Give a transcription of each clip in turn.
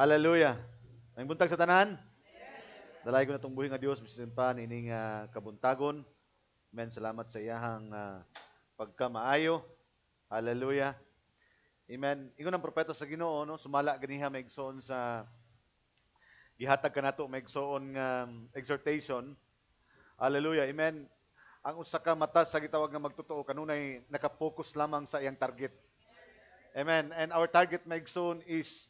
Hallelujah. May buntag sa tanan? Dalay ko na itong buhing a Dios, misinpan, ining uh, kabuntagon. Amen. Salamat sa iyahang uh, pagkamaayo. Hallelujah. Amen. Ingon ang propeta sa Ginoo, no? sumala ganiha may igsoon sa gihatag kanato may igsoon nga um, exhortation. Hallelujah. Amen. Ang usa ka mata sa gitawag nga magtotoo kanunay nakapokus lamang sa iyang target. Amen. And our target may igsoon is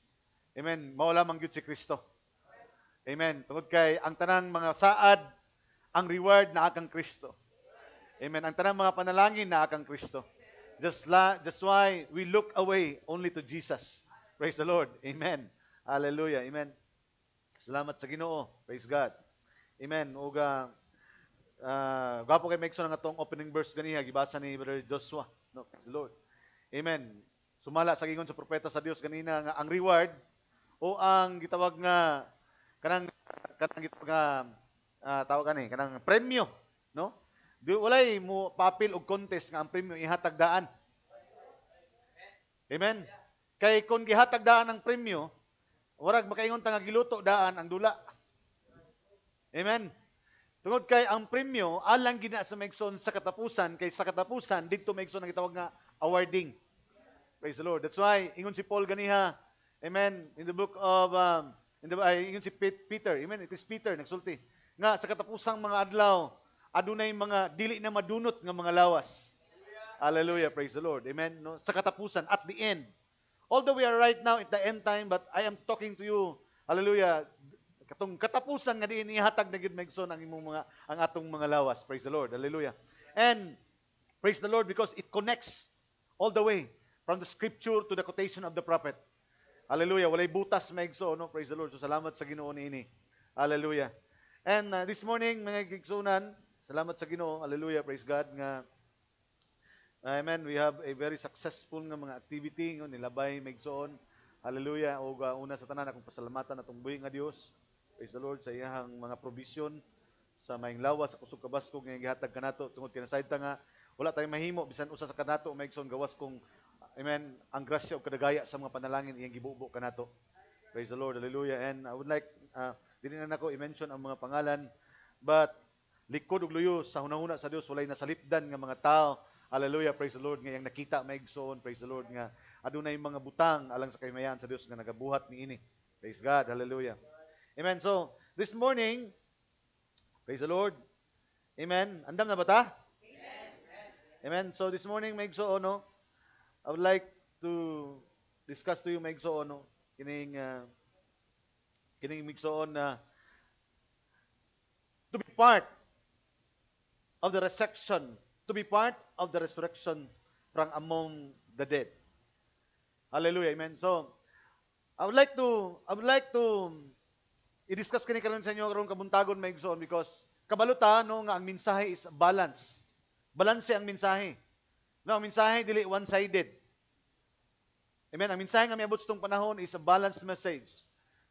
Amen. Maula mangyud si Kristo. Amen. Tungod kay ang tanang mga saad, ang reward na akang Kristo. Amen. Ang tanang mga panalangin na akang Kristo. Just la, just why we look away only to Jesus. Praise the Lord. Amen. Hallelujah. Amen. Salamat sa Ginoo. Praise God. Amen. Uga uh, gwapo kay Megson ang atong opening verse ganiha gibasa ni Brother Joshua. No, praise the Lord. Amen. Sumala sa gingon sa propeta sa Dios ganina nga ang reward o ang gitawag nga kanang kanang gitawag nga uh, tawag ani kanang premyo, no? Di walay mo papil og contest nga ang premyo ihatag daan. Amen. Kay kung gihatag daan ang premyo, warag makaingon tanga giluto daan ang dula. Amen. Tungod kay ang premyo alang gina sa maigsoon sa katapusan kay sa katapusan didto maigsoon ang gitawag nga awarding. Praise the Lord. That's why ingon si Paul ganiha Amen. In the book of, um, in the, uh, yun si Peter. Amen. It is Peter, nagsulti. Nga, sa katapusang mga adlaw, adunay mga dili na madunot nga mga lawas. Hallelujah. Praise the Lord. Amen. No? Sa katapusan, at the end. Although we are right now at the end time, but I am talking to you, hallelujah, katong katapusan nga diin ihatag na gid megson ang imong mga ang atong mga lawas. Praise the Lord. Hallelujah. And praise the Lord because it connects all the way from the scripture to the quotation of the prophet. Hallelujah. Walay butas maigso, no? Praise the Lord. So salamat sa Ginoo ini. Hallelujah. And uh, this morning mga gigsunan, salamat sa Ginoo. Hallelujah. Praise God nga Amen. We have a very successful nga mga activity ngon nilabay maigsoon. Hallelujah. O uh, una sa tanan akong pasalamatan atong buhi nga Dios. Praise the Lord sa iyang mga provision sa maing lawas sa kusog kabasko nga gihatag kanato tungod kay nasayta nga wala tayong mahimo bisan usa sa kanato maigsoon gawas kung Amen. Ang grasya o kadagaya sa mga panalangin, iyang gibubo ka nato. Praise the Lord. Hallelujah. And I would like, uh, din na nako i-mention ang mga pangalan, but likod ug luyo sa hunahuna sa Dios walay nasalipdan nga mga tao. Hallelujah. Praise the Lord. Ngayang nakita maigsoon. Praise the Lord nga adunay mga butang alang sa kaymayan sa Dios nga nagabuhat ni ini. Praise God. Hallelujah. Amen. So, this morning, praise the Lord. Amen. Andam na ba ta? Amen. Amen. So, this morning, maigsoon, no? I would like to discuss to you may igsoon no? kining uh, kining migsoon na uh, to be part of the resurrection, to be part of the resurrection from among the dead. Hallelujah, amen. So, I would like to I would like to um, i-discuss kini karon sa inyo karong kabuntagon maigsoon because kabaluta no nga ang mensahe is balance. Balanse ang mensahe. No, ang mensahe dili one-sided. Amen. Ang mensahe nga miabot sa panahon is a balanced message.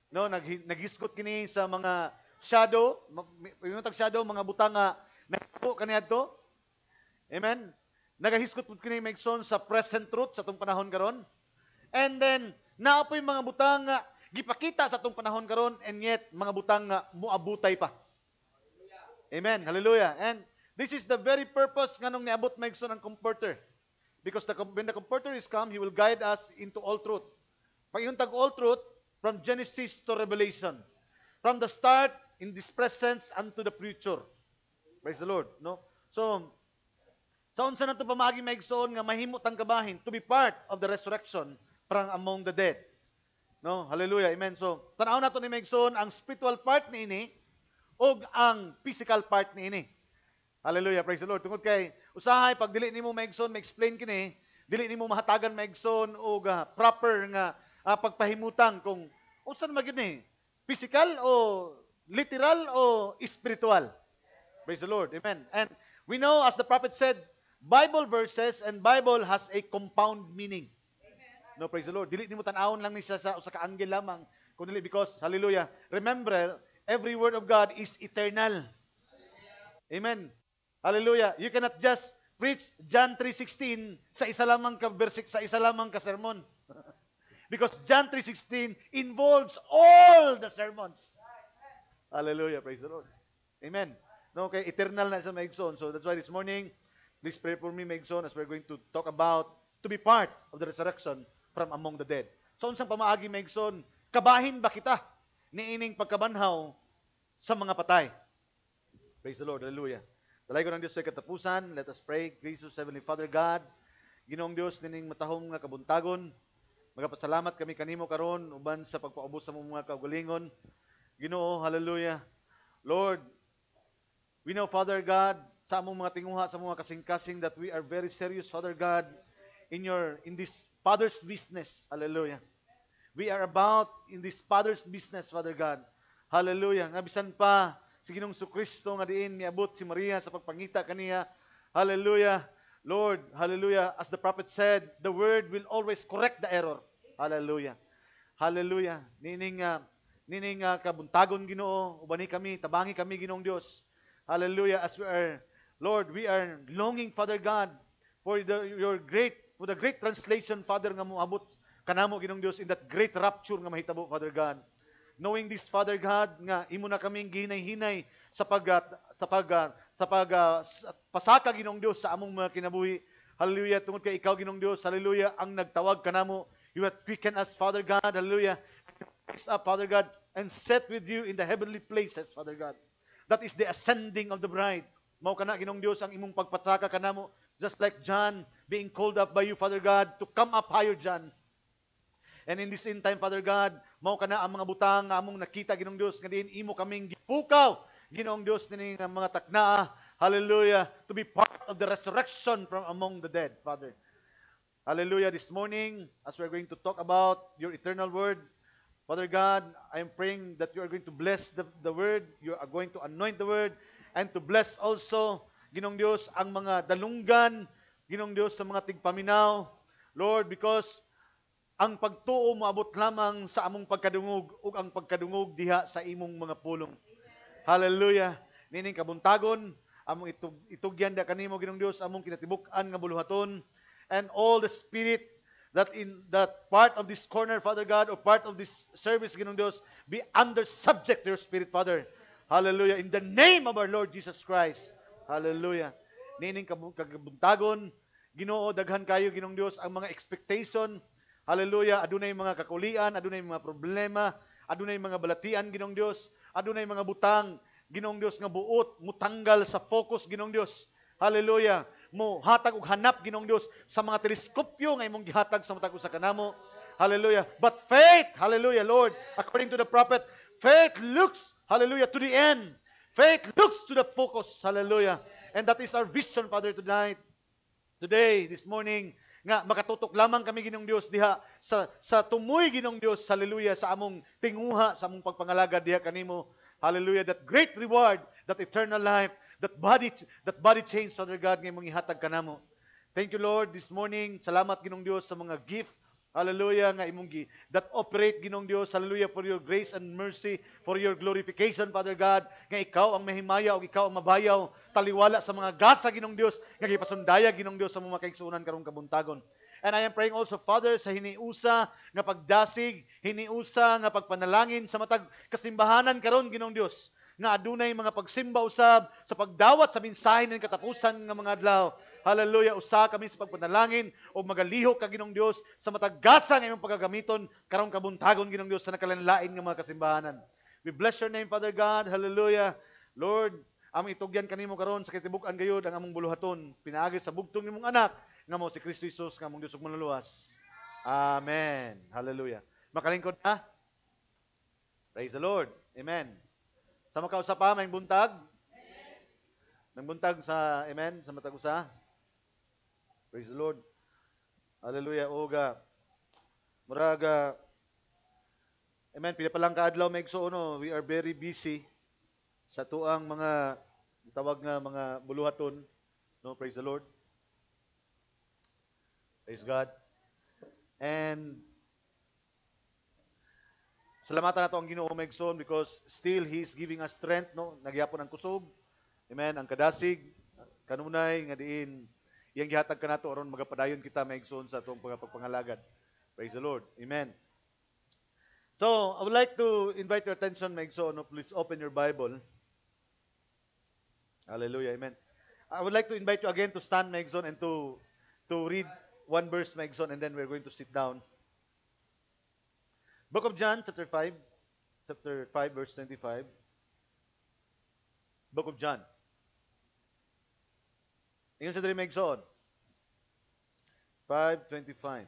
No, nag naghiskot kini sa mga shadow, yung tag shadow mga butang nga nahipo kaniadto. Amen. Nagahiskot pud kini magson sa present truth sa tong panahon karon. And then naapoy mga butang nga gipakita sa tong panahon karon and yet mga butang nga muabutay pa. Amen. Hallelujah. And This is the very purpose nga nung niabot maigso ang comforter. Because the, when the comforter is come, He will guide us into all truth. Pag yung tag all truth, from Genesis to Revelation. From the start, in this presence, unto the future. Praise the Lord. No? So, sa unsa na ito pamagi maigsoon nga mahimot ang kabahin to be part of the resurrection from among the dead. No? Hallelujah. Amen. So, tanaw na ito ni maigsoon ang spiritual part ni ini og ang physical part ni ini. Hallelujah, praise the Lord. Tungod kay usahay pag dili nimo maigsoon, ma-explain kini, dili nimo mahatagan maigsoon og uh, proper nga uh, pagpahimutang kung unsan man ni physical o literal o spiritual. Praise the Lord. Amen. And we know as the prophet said, Bible verses and Bible has a compound meaning. Amen. No, praise the Lord. Dili nimo tan-awon lang ni siya sa usa ka angel lamang kundi because hallelujah. Remember, every word of God is eternal. Amen. Hallelujah. You cannot just preach John 3.16 sa isa lamang ka versik, sa isa lamang ka sermon. Because John 3.16 involves all the sermons. Hallelujah. Praise the Lord. Amen. No, okay, eternal na sa Megson. So that's why this morning, please pray for me, Megson, as we're going to talk about to be part of the resurrection from among the dead. So unsang pamaagi, Megson, kabahin ba kita ni ining pagkabanhaw sa mga patay? Praise the Lord. Hallelujah. Dalay ko ng Diyos sa katapusan. Let us pray. Jesus, Heavenly Father God, Ginoong Dios nining matahom nga kabuntagon. Magapasalamat kami kanimo karon uban sa pagpaubos sa mga kaugalingon. Ginoo, hallelujah. Lord, we know Father God sa among mga tinguha sa mga kasing-kasing that we are very serious Father God in your in this father's business. Hallelujah. We are about in this father's business Father God. Hallelujah. Nga bisan pa si Ginoong Kristo nga diin niabot si Maria sa pagpangita kaniya. Hallelujah. Lord, hallelujah. As the prophet said, the word will always correct the error. Hallelujah. Hallelujah. Nining uh, nining uh, kabuntagon Ginoo, ubani kami, tabangi kami Ginoong Dios. Hallelujah. As we are Lord, we are longing Father God for the, your great for the great translation Father nga moabot kanamo Ginoong Dios in that great rapture nga mahitabo Father God. Knowing this, Father God, nga imo na kaming gihinay-hinay sa pag ah, sa pag ah, sa pag ah, pasaka Ginoong Dios sa among mga kinabuhi. Hallelujah tungod kay ikaw Ginoong Dios. Hallelujah ang nagtawag kanamo. You have quickened us, Father God. Hallelujah. Rise up, Father God, and set with you in the heavenly places, Father God. That is the ascending of the bride. Mao kana Ginoong Dios ang imong pagpasaka kanamo just like John being called up by you, Father God, to come up higher, John. And in this end time, Father God, mao kana ang mga butang nga among nakita Ginoong Dios nga diin imo kaming gipukaw Ginoong Dios ning mga taknaa. Hallelujah. To be part of the resurrection from among the dead, Father. Hallelujah. This morning, as we're going to talk about your eternal word, Father God, I am praying that you are going to bless the, the word, you are going to anoint the word, and to bless also, Ginong Dios, ang mga dalunggan, Ginong Dios, sa mga tigpaminaw. Lord, because ang pagtuo maabot lamang sa among pagkadungog ug ang pagkadungog diha sa imong mga pulong. Hallelujah. Nining kabuntagon among itug itugyan da kanimo Ginoong Dios among kinatibuk-an nga buluhaton and all the spirit that in that part of this corner Father God or part of this service Ginoong Dios be under subject to your spirit Father. Hallelujah in the name of our Lord Jesus Christ. Hallelujah. Nining kabuntagon Ginoo daghan kayo Ginoong Dios ang mga expectation Hallelujah. Adunay mga kakulian, adunay mga problema, adunay mga balatian ginong Dios, adunay mga butang ginong Dios nga buot mutanggal sa focus ginong Dios. Hallelujah. Mo hatag og hanap ginong Dios sa mga teleskopyo nga imong gihatag sa matag sa kanamo. Hallelujah. But faith, hallelujah Lord, according to the prophet, faith looks, hallelujah, to the end. Faith looks to the focus, hallelujah. And that is our vision, Father, tonight. Today, this morning, nga makatutok lamang kami ginong Dios diha sa sa tumoy ginong Dios haleluya sa among tinguha sa among pagpangalaga diha kanimo haleluya that great reward that eternal life that body that body change Father God nga imong ihatag kanamo thank you Lord this morning salamat ginong Dios sa mga gift Hallelujah nga imong gi that operate ginong Dios. Hallelujah for your grace and mercy, for your glorification Father God. Nga ikaw ang mahimaya o ikaw ang mabayaw taliwala sa mga gasa ginong Dios nga gipasundaya ginong Dios sa mga kaigsuonan karong kabuntagon. And I am praying also, Father, sa hiniusa nga pagdasig, hiniusa nga pagpanalangin sa matag kasimbahanan karon ginong Dios nga adunay mga pagsimba usab sa pagdawat sa minsahin ng katapusan nga mga adlaw. Hallelujah. Usa kami sa pagpanalangin o magaliho ka ginong Dios sa matagasa imong pagagamiton karong kabuntagon ginong Dios sa nakalanlain nga mga kasimbahanan. We bless your name, Father God. Hallelujah. Lord, among itugyan kanimo karon sa kitibukan gayud ang among buluhaton pinaagi sa bugtong imong anak nga mo si Kristo Jesus nga among Dios ug manuluwas. Amen. Hallelujah. Makalingkod na. Praise the Lord. Amen. Sa makausap pa, may buntag. May buntag sa Amen, sa matag-usa. Praise the Lord. Hallelujah. Oga. Muraga. Amen. Pila palang kaadlaw may no? We are very busy sa tuang mga tawag nga mga buluhaton. No, praise the Lord. Praise God. And Salamatan nato ang Ginoo Megson because still He is giving us strength no nagyapon ang kusog. Amen ang kadasig kanunay nga diin Iyang gihatag kanato aron magapadayon kita maigsoon sa atong pagpagpangalagad. Praise the Lord. Amen. So, I would like to invite your attention maigsoon. No? Please open your Bible. Hallelujah. Amen. I would like to invite you again to stand maigsoon and to to read one verse maigsoon and then we're going to sit down. Book of John chapter 5 chapter 5 verse 25. Book of John Ingon sa diri may 5.25.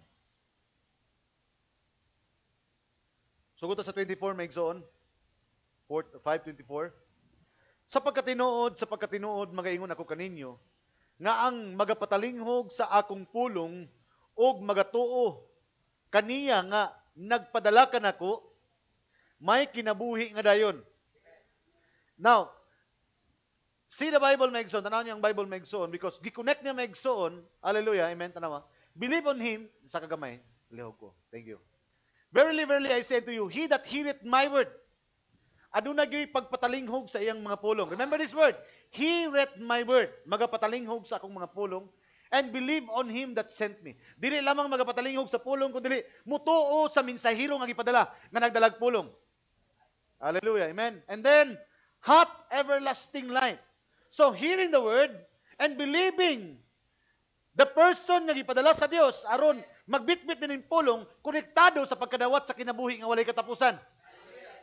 Sugot sa 24 may igsoon. 5.24. Sa pagkatinuod, sa pagkatinuod, magaingon ako kaninyo, nga ang magapatalinghog sa akong pulong og magatuo kaniya nga nagpadala ka nako may kinabuhi nga dayon. Now, See the Bible Megson. Tanaw niyo ang Bible Megson because gi-connect niya Megson. Hallelujah. Amen. Tanawa. Believe on Him. Sa kagamay. Lihog ko. Thank you. Verily, verily, I say to you, He that heareth my word, aduna gyo'y pagpatalinghog sa iyang mga pulong. Remember this word. He read my word. Magapatalinghog sa akong mga pulong and believe on Him that sent me. Dili lamang magapatalinghog sa pulong, kundi mutuo sa minsahiro nga ipadala nga nagdalag pulong. Hallelujah. Amen. And then, hot everlasting life So, hearing the word and believing the person na ipadala sa Dios aron magbitbit din ng pulong, konektado sa pagkadawat sa kinabuhi nga walay katapusan.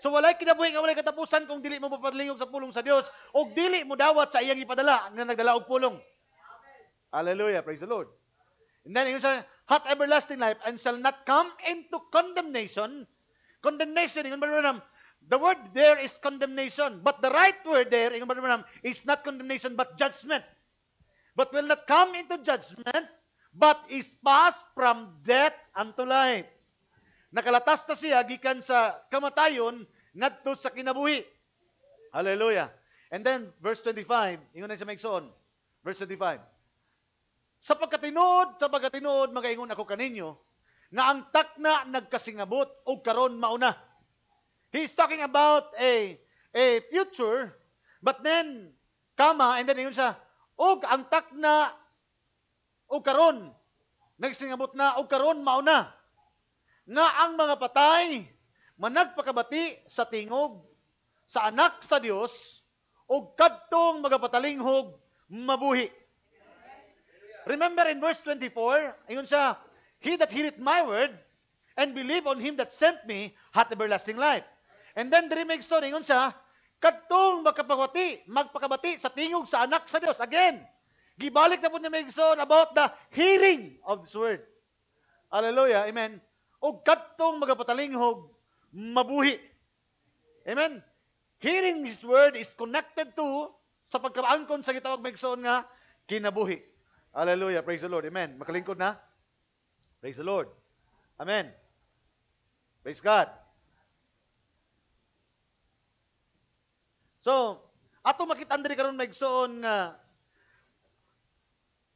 So walay kinabuhi nga walay katapusan kung dili mo mapadlingog sa pulong sa Dios o dili mo dawat sa iyang ipadala nga nagdala og pulong. Hallelujah, praise the Lord. And then yung sa hot everlasting life and shall not come into condemnation. Condemnation, yung ba The word there is condemnation. But the right word there is not condemnation but judgment. But will not come into judgment, but is passed from death unto life. Nakalatas na siya gikan sa kamatayon ngadto sa kinabuhi. Hallelujah. And then verse 25, ingon na siya maigsoon. Verse 25. Sa pagkatinood, sa pagkatinood, magaingon ako kaninyo, na ang takna nagkasingabot o karon mauna He's talking about a, a future, but then, kama, and then yun sa, og antak na, og karon, nagsingabot na, og karon, mauna, nga ang mga patay, managpakabati sa tingog, sa anak sa Dios, og kadtong magapatalinghog, mabuhi. Remember in verse 24, ayun sa, He that heareth my word, and believe on him that sent me, hath everlasting life. And then diri maigsoon ingon siya, kadtong makapagwati, magpakabati sa tingog sa anak sa Dios. Again, gibalik na po ni Megson about the hearing of His word. Hallelujah. Amen. O kadtong magapatalinghog, mabuhi. Amen. Hearing His word is connected to sa pagkaangkon sa gitawag Megson nga kinabuhi. Hallelujah. Praise the Lord. Amen. Makalingkod na. Praise the Lord. Amen. Praise God. So, ato makita diri karon maigsoon nga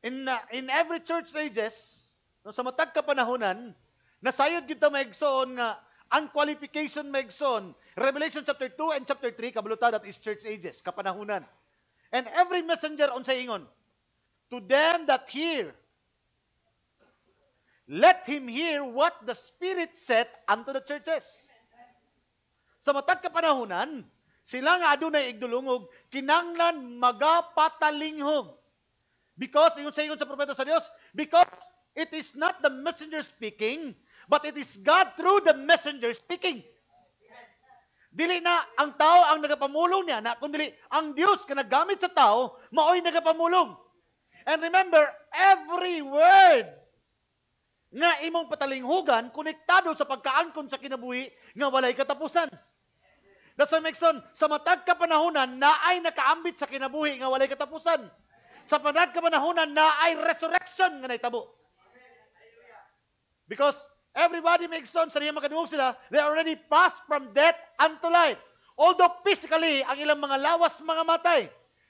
in uh, in every church ages no sa matag ka kapanahonan nasayod gyud ta maigsoon nga ang qualification maigsoon Revelation chapter 2 and chapter 3 kabuluta that is church ages kapanahonan. And every messenger on sa ingon to them that hear let him hear what the Spirit said unto the churches. Sa matag ka kapanahonan, sila nga adunay igdulungog, kinanglan magapatalinghog. Because, ingon sa ingon sa propeta sa Dios, because it is not the messenger speaking, but it is God through the messenger speaking. Dili na ang tao ang nagapamulong niya, na dili ang Dios ka nagamit sa tao, maoy nagapamulong. And remember, every word nga imong patalinghugan konektado sa pagkaangkon sa kinabuhi nga walay katapusan. Nasa Mekson, sa matag ka kapanahonan na ay nakaambit sa kinabuhi nga walay katapusan. Sa matag kapanahonan na ay resurrection nga naitabo. Because everybody makes sense sa niya makadungog sila, they already passed from death unto life. Although physically, ang ilang mga lawas mga matay.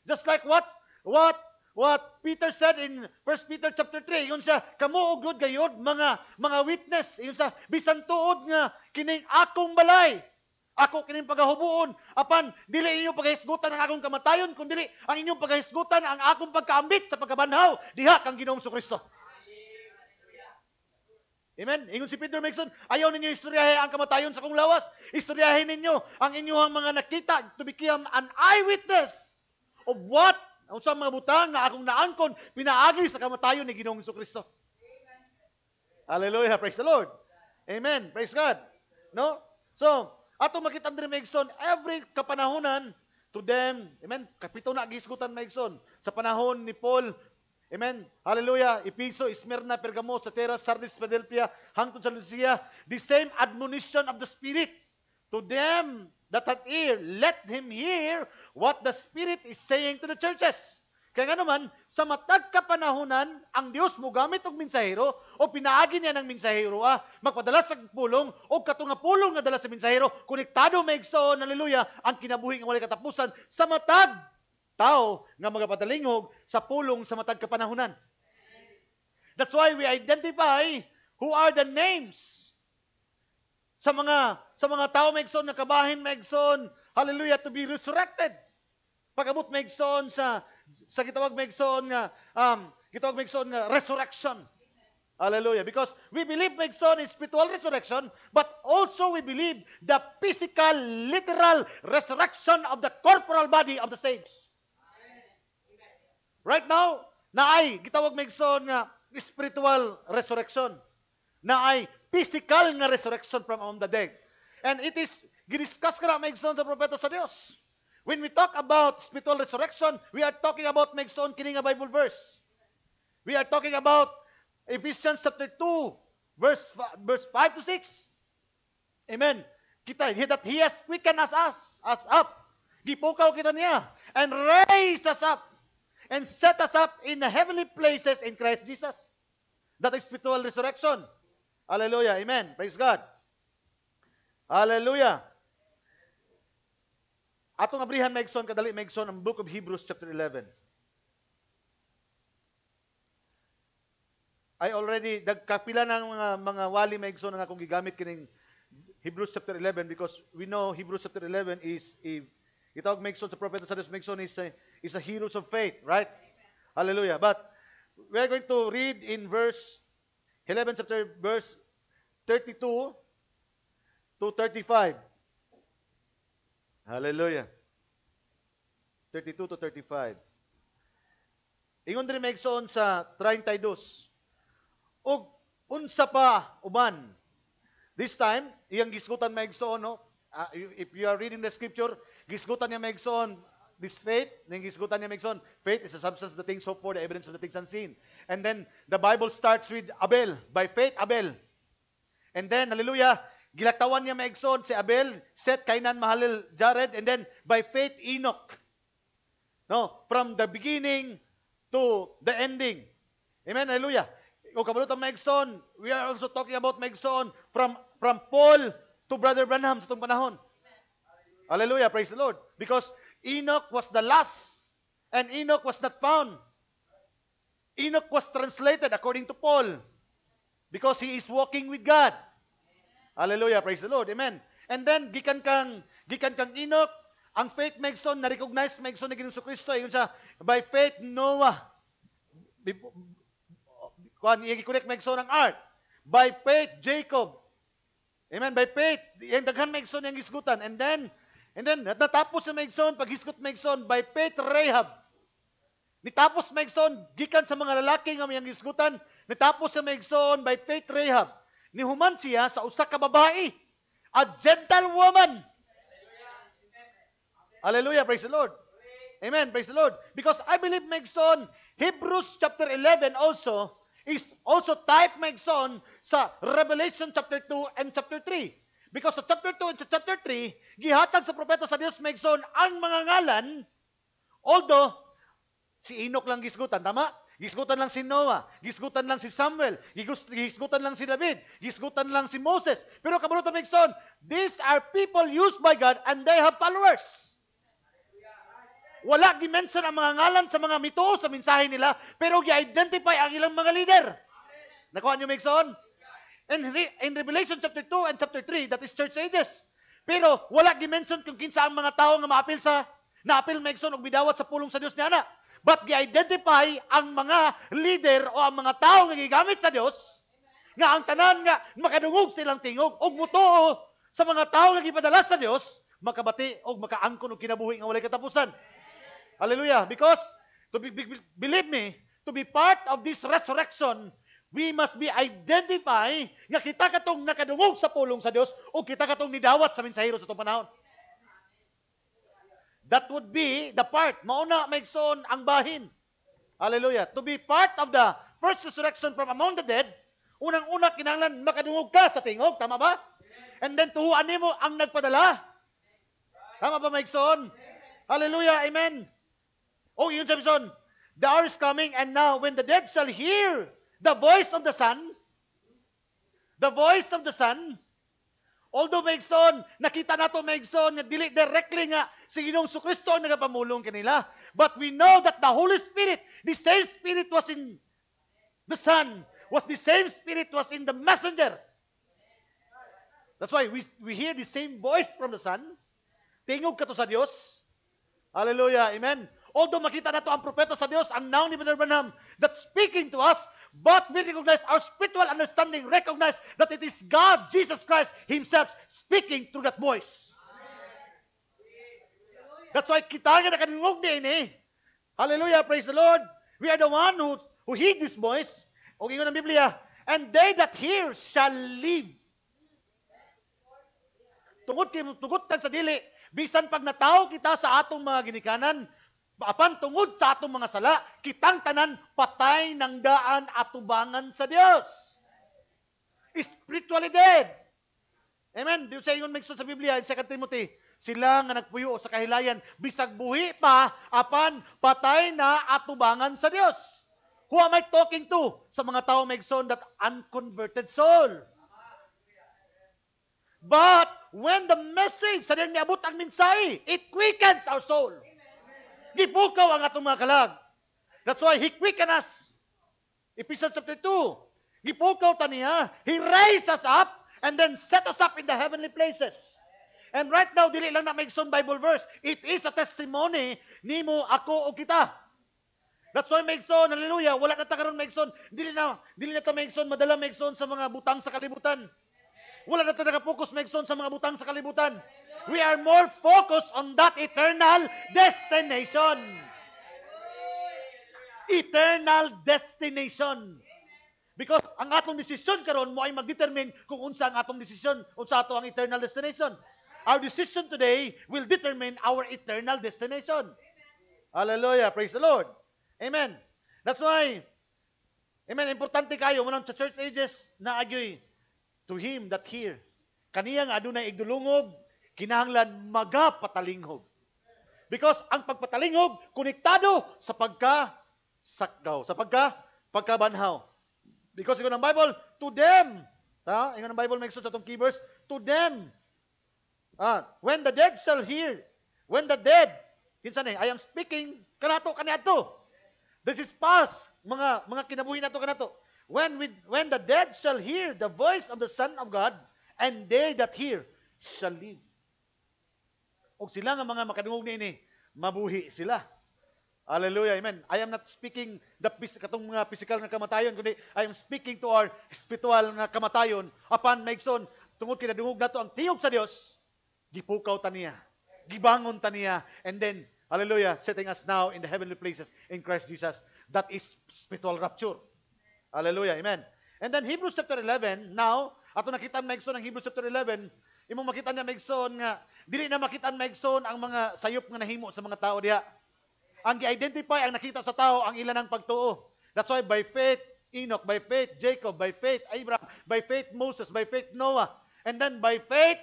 Just like what what what Peter said in 1 Peter chapter 3, yun sa kamo good gayod mga mga witness, yun sa bisan tuod nga kining akong balay ako kining pagahubuon. Apan, dili inyo pagahisgutan ang akong kamatayon, kun dili ang inyong pagahisgutan ang akong pagkaambit sa pagkabanhaw diha kang Ginoong Kristo. Amen? Ingon si Peter Mixon, ayaw ninyo istoryahe ang kamatayon sa kong lawas. Istoryahe ninyo ang inyong mga nakita to become an eyewitness of what ang sa mga butang nga akong naangkon pinaagi sa kamatayon ni Ginoong Kristo. Hallelujah. Praise the Lord. Amen. Praise God. No? So, Ato makita diri Megson every kapanahonan to them. Amen. Kapito na gisgutan Megson sa panahon ni Paul. Amen. Hallelujah. Episo, Smyrna, Pergamo, Satera, Sardis, Philadelphia, hangtod sa Lucia. The same admonition of the Spirit to them that had ear, let him hear what the Spirit is saying to the churches. Kaya nga naman, sa matag kapanahonan, ang Dios mo gamit og mensahero o pinaagi niya ng mensahero ah, magpadala sa pulong o katunga pulong nga dala sa mensahero, konektado may igsoon, haleluya, ang kinabuhi nga walay katapusan sa matag tao nga magapatalingog sa pulong sa matag kapanahonan. That's why we identify who are the names sa mga sa mga tao may igsoon, nakabahin may igsoon, hallelujah, to be resurrected. Pagabot may igsoon sa sa gitawag megson nga um gitawag megson nga resurrection. Hallelujah. Because we believe megson is spiritual resurrection, but also we believe the physical literal resurrection of the corporal body of the saints. Right now, na ay gitawag megson nga spiritual resurrection na ay physical nga resurrection from on the dead. And it is, giniscuss ka na megson sa propeta sa Dios. When we talk about spiritual resurrection, we are talking about Megson kining a Bible verse. We are talking about Ephesians chapter 2, verse, verse 5 to 6. Amen. Kita, that He has quickened us, us, us up. Gipukaw kita niya. And raised us up. And set us up in the heavenly places in Christ Jesus. That is spiritual resurrection. Hallelujah. Amen. Praise God. Hallelujah. Atong abrihan Megson, kadali Megson, ang book of Hebrews chapter 11. I already, nagkapila ng mga, mga wali Megson na akong gigamit kining Hebrews chapter 11 because we know Hebrews chapter 11 is a, itawag Megson sa prophet sa Megson is a, is a heroes of faith, right? Amen. Hallelujah. But we are going to read in verse 11 chapter verse 32 to 35. Hallelujah. 32 to 35. Ingon diri magsoon sa 32. Ug unsa pa uban. This time, iyang gisgutan magsoon, no. Uh, if you are reading the scripture, gisgutan niya magsoon this faith, ning gisgutan niya magsoon. faith is the substance of the things hoped for, the evidence of the things unseen. And then the Bible starts with Abel, by faith Abel. And then, hallelujah, Gilatawan niya maigsoon si Abel, Seth, Kainan, Mahalil, Jared, and then by faith, Enoch. No? From the beginning to the ending. Amen? Hallelujah. O kabulot ang maigsoon, we are also talking about maigsoon from, from Paul to Brother Branham sa itong panahon. Amen. Hallelujah. Praise the Lord. Because Enoch was the last and Enoch was not found. Enoch was translated according to Paul because he is walking with God. Hallelujah, praise the Lord. Amen. And then gikan kang gikan kang Enoch, ang faith megson na recognize megson ni Ginoong Kristo ayon sa by faith Noah kuan i-correct megson ang ark. By faith Jacob. Amen. By faith, yung daghan megson yung isgutan. And then, and then, natapos na megson, paghisgot megson, by faith Rahab. Nitapos megson, gikan sa mga lalaki nga may isgutan, nitapos sa megson, by faith Rahab nihuman siya sa usa ka babae, a gentle woman. Hallelujah, praise the Lord. Amen, praise the Lord. Because I believe, Megson, Hebrews chapter 11 also is also type, Megson sa Revelation chapter 2 and chapter 3. Because sa chapter 2 and sa chapter 3, gihatag sa propeta sa Dios Megson ang mga ngalan, although si Enoch lang gisgutan, tama? Gisgutan lang si Noah. Gisgutan lang si Samuel. Gisgutan lang si David. Gisgutan lang si Moses. Pero kabunot ang Bigson, these are people used by God and they have followers. Wala gimension ang mga ngalan sa mga mito sa mensahe nila, pero gi-identify ang ilang mga leader. Nakuha niyo, Migson? In, Re- in Revelation chapter 2 and chapter 3, that is church ages. Pero wala gi-mention kung kinsa ang mga tao nga maapil sa naapil Migson og bidawat sa pulong sa Dios niya na but gi-identify ang mga leader o ang mga tao nga gigamit sa Dios nga ang tanan nga makadungog silang tingog ug mutuo sa mga tao nga gipadala sa Dios makabati og makaangkon og kinabuhi nga walay katapusan. Hallelujah. Because to be, be, believe me, to be part of this resurrection, we must be identify nga kita katong nakadungog sa pulong sa Dios o kita katong nidawat sa mensahero sa tumanaon. panahon. That would be the part. Mauna, maigsoon ang bahin. Hallelujah. To be part of the first resurrection from among the dead, unang-una, kinanglan makadungog ka sa tingog. Tama ba? And then, tuhuan mo ang nagpadala. Tama ba, maigsoon? Hallelujah. Amen. Oh, yun sabi the hour is coming and now when the dead shall hear the voice of the Son, the voice of the Son, Although Megson, nakita nato Megson nga dili directly nga si Ginoong Kristo ang nagapamulong kanila. But we know that the Holy Spirit, the same Spirit was in the Son, was the same Spirit was in the messenger. That's why we, we hear the same voice from the Son. Tingog ka to sa Diyos. Hallelujah. Amen. Although makita na to ang propeta sa Diyos, ang noun ni Brother Branham, that speaking to us, But we recognize our spiritual understanding, recognize that it is God, Jesus Christ Himself, speaking through that voice. That's why kita na kami ngog ini. Hallelujah, praise the Lord. We are the one who, who heed this voice. O gingon ng Biblia, and they that hear shall live. Tungod kay tugot sa dili, bisan pag nataw kita sa atong mga ginikanan, Apan tungod sa atong mga sala, kitang tanan patay ng daan at tubangan sa Dios. Spiritually dead. Amen. Dios sa ingon magsuod sa Biblia in 2 Timothy, sila nga nagpuyo sa kahilayan bisag buhi pa apan patay na atubangan sa Dios. Who am I talking to? Sa mga tao may son that unconverted soul. But when the message, sa niya niabot ang mensahe, it quickens our soul. Gipukaw ang atong mga kalag. That's why He quickened us. Ephesians chapter 2. Gipukaw ta niya. He raised us up and then set us up in the heavenly places. And right now, dili lang na may Bible verse. It is a testimony nimo ako o kita. That's why Megson, hallelujah, wala na ta karon Megson. Dili na dili na ta Megson madala Megson sa mga butang sa kalibutan. Wala na ta nakapokus Megson sa mga butang sa kalibutan. Amen. We are more focused on that eternal destination. Eternal destination. Because ang atong desisyon karon mo ay magdetermine kung unsa ang atong desisyon, unsa ato ang eternal destination. Our decision today will determine our eternal destination. Hallelujah. Praise the Lord. Amen. That's why, Amen, importante kayo, manang sa church ages, na agyoy, to him that here, kaniyang adunay igdulungob, kinahanglan magapatalinghog. Because ang pagpatalinghog, konektado sa pagka sakdaw, sa pagka pagkabanhaw. Because ingon ang Bible, to them, ha? ingon ang Bible, may sa itong key verse, to them, ah, when the dead shall hear, when the dead, kinsa ni, I am speaking, kanato, kanato. This is past, mga, mga kinabuhi nato kanato. When, with, when the dead shall hear the voice of the Son of God, and they that hear shall live og sila nga mga makadungog niini mabuhi sila. Hallelujah. Amen. I am not speaking the katong mga physical na kamatayon kundi I am speaking to our spiritual na kamatayon apan maigsoon tungod kay nadungog nato ang tiyog sa Dios gipukaw ta niya. Gibangon ta niya and then hallelujah setting us now in the heavenly places in Christ Jesus. That is spiritual rapture. Hallelujah. Amen. And then Hebrews chapter 11 now ato nakita maigsoon ang Hebrews chapter 11 imo makita niya maigsoon nga dili na makitaan maigsoon ang mga sayop nga nahimo sa mga tao diha. Ang gi-identify ang nakita sa tao ang ilan ang pagtuo. That's why by faith Enoch, by faith Jacob, by faith Abraham, by faith Moses, by faith Noah, and then by faith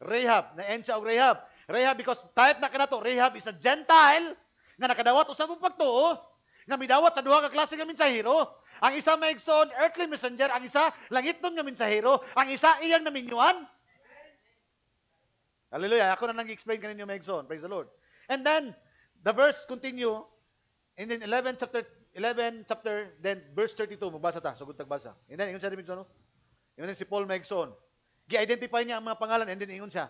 Rahab. Na ensa og Rahab. Rahab because type na kanato Rahab is a Gentile nga nakadawat usab og pagtuo nga midawat sa duha ka klase nga mensahero. Ang isa maigsoon earthly messenger, ang isa langitnon nga mensahero, ang isa iyang naminyuan. Hallelujah. Ako na nang explain kaninyo yung Megson. Praise the Lord. And then, the verse continue, and then 11 chapter, 11 chapter, then verse 32, magbasa ta, sugod tagbasa. And then, ingon siya rin ano? And then si Paul Megson, gi-identify niya ang mga pangalan, and then ingon siya,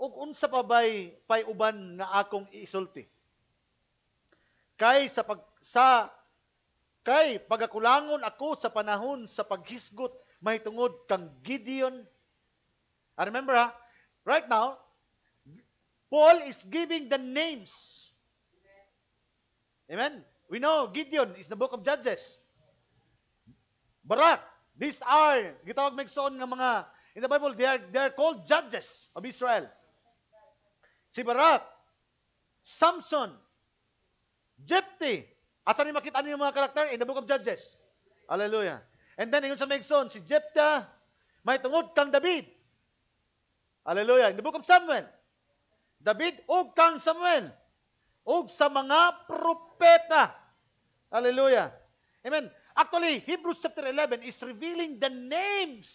ug unsa pa bay pay-uban na akong isulti? Kay sa pag, sa, kay pagakulangon ako sa panahon sa paghisgot, may tungod kang Gideon. I remember ha, right now, Paul is giving the names. Amen? We know Gideon is the book of Judges. Barak, these are, gitawag magsoon ng mga, in the Bible, they are, they are called judges of Israel. Si Barak, Samson, Jephthah, asa ni makita ni mga karakter? In the book of Judges. Hallelujah. And then, yun sa Megson, si Jephthah, may tungod kang David. Hallelujah. In the book of Samuel. David ug kang Samuel ug sa mga propeta. Hallelujah. Amen. Actually, Hebrews chapter 11 is revealing the names.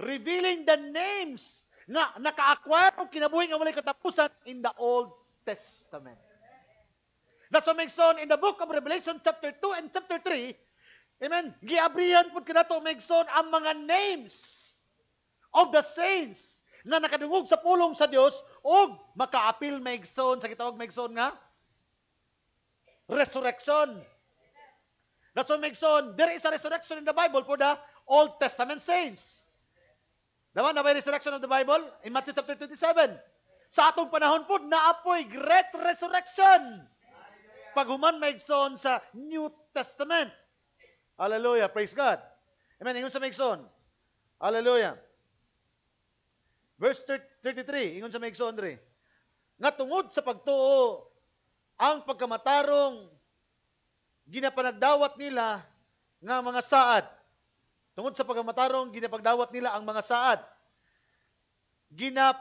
Revealing the names nga acquire og kinabuhi nga walay katapusan in the Old Testament. That's what makes on in the book of Revelation chapter 2 and chapter 3, Amen. Giabrihan po kinato megson ang mga names of the saints na nakadungog sa pulong sa Dios o makaapil maigsoon sa gitawag maigsoon nga resurrection. That's what maigsoon. There is a resurrection in the Bible for the Old Testament saints. Diba? Na diba resurrection of the Bible in Matthew chapter 27. Sa atong panahon po, naapoy great resurrection. Paghuman maigsoon sa New Testament. Hallelujah. Praise God. Amen. Ingon sa maigsoon. Hallelujah. Verse 33, ingon sa may igsoon diri. Nga tungod sa pagtuo ang pagkamatarong ginapanagdawat nila nga mga saad. Tungod sa pagkamatarong ginapagdawat nila ang mga saad. Ginap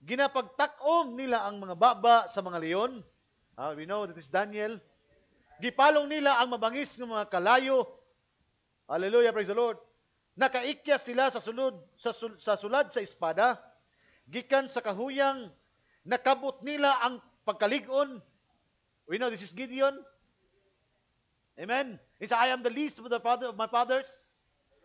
ginapagtakom nila ang mga baba sa mga leon. Uh, we know that is Daniel. Gipalong nila ang mabangis ng mga kalayo. Hallelujah, praise the Lord. Nakaikya sila sa sulod sa, sul, sa sulad sa espada gikan sa kahuyang nakabot nila ang pagkalig-on. We know this is Gideon. Amen. is I am the least of the father of my fathers.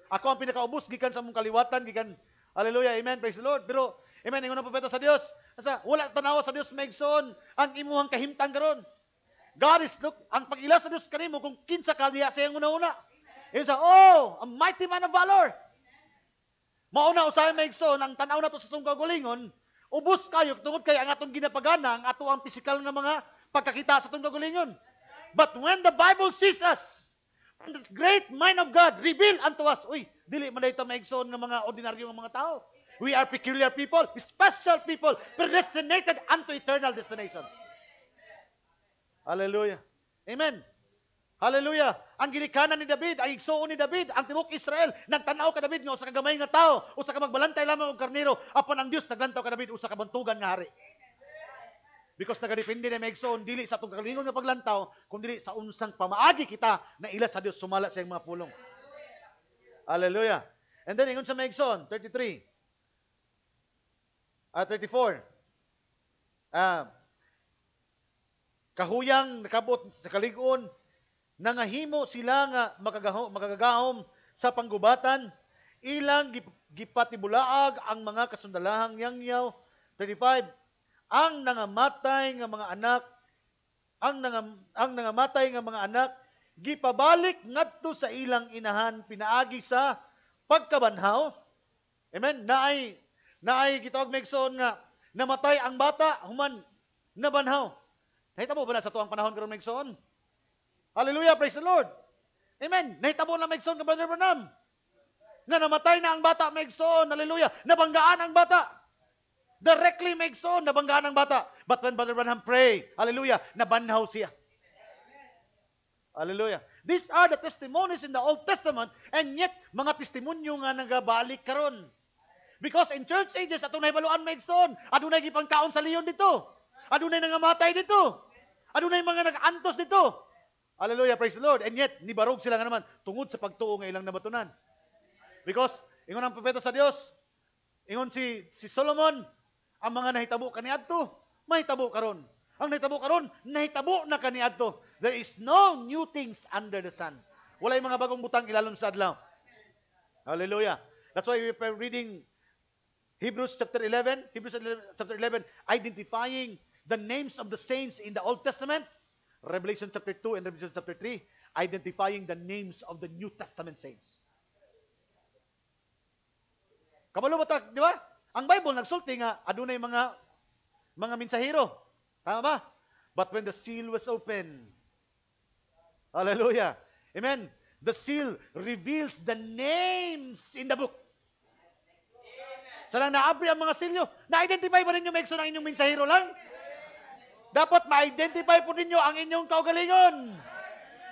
Ako ang pinakaubos gikan sa mong kaliwatan gikan Hallelujah. Amen. Praise the Lord. Pero amen ingon ang propeta sa Dios. Asa wala tanaw sa Dios megson ang imuhang kahimtang karon. God is look ang pagila sa Dios kanimo kung kinsa ka diha sa una-una. Yun sa, oh, a mighty man of valor. Mauna usahay may so, nang tanaw na to sa sungkaw gulingon, ubos kayo tungod kay ang atong ginapaganang, ato ang physical nga mga pagkakita sa atong kagulingon. But when the Bible sees us, the great mind of God reveal unto us, uy, dili man dito maigsoon ng mga ordinaryo ng mga tao. We are peculiar people, special people, predestinated unto eternal destination. Hallelujah. Amen. Hallelujah! Ang ginikanan ni David, ang igsuon ni David, ang tibok Israel, nagtanaw ka David nga usa ka gamay nga tao, usa ka magbalantay lamang og karnero, apan ang Dios naglantaw ka David usa ka bantugan nga hari. Because nagadepende na may igsuon dili sa atong kalingon nga paglantaw, kundi sa unsang pamaagi kita na ila sa Dios sumala sa mga pulong. Hallelujah! And then ingon sa may igsuon 33 uh, 34 uh, kahuyang nakabot sa kaligon nangahimo sila nga makagahom, makagagahom sa panggubatan, ilang gipatibulaag ang mga kasundalahang yangyaw. 35. Ang nangamatay nga mga anak, ang, nangam, ang nangamatay nga mga anak, gipabalik ngadto sa ilang inahan pinaagi sa pagkabanhaw. Amen? Naay, naay gitawag megsoon nga, namatay ang bata, human, nabanhaw. Nakita mo ba na sa tuang panahon karon Megson? Hallelujah, praise the Lord. Amen. Nahitabo na Megson ka, Brother Bernam. Na namatay na ang bata, Megson. Hallelujah. Nabanggaan ang bata. Directly, Megson. Nabanggaan ang bata. But when Brother Branham pray, hallelujah, nabanhaw siya. Hallelujah. These are the testimonies in the Old Testament and yet, mga testimonyo nga nagabalik karon. Because in church ages, atunay baluan Megson. Adunay gipangkaon sa leon dito. Adunay nangamatay dito. Adunay mga nagantos dito. Hallelujah, praise the Lord. And yet, nibarog sila nga naman tungod sa pagtuo nga ilang nabatunan. Because, ingon ang propeta sa Dios, ingon si, si Solomon, ang mga nahitabo kaniadto, mahitabo karon. Ang nahitabo karon, nahitabo na kaniadto. There is no new things under the sun. Wala yung mga bagong butang ilalom sa adlaw. Hallelujah. That's why we are reading Hebrews chapter 11, Hebrews chapter 11, identifying the names of the saints in the Old Testament. Revelation chapter 2 and Revelation chapter 3, identifying the names of the New Testament saints. Kabalo ba di ba? Ang Bible nagsulti nga adunay mga mga mensahero. Tama ba? But when the seal was opened, Hallelujah. Amen. The seal reveals the names in the book. Amen. Sa so, nang naabri ang mga silyo, na-identify ba rin ninyo, Mexo, ng inyong mensahero lang? Amen. Dapat ma-identify po ninyo ang inyong kaugalingon.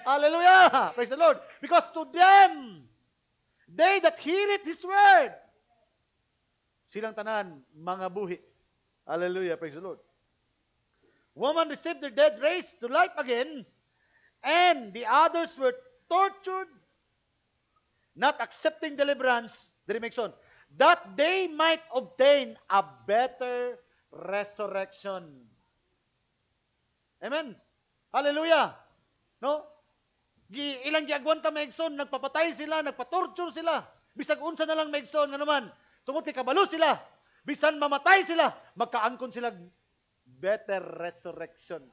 Hallelujah! Praise the Lord. Because to them, they that hear it, His word, silang tanan, mga buhi. Hallelujah! Praise the Lord. Woman received their dead raised to life again, and the others were tortured, not accepting deliverance, direction, that they might obtain a better resurrection. Amen? Hallelujah! No? Gi, ilang giagwanta maigsoon, nagpapatay sila, nagpa-torture sila. Bisag unsa na lang maigsoon, nga naman, tungod kay kabalo sila. Bisan mamatay sila, magkaangkon sila better resurrection.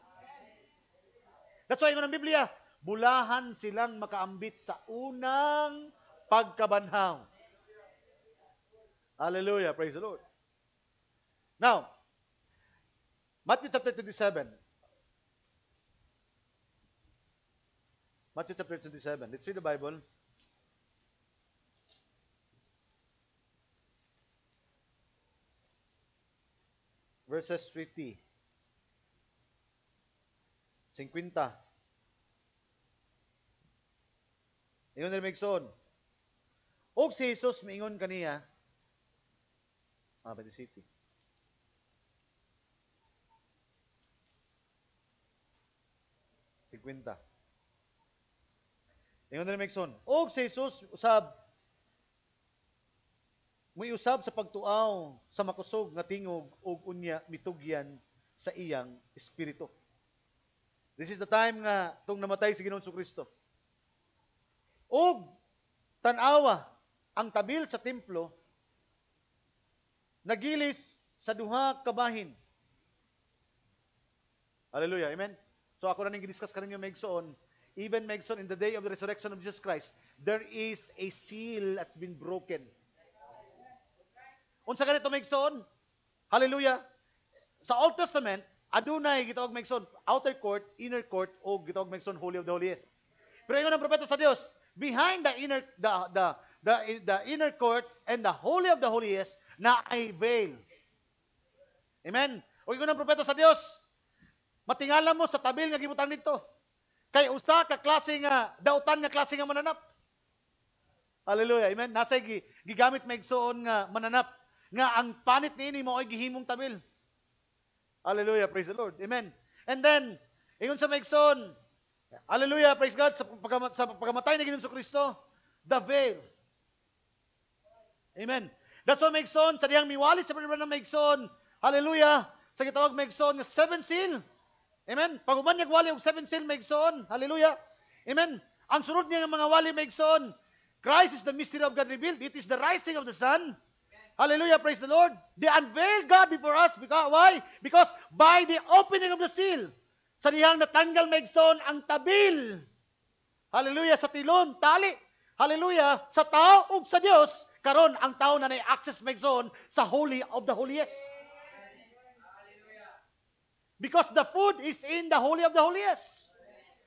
That's why ng Biblia, bulahan silang makaambit sa unang pagkabanhaw. Hallelujah. Praise the Lord. Now, Matthew chapter 27, Matthew chapter 27. Let's read the Bible. Verses 50. 50. Ingon nila Megson. O si Jesus mingon kaniya, ah, by the city. Sigwinta. Ingon ni Mixon, og oh, si Jesus usab miusab sa pagtuaw sa makusog nga tingog ug unya mitugyan sa iyang espiritu. This is the time nga tong namatay si Ginoong Kristo. Og tanawa ang tabil sa templo nagilis sa duha kabahin. Hallelujah. Amen. So ako na ning gidiscuss kaninyo maigsoon even mentioned in the day of the resurrection of Jesus Christ, there is a seal that been broken. Unsa ganito megson? Hallelujah. Sa Old Testament, adunay gitawag megson outer court, inner court o gitawag megson holy of the holiest. Pero ingon ang propeta sa Dios, behind the inner the the the, the inner court and the holy of the holiest na ay veil. Amen. O ingon ang propeta sa Dios, matingala mo sa tabil nga gibutang To. Kay usta ka klase nga dautan nga klase nga mananap. Hallelujah. Amen. Nasa gi, gigamit may igsuon nga mananap nga ang panit niini mo ay gihimong tabil. Hallelujah. Praise the Lord. Amen. And then ingon sa may Hallelujah. Praise God sa, pagkamatay, sa pagkamatay ni Ginoong Kristo, the veil. Amen. That's why maigsoon, sa diyang miwali sa pagkamatay ng maigsoon, hallelujah, sa gitawag maigsoon, nga seven seal, Amen? Paguban niya wali og seven seal may igsoon. Hallelujah. Amen? Ang sunod niya mga wali may igsoon. Christ is the mystery of God revealed. It is the rising of the sun. Hallelujah, praise the Lord. They unveiled God before us. Because, why? Because by the opening of the seal, sa dihang natanggal maigsoon ang tabil. Hallelujah, sa tilon, tali. Hallelujah, sa tao ug sa Dios karon ang tao na nay access maigsoon sa holy of the holiest. Because the food is in the Holy of the Holiest.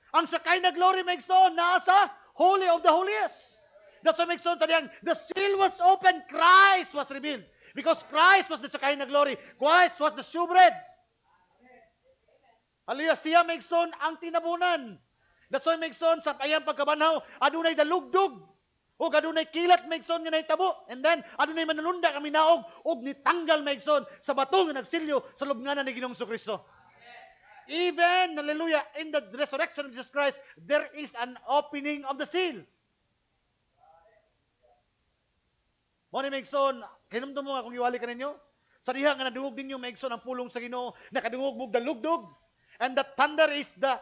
Ang sakay na glory makes on nasa Holy of the Holiest. That's what makes sense. The seal was open, Christ was revealed. Because Christ was the sakay na glory. Christ was the shewbread. Hallelujah. Siya makes on ang tinabunan. That's why makes on sa ayang pagkabanhaw, adunay dalugdog. O adunay kilat makes on nga naitabo. And then, adunay manulunda kami naog. O nitanggal makes on sa batong nagsilyo sa lubnganan ni Ginoong Kristo even, hallelujah, in the resurrection of Jesus Christ, there is an opening of the seal. Money ni Megson, kinumdum mo nga kung iwali ka ninyo. Sa diha nga nadungog ninyo, Megson, ang pulong sa Ginoo, nakadungog mo dalugdog. And the thunder is the,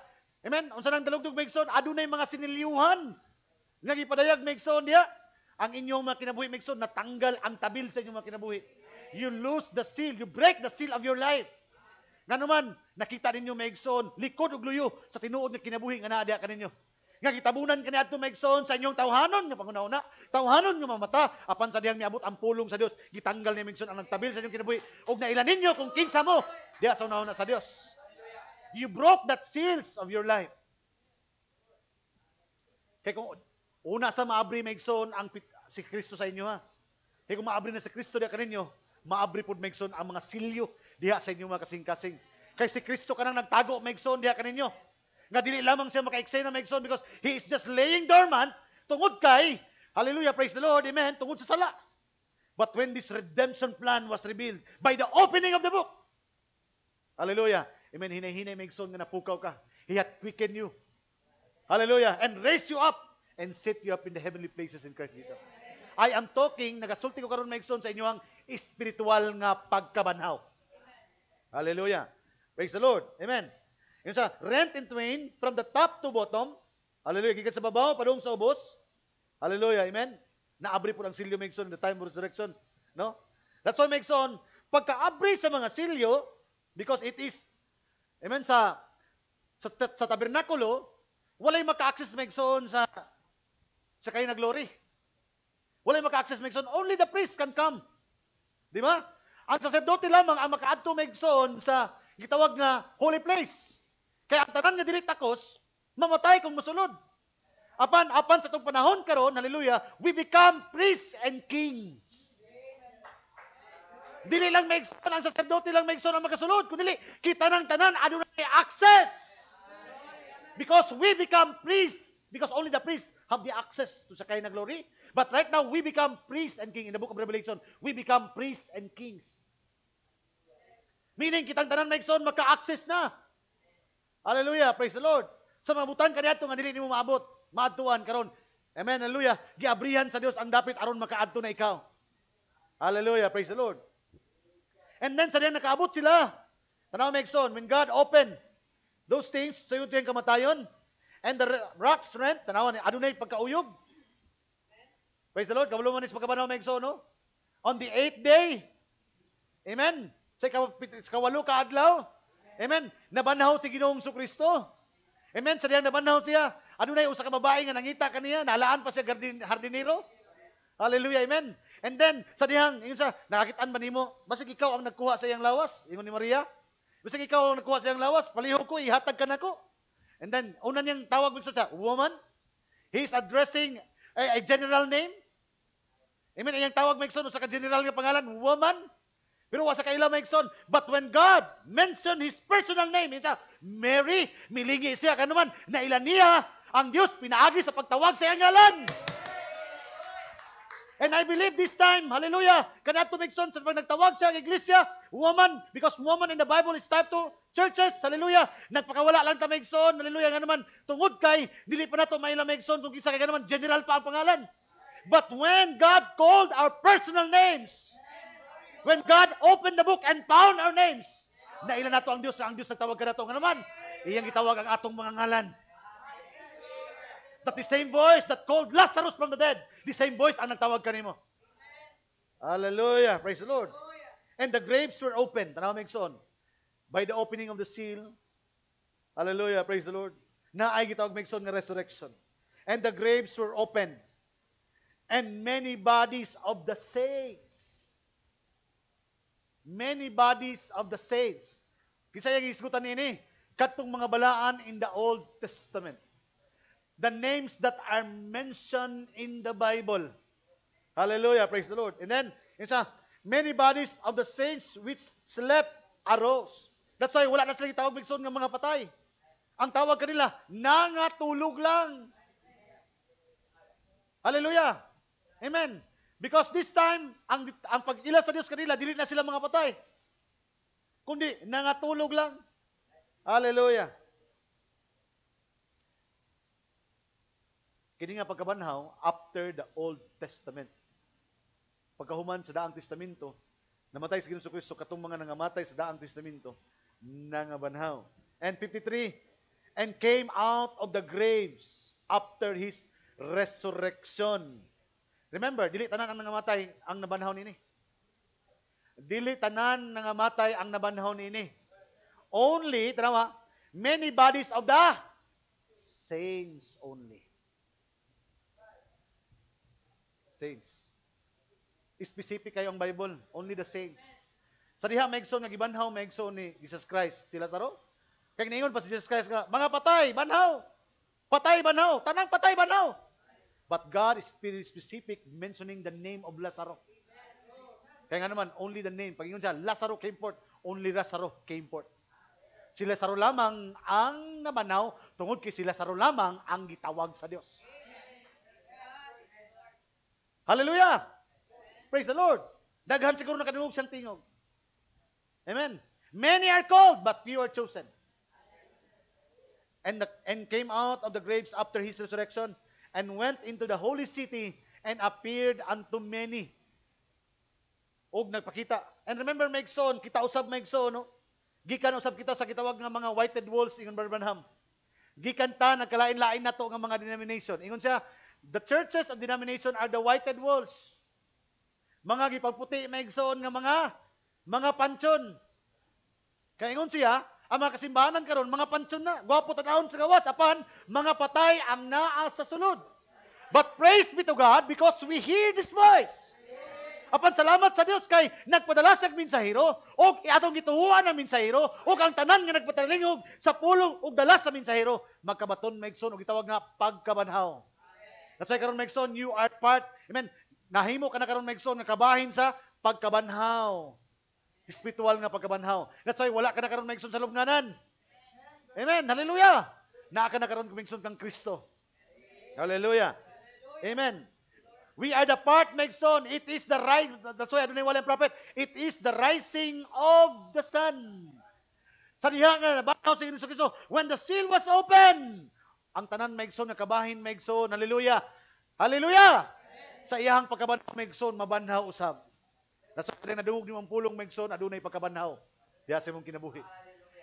amen, unsa nang dalugdog, Megson, adunay mga siniliuhan. Nagipadayag, Megson, diha. Ang inyong mga kinabuhi, Megson, natanggal ang tabil sa inyong mga kinabuhi. You lose the seal, you break the seal of your life. Nganuman, nakita ninyo Megson, likod ug luyo sa tinuod nga kinabuhi nga naa diha kaninyo. Nga gitabunan kani adto Megson sa inyong tawhanon nga pangunauna, tawhanon nga mamata apan sa diyang miabot ang pulong sa Dios, gitanggal ni Megson ang nagtabil sa inyong kinabuhi ug nailan ninyo kung kinsa mo diha sa una sa Dios. You broke that seals of your life. Kay kung una sa maabri Megson ang si Kristo sa inyo ha. Kay kung maabri na si Kristo diha kaninyo, maabri pud Megson ang mga silyo diha sa inyong mga kasing-kasing. Kay si Kristo ka nang nagtago maigsoon diha kaninyo. Nga dili lamang siya makaiksay na maigsoon because he is just laying dormant tungod kay Hallelujah, praise the Lord, amen, tungod sa sala. But when this redemption plan was revealed by the opening of the book, Hallelujah, amen, hinay-hinay maigsoon nga napukaw ka. He hath quickened you. Hallelujah, and raise you up and set you up in the heavenly places in Christ Jesus. I am talking, nagasulti ko karon maigsoon sa inyo ang spiritual nga pagkabanhaw. Hallelujah. Praise the Lord. Amen. Yung sa rent in twain from the top to bottom. Hallelujah. Gigat sa babaw, padung sa ubos. Hallelujah. Amen. Naabri po ng silyo Megson in the time of resurrection. No? That's why Megson, pagkaabri sa mga silyo, because it is, amen, sa sa, sa tabernakulo, walay maka-access Megson sa sa kayo na glory. Walay maka-access Megson. Only the priest can come. Di ba? Ang saserdote lamang ang makaadto megson sa gitawag nga holy place. Kaya ang tanan nga dili takos, mamatay kung musulod. Apan apan sa tong panahon karon, haleluya, we become priests and kings. Dili lang maigsoon ang saserdote lang maigsoon ang makasulod, dili, kita ng tanan adunay access. Because we become priests because only the priests have the access to sa kay na glory But right now, we become priests and kings. In the book of Revelation, we become priests and kings. Meaning, kitang tanan maigsoon, magka-access na. Hallelujah, praise the Lord. Sa mabutan ka niya nga dili nimo maabot, maadtuan karon. Amen, hallelujah. Giabrihan sa Dios ang dapit aron makaadto na ikaw. Hallelujah, praise the Lord. And then sa diyan nakaabot sila. Tanaw maigsoon, when God open those things, sayo so kamatayon, and the rocks rent, tanaw ni Adonai pagkauyog, Praise the Lord. Kabuluman is pagkabanaw may no? On the eighth day. Amen. Sa kawalo ka adlaw. Amen. Nabanaw si Ginoong su Kristo. Amen. Sa diyan nabanaw siya. Ano na usa ka babae nga nangita kaniya, nalaan pa siya gardin, hardinero. Hallelujah. Amen. And then sa dihang ingon sa nakakitaan ba nimo? Basig ikaw ang nagkuha sa iyang lawas, ingon ni Maria. Basig ikaw ang nagkuha sa iyang lawas, palihog ko ihatag kanako. And then una niyang tawag sa siya, woman. He's addressing a, a general name. Amen. Iyang tawag maigsoon sa ka-general nga pangalan, woman. Pero wa sa kaila maigsoon. But when God mentioned His personal name, it's Mary, milingi siya kanuman, na ilan niya ang Dios pinaagi sa pagtawag sa iyang ngalan. And I believe this time, hallelujah, kanato maigsoon sa pag nagtawag sa iglesia, woman, because woman in the Bible is type to churches, hallelujah, nagpakawala lang ta maigsoon, hallelujah, nga naman, tungod kay, dili pa na to may maigsoon, kung kisa kay naman, general pa ang pangalan. But when God called our personal names, when God opened the book and found our names, nailan na to ang Diyos. Ang Diyos nagtawag ka na to. Nga naman, iyang itawag ang atong mga ngalan. That the same voice that called Lazarus from the dead, the same voice ang nagtawag ka nimo. Hallelujah. Praise the Lord. And the graves were opened. Tanaw may son. By the opening of the seal. Hallelujah. Praise the Lord. Na ay gitawag may son nga resurrection. And the graves were opened and many bodies of the saints. Many bodies of the saints. Kisaya gisgutan ini, katong mga balaan in the Old Testament. The names that are mentioned in the Bible. Hallelujah, praise the Lord. And then, isa, many bodies of the saints which slept arose. That's why wala na sila itawag bigson ng mga patay. Ang tawag kanila, nangatulog lang. Hallelujah. Amen. Because this time, ang, ang pag-ila sa Diyos kanila, dili na sila mga patay. Kundi, nangatulog lang. Hallelujah. Kini nga pagkabanhaw, after the Old Testament. Pagkahuman sa Daang Testamento, namatay si Ginoo Kristo, katong mga nangamatay sa Daang Testamento, nangabanhaw. And 53, and came out of the graves after his resurrection. Remember, dili tanan ang nangamatay ang nabanhaw nini. Dili tanan nangamatay ang nabanhaw nini. Only, tanawa, many bodies of the saints only. Saints. Specific kayo ang Bible. Only the saints. Sa diha, maigsoon nga gibanhaw, maigsoon ni Jesus Christ. Sila taro? Kaya ningon pa si Jesus Christ nga, mga patay, banhaw! Patay, banhaw! Tanang patay, banhaw! But God is very specific mentioning the name of Lazaro. Kaya nga naman, only the name. Pag yun siya, Lazaro came forth. Only Lazaro came forth. Si Lazaro lamang ang nabanaw, tungod kay si Lazaro lamang ang gitawag sa Dios. Hallelujah! Praise the Lord! Daghan siguro nakadungog siyang tingog. Amen. Many are called, but few are chosen. And, the, and came out of the graves after his resurrection and went into the holy city and appeared unto many. Og nagpakita. And remember Megson, kita usab Megson, no? Gikan usab kita sa kitawag nga mga whited walls ingon Birmingham. Gikan ta nagkalain-lain na to nga mga denomination. Ingon siya, the churches and denomination are the whited walls. Mga gipagputi Megson nga mga mga pansyon. Kaya ingon siya, ang mga kasimbahanan karon mga pansyon na, gwapo tanahon sa gawas, apan mga patay ang naa sa sulod. But praise be to God because we hear this voice. Apan salamat sa Dios kay nagpadala sa mensahero og atong gituhuan ang mensahero og ang tanan nga nagpatalingog sa pulong og dala sa mensahero magkabaton maigsoon og gitawag nga pagkabanhaw. That's why karon maigsoon you are part. Amen. Nahimo ka na karon maigsoon nga kabahin sa pagkabanhaw spiritual nga pagkabanhaw. That's why wala ka na karon maigsoon sa lubnganan. Amen. Hallelujah. Naa ka na karon kumingsod kang Kristo. Hallelujah. Amen. We are the part, Megson. It is the rise. That's why adunay Walang Prophet. It is the rising of the sun. Sa diha nga, bakaw sa Ginoo Kristo, when the seal was open, ang tanan, Megson, nga kabahin, Megson. Hallelujah. Hallelujah. Sa iyahang pagkabanhaw, Megson, mabanhaw usab. Nasa na naduog ni mong Megson, adunay pagkabanhaw. Diya sa mong kinabuhi.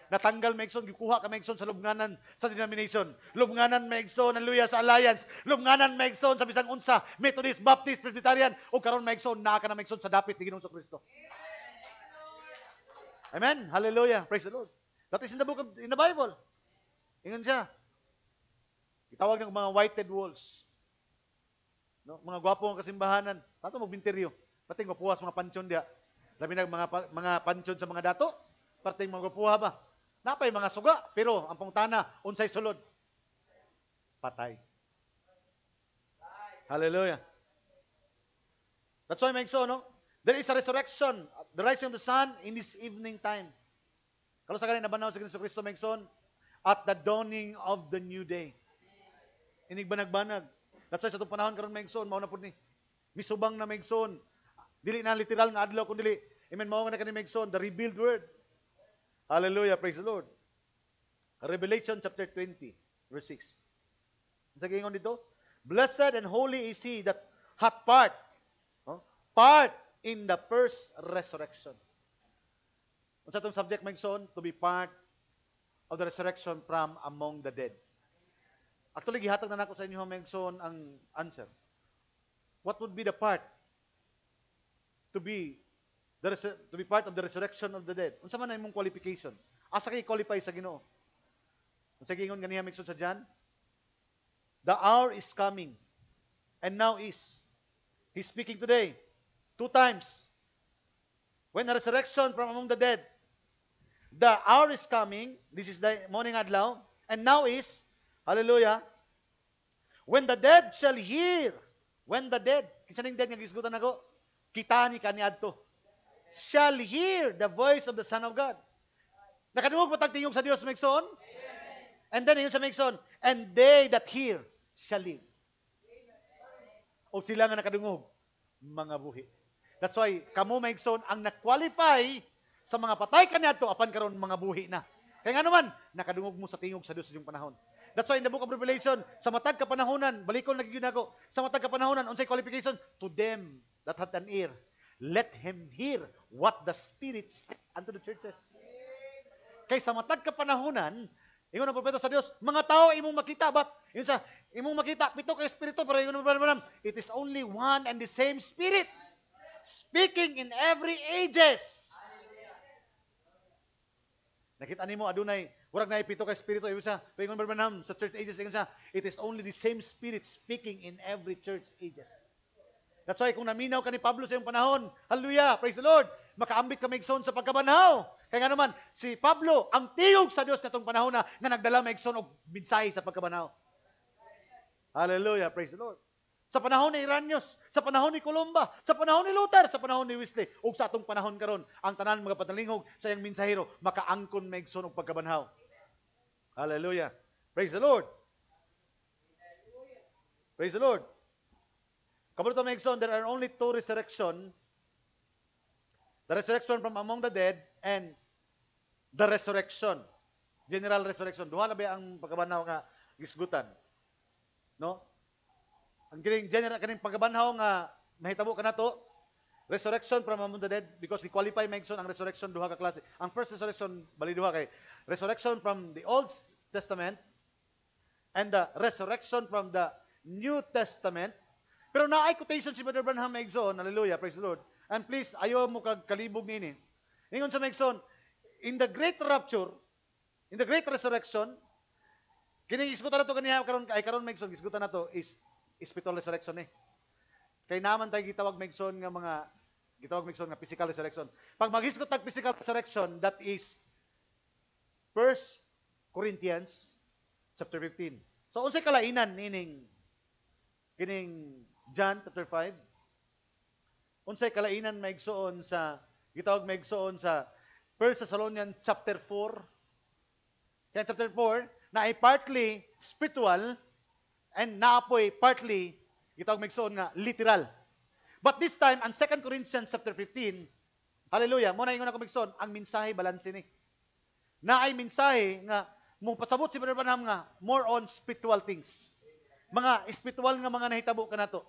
Natanggal Megson, gikuha ka Megson sa lubnganan sa denomination. Lubnganan Megson, hallelujah sa alliance. Lubnganan Megson sa bisang unsa, Methodist, Baptist, Presbyterian. O karon Megson, naa ka na Megson sa dapit ni Ginoong Kristo. Amen. Hallelujah. Praise the Lord. That is in the book of, in the Bible. Ingon siya. Itawag ng mga whited walls. No? Mga gwapo ang kasimbahanan. Tato magbinteryo. Pating puwas mga pansyon dia. Labi na mga, mga pansyon sa mga dato. mga puwa ba? Napay mga suga, pero ang pungtana, unsay sulod. Patay. Hallelujah. That's why makes so, no? There is a resurrection, the rising of the sun in this evening time. Kalau sa kanina banaw sa Kristo Kristo Megson, at the dawning of the new day. Inigbanag-banag. banag That's why sa itong panahon karon mao na pud ni. Misubang na Megson, Dili na literal nga adlaw kun dili. Amen mao nga kani Megson, the revealed word. Hallelujah, praise the Lord. Revelation chapter 20, verse 6. Sa gingon dito, Blessed and holy is he that hath part, no? part in the first resurrection. Unsa tong subject Megson? To be part of the resurrection from among the dead. Actually, gihatag na nako sa inyo, Megson, ang answer. What would be the part to be the to be part of the resurrection of the dead. Unsa man imong qualification? Asa ah, kay qualify sa Ginoo? Unsa gingon ganiha miksod sa John? The hour is coming and now is He's speaking today two times. When the resurrection from among the dead, the hour is coming, this is the morning adlaw, and now is, hallelujah, when the dead shall hear, when the dead, kinsa ning dead nga gisgutan nako? kitani kaniadto shall hear the voice of the Son of God. Nakadungog mo tagtingog sa Dios Megson? And then, yun sa Megson, and they that hear shall live. O sila nga nakadungog, mga buhi. That's why, kamo Megson, ang na-qualify sa mga patay kaniadto apan karon mga buhi na. Kaya nga naman, nakadungog mo sa tingog sa Dios sa iyong panahon. That's why in the book of Revelation, sa matag kapanahonan, balikon lagi yun ako, sa matag kapanahonan, unsay qualification, to them that hath an ear, let him hear what the Spirit said unto the churches. Kaysa matag kapanahonan, ingon ang propeta sa Dios, mga tao imong makita but yun sa imong makita pito kay espiritu pero ingon ang it is only one and the same spirit speaking in every ages. Nakita nimo adunay Murag na ipito kay Espiritu, ibig sa, pingon ba sa church ages, ibig sa, it is only the same Spirit speaking in every church ages. That's why kung naminaw ka ni Pablo sa iyong panahon, hallelujah, praise the Lord, makaambit ka maigsoon sa pagkabanhaw. Kaya nga naman, si Pablo, ang tiyog sa Diyos na itong panahon na, na nagdala maigsoon o binsahe sa pagkabanhaw. Hallelujah, praise the Lord. Sa panahon ni Iranios, sa panahon ni Columba, sa panahon ni Luther, sa panahon ni Wesley, ug sa atong panahon karon, ang tanan mga patalingog sa iyang minsahero makaangkon maigsoon og pagkabanhaw. Hallelujah. Praise the Lord. Praise the Lord. Kamulit of Exxon, there are only two resurrection. The resurrection from among the dead and the resurrection. General resurrection. Duha na ba ang pagkabanaw nga gisgutan? No? Ang kining general kaning pagkabanaw nga mahitabo kanato resurrection from among the dead because we qualify Megson ang resurrection duha ka klase. Ang first resurrection bali duha kay resurrection from the Old Testament and the resurrection from the New Testament pero naay quotation si Brother Branham Megson, hallelujah, praise the Lord. And please, ayo mo kag kalibog nini. Ingon sa Megson, in the great rapture, in the great resurrection, kining isgutan nato kaniya karon ay karon Megson isgutan nato is spiritual resurrection eh. Kay naman tay gitawag Megson nga mga gitawag Megson nga physical resurrection. Pag maghisgot tag physical resurrection, that is 1 Corinthians chapter 15. So unsay kalainan nining kining John chapter 5. Unsay kalainan maigsoon sa gitawag maigsoon sa 1 Thessalonians chapter 4. Kaya chapter 4 na ay partly spiritual and naapoy partly gitawag maigsoon nga literal. But this time on 2 Corinthians chapter 15, hallelujah, mo na ingon ako maigsoon ang mensahe balanse ni. Na ay mensahe nga mong pasabot si Brother Branham nga more on spiritual things. Mga spiritual nga mga nahitabo to.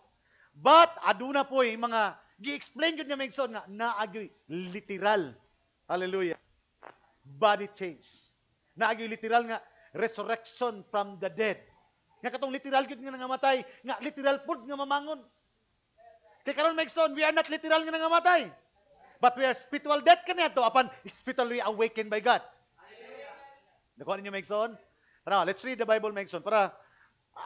But, aduna po eh, yung mga, gi-explain yun niya mga nga, naagyoy literal. Hallelujah. Body change. Naagyoy literal nga, resurrection from the dead. Nga katong literal yun nga nangamatay, nga literal po nga mamangon. Kaya karon mga we are not literal nga nangamatay. But we are spiritual death kaniya to, apan spiritually awakened by God. Nakuha ninyo mga Tara, let's read the Bible, Megson, para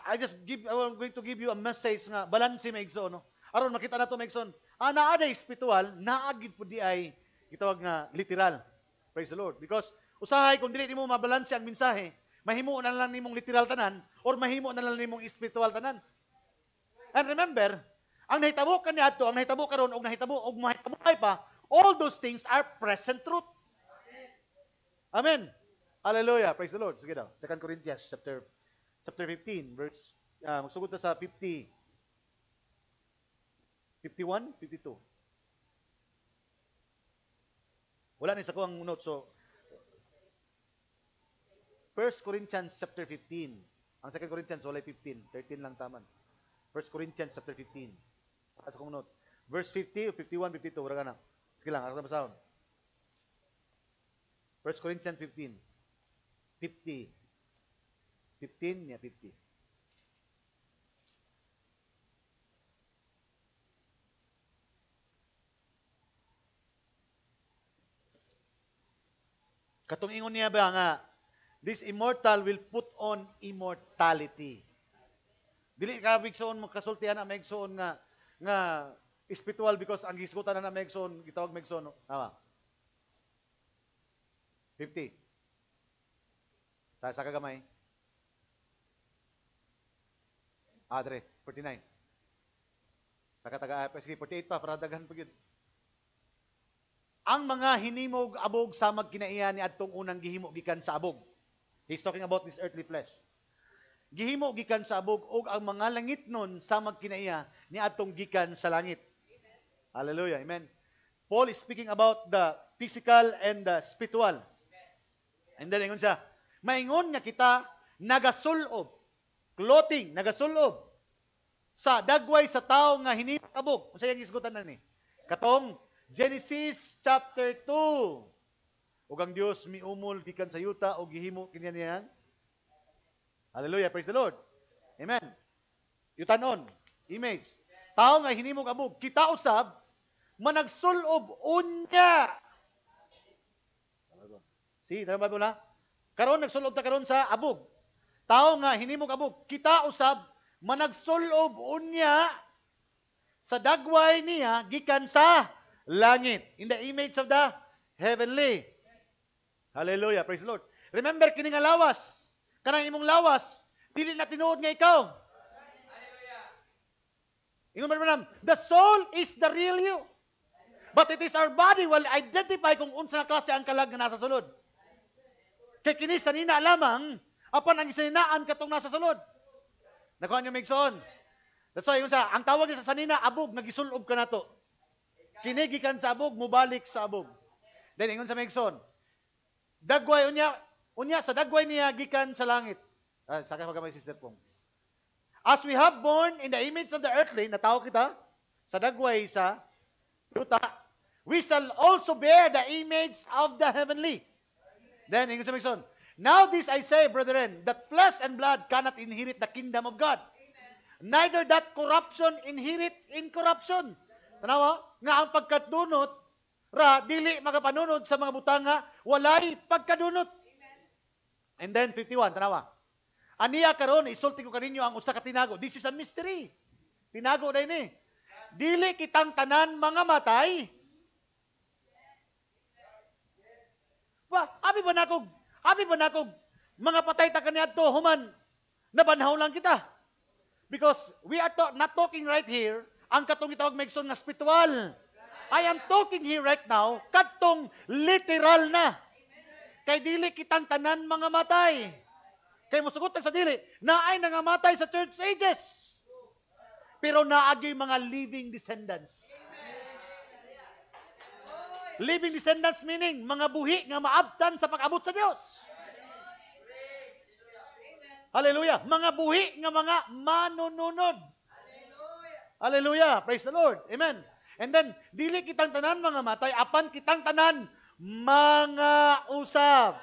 I just give, I'm going to give you a message nga, balansi may igsoon. No? Aron makita na to may igsoon. Ah, naa spiritual, naagid po di ay, gitawag nga, literal. Praise the Lord. Because, usahay, kung dili nimo mabalansi ang mensahe, mahimo na lang nimong literal tanan, or mahimo na lang nimong spiritual tanan. And remember, ang nahitabo ka ni Adto, ang nahitabo ka ron, o nahitabo, o mahitabo pa, all those things are present truth. Amen. Hallelujah. Praise the Lord. Sige daw. 2 Corinthians chapter chapter 15, verse, uh, magsugod ta sa 50, 51, 52. Wala ni sa ko ang note, so 1 Corinthians chapter 15. Ang 2 Corinthians wala 15, 13 lang taman. 1 Corinthians chapter 15. asa kong note. Verse 50, 51, 52, wala ka na. Sige lang, ako na basahon. 1 Corinthians 15. 50. 15? Yeah, 50. Katong ingon niya ba nga, this immortal will put on immortality. Dili ka bigsoon mo kasultihan na megsoon nga nga spiritual because ang gisgutan na na megsoon gitawag megsoon, no? tama. 50. Sa sa kagamay. Adre, dire, 49. Taga-taga, ah, sige, 48 pa, para daghan pa yun. Ang mga hinimog abog sa magkinaiya ni adtong unang gihimo gikan sa abog. He's talking about this earthly flesh. Gihimo gikan sa abog og ang mga langit nun sa magkinaiya ni atong gikan sa langit. Amen. Hallelujah. Amen. Paul is speaking about the physical and the spiritual. Amen. And then ingon siya, maingon nga kita nagasulob clothing nagasulob sa dagway sa tao nga hinipabog. Unsa yang isgutan na Katong Genesis chapter 2. Ug ang Dios miumol gikan sa yuta o gihimo kini niya. Hallelujah, praise the Lord. Amen. Yutanon, image. Tao nga hinimog abog, kita usab managsulob unya. Si, tama ba na? Karon nagsulob ta karon sa abog. Tao nga hinimo kabog kita usab managsulob unya sa dagway niya gikan sa langit in the image of the heavenly. Hallelujah, praise the Lord. Remember kini nga lawas, kanang imong lawas dili na tinuod nga ikaw. Ingon man the soul is the real you. But it is our body will identify kung unsa klase ang kalag nga nasa sulod. Kay kini sanina lamang Apan ang saninaan katong nasa sulod. Nakuha niyo migsoon. That's why yun sa, ang tawag niya sa sanina, abog, nagisulob ka na to. Kinigikan sa abog, mubalik sa abog. Then, ingon sa migsoon. Dagway, unya, unya, sa dagway niya, gikan sa langit. Ah, sakay magamay sister kong. As we have born in the image of the earthly, nataw kita, sa dagway sa luta, we shall also bear the image of the heavenly. Then, ingon sa migsoon. Now this I say, brethren, that flesh and blood cannot inherit the kingdom of God. Amen. Neither that corruption inherit incorruption. Tanawa? Nga ang pagkadunot, ra, dili makapanunod sa mga butanga, walay pagkadunot. Amen. And then 51, tanawa? Aniya karon isulti ko kaninyo ang usa ka tinago. This is a mystery. Tinago na ini. Dili kitang tanan mga matay. Ba, abi ba nako Abi ba nakog, mga patay ta kaniadto human, nabanhaw lang kita. Because we are to, not talking right here, ang katong itawag megson nga spiritual. I am talking here right now, katong literal na. Kay dili kitang tanan mga matay. Kay musugot sa dili, naay nangamatay sa church ages. Pero naagi mga living descendants. Living descendants meaning mga buhi nga maabtan sa pag-abot sa Dios. Hallelujah. Mga buhi nga mga manununod. Hallelujah. Hallelujah. Praise the Lord. Amen. And then, dili kitang tanan mga matay, apan kitang tanan mga usab.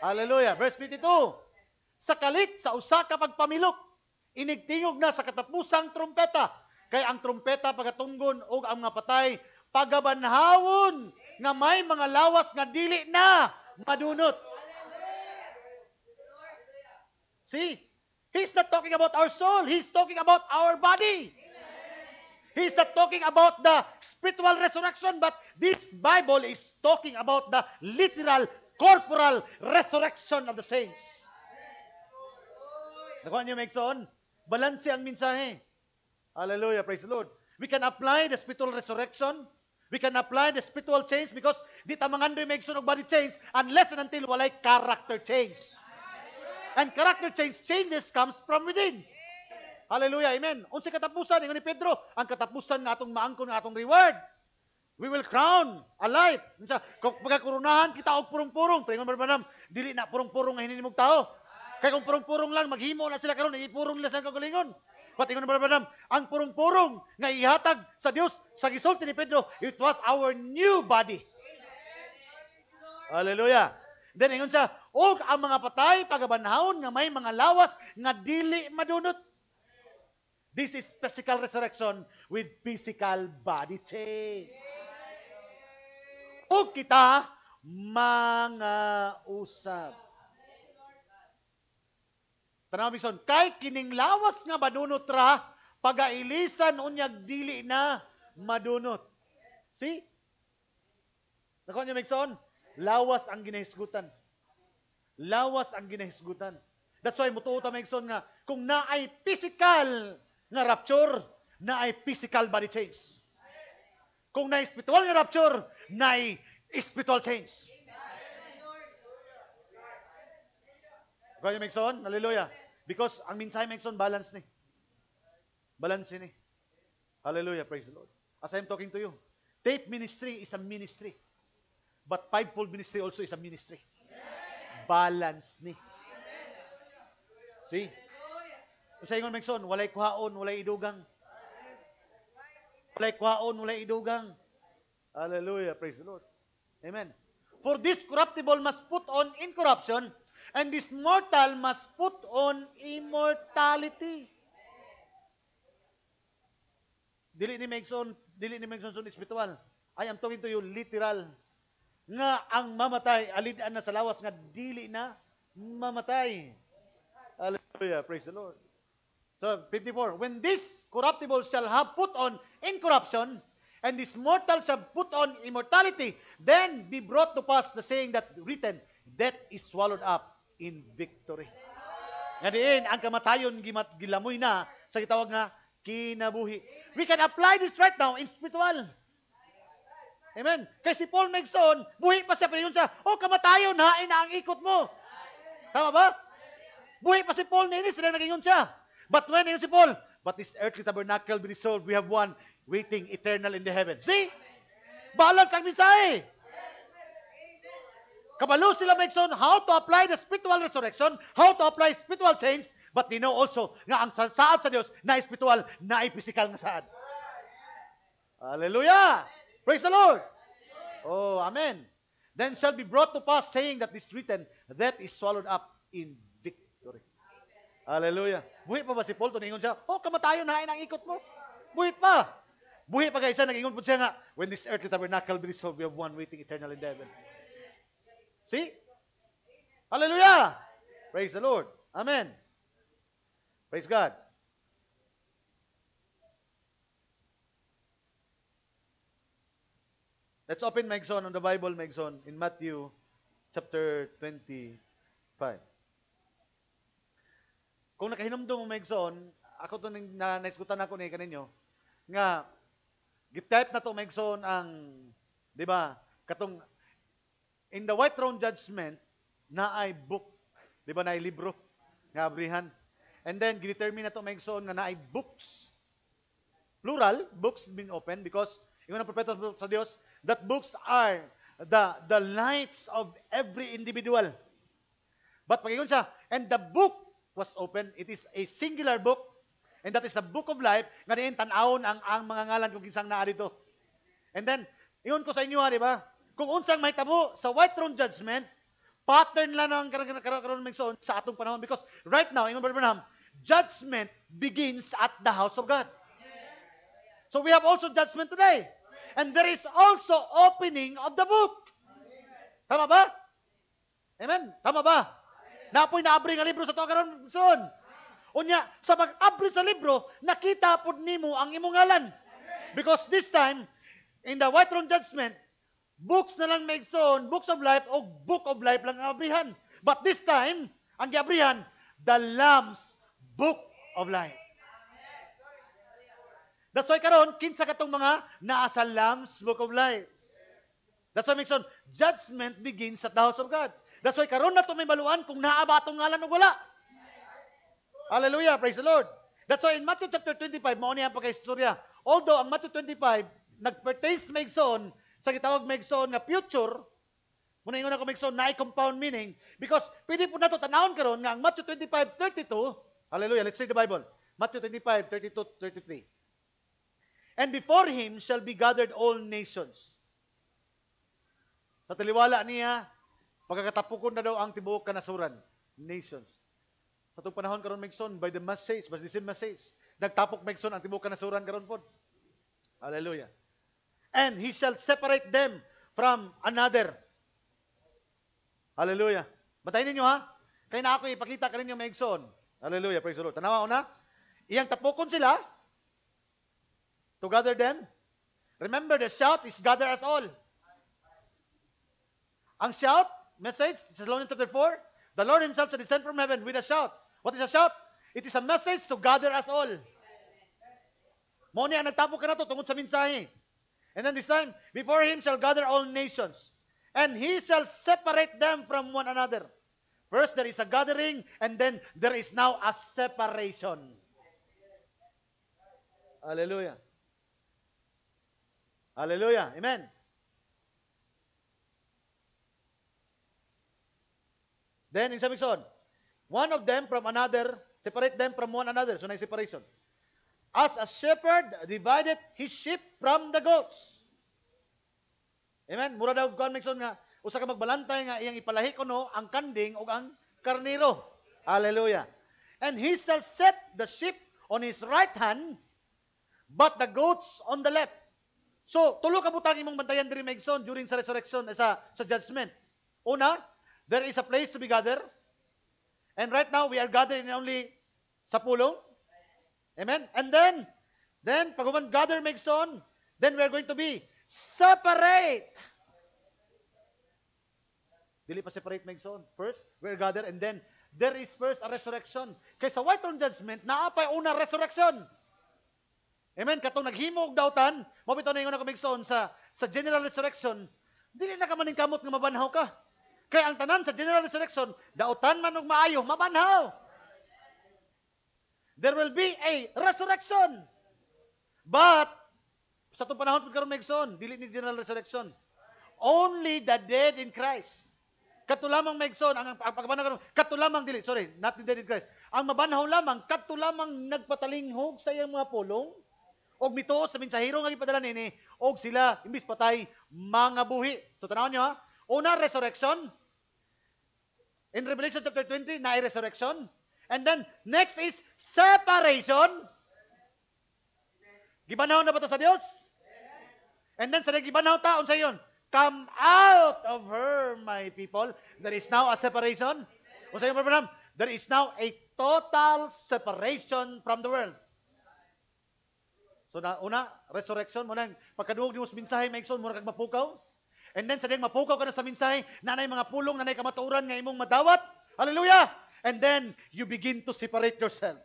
Hallelujah. Verse 52. Sa kalit, sa usa ka pagpamilok, inigtingog na sa katapusang trumpeta. Kay ang trumpeta pagatunggon o ang mga patay pagabanhawon nga may mga lawas nga dili na madunot. See? He's not talking about our soul. He's talking about our body. He's not talking about the spiritual resurrection, but this Bible is talking about the literal, corporal resurrection of the saints. Nakuha niyo, son? Balanse ang mensahe. Hallelujah, praise the Lord. We can apply the spiritual resurrection We can apply the spiritual change because di ta mangandoy may sunog body change unless and until walay character change. And character change, changes comes from within. Hallelujah, amen. Unsa katapusan, ingon ni Pedro, ang katapusan nga atong maangkon nga atong reward. We will crown alive. Unsa kung pagkakurunahan kita og purong-purong, pero ingon madam, dili na purong-purong ang hinimog tao. Kay kung purong-purong lang maghimo na sila karon, ipurong nila sa kagalingon. Patingon ng Madam, ang purong-purong nga ihatag sa Dios sa gisulti ni Pedro, it was our new body. Hallelujah. Then ingon sa, og ang mga patay pagabanhawon nga may mga lawas nga dili madunot. This is physical resurrection with physical body change. O kita mga usab. Tanaw bison, kay kining lawas nga madunot ra, pagailisan unyag dili na madunot. See? Nako niya Mixon, lawas ang ginahisgutan. Lawas ang ginahisgutan. That's why mutuo ta Mixon nga kung naay physical nga rapture, naay physical body change. Kung naay spiritual nga rapture, naay spiritual change. Kanya Mixon, hallelujah. Because ang mensahe Mengson, balance ni. Balance ni. Hallelujah, praise the Lord. As I'm talking to you, tape ministry is a ministry. But fivefold ministry also is a ministry. Balance ni. See? Sa ingon Mengson, walay kuhaon, walay idugang. Walay kuhaon, walay idugang. Hallelujah, praise the Lord. Amen. For this corruptible must put on incorruption, And this mortal must put on immortality. Dili ni Megson, dili ni Megson sun spiritual. I am talking to you literal. Nga ang mamatay, alidan na sa lawas nga dili na mamatay. Hallelujah, praise the Lord. So, 54, when this corruptible shall have put on incorruption, and this mortal shall put on immortality, then be brought to pass the saying that written, death is swallowed up in victory. Nga diin, ang kamatayon gimat gilamoy na sa gitawag nga kinabuhi. We can apply this right now in spiritual. Amen. Kasi si Paul Megson, buhi pa siya pero yun siya, oh kamatayon hain na ang ikot mo. Tama ba? Buhi pa si Paul nini, sila naging yun siya. But when yun si Paul, but this earthly tabernacle be dissolved, we have one waiting eternal in the heaven. See? Balance ang mensahe. Kabalo sila Megson, how to apply the spiritual resurrection, how to apply spiritual change, but they know also nga ang saad sa Dios na spiritual, na physical nga saad. Hallelujah! Praise the Lord! Oh, Amen! Then shall be brought to pass saying that is written, that is swallowed up in victory. Hallelujah! Buhi pa ba si Paul? Tuningon siya, oh, kamatayo na ang ikot mo. Buhi pa! Buhi pa kaysa, nagingon po siya nga, when this earthly tabernacle be dissolved, we have one waiting eternal in heaven. Amen. See? Hallelujah! Praise the Lord. Amen. Praise God. Let's open Megson on the Bible, Megson, in Matthew chapter 25. Kung nakahinumdum mo, Megson, ako to na naiskutan ako ni kaninyo, nga, gitype na to, Megson, ang, di ba, katong in the white throne judgment, na ay book. Di ba, na ay libro ni Abrihan. And then, gidetermine na ito may na na ay books. Plural, books been open because yung ang propeta sa Diyos, that books are the, the lives of every individual. But pag siya, and the book was open, it is a singular book, and that is the book of life, nga diin tanawon ang ang mga ngalan kung kinsang naa dito. And then, iyon ko sa inyo ha, di ba? Kung unsang may tabo sa white throne judgment, pattern lang ng karon migsoon sa atong panahon because right now ingon Brother Branham, judgment begins at the house of God. So we have also judgment today. And there is also opening of the book. Tama ba? Amen? Tama ba? Napoy naabri nga libro sa to karon son. Unya sa pag-abri sa libro nakita pud nimo ang imong ngalan. Because this time in the white throne judgment Books na lang maigsoon, books of life o book of life lang ang abrihan. But this time, ang giabrihan, the Lamb's Book of Life. That's why karon kinsa katong mga naa Lamb's Book of Life. That's why Mixon, judgment begins at the house of God. That's why karon na to may baluan kung naa ba atong ngalan o wala. Hallelujah, praise the Lord. That's why in Matthew chapter 25, mao niya ang pagkaistorya. Although ang Matthew 25 nag-pertains maigsoon sa gitawag megson nga future, muna ingon ako megson na compound meaning because pwede po nato tanawon karon nga ang Matthew 25:32, hallelujah, let's read the Bible. Matthew 25:32-33. And before him shall be gathered all nations. Sa taliwala niya, pagkatapukon na daw ang tibuok kanasuran, nations. Sa itong panahon karon Megson, by the message, by the same message, nagtapok Megson ang tibuok kanasuran karon pod. Hallelujah and he shall separate them from another. Hallelujah. Batayin ninyo ha. Kaya na ako ipakita ka ninyo may igsoon. Hallelujah. Praise the Lord. Tanawa ko na. Iyang tapukon sila to gather them. Remember, the shout is gather us all. Ang shout, message, Thessalonians chapter 4, the Lord himself shall descend from heaven with a shout. What is a shout? It is a message to gather us all. Mo ni ang nagtapok ka na to tungod sa mensahe. And then this time, before him shall gather all nations, and he shall separate them from one another. First, there is a gathering, and then there is now a separation. Hallelujah. Hallelujah. Amen. Then, in sabi one of them from another, separate them from one another. So, na separation as a shepherd divided his sheep from the goats. Amen? Mura daw kuan mixon nga usa ka magbalantay nga iyang ipalahi kuno ang kanding ug ang karnero. Hallelujah. And he shall set the sheep on his right hand but the goats on the left. So, tulo ka butang imong bantayan diri maigson during sa resurrection eh, sa sa judgment. Una, there is a place to be gathered. And right now we are gathered in only sa pulong Amen? And then, then, pag man gather makes on, then we're going to be separate. Dili pa separate makes on. First, we're gather, and then, there is first a resurrection. Kaysa white throne judgment, naapay una resurrection. Amen? Katong naghimog daw tan, mabito na yung una kumigsoon sa, sa general resurrection, dili na ka maning kamot nga mabanhaw ka. Kaya ang tanan sa general resurrection, dautan man og maayo, mabanhaw. There will be a resurrection. But, sa itong panahon, pagkaroon may igsoon, dili ni general resurrection. Only the dead in Christ. Katulamang may igsoon, ang, ang, ang pagbanag, katulamang dili, sorry, not the dead in Christ. Ang mabanaw lamang, katulamang nagpatalinghog sa iyang mga pulong, o mito sa mensahero nga gipadala nini, o sila, imbis patay, mga buhi. So, tanawan nyo ha? Una, resurrection. In Revelation chapter 20, na resurrection. And then, next is separation. Gibanaw na ba ito sa Diyos? And then, sa nagibanaw taon sa yon, Come out of her, my people. There is now a separation. O sa iyon, there is now a total separation from the world. So na una, resurrection mo nang pagkaduog ni may maigsoon mo kag mapukaw. And then sa ding mapukaw ka na sa mensahe, nanay mga pulong, nanay kamatuoran nga imong madawat. Hallelujah! And then, you begin to separate yourself.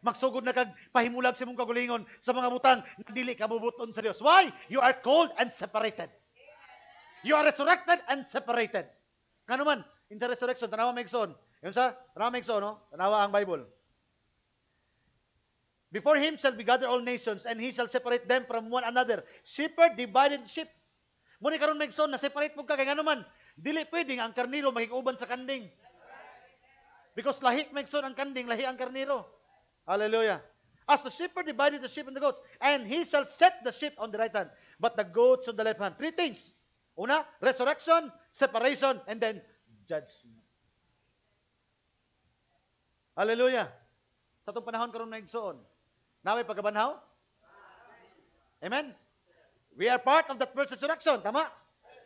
Magsugod na kag pahimulag sa mong kagulingon sa mga butang dili ka bubuton sa Dios. Why? You are called and separated. You are resurrected and separated. Kano man, in the resurrection, tanawa may ikson. Yun sa, tanawa may ikson, no? Tanawa ang Bible. Before him shall be gathered all nations, and he shall separate them from one another. Shepherd divided sheep. Muni karon megson na separate mo ka kay ngano man, dili pwedeng ang karnilo magiguban sa kanding. Because lahi megson ang kanding, lahi ang karniro. Hallelujah. As the shepherd divided the sheep and the goats, and he shall set the sheep on the right hand, but the goats on the left hand. Three things. Una, resurrection, separation, and then judgment. Hallelujah. Sa itong panahon karon na igsoon, naway pagkabanhaw? Amen? We are part of that first resurrection. Tama?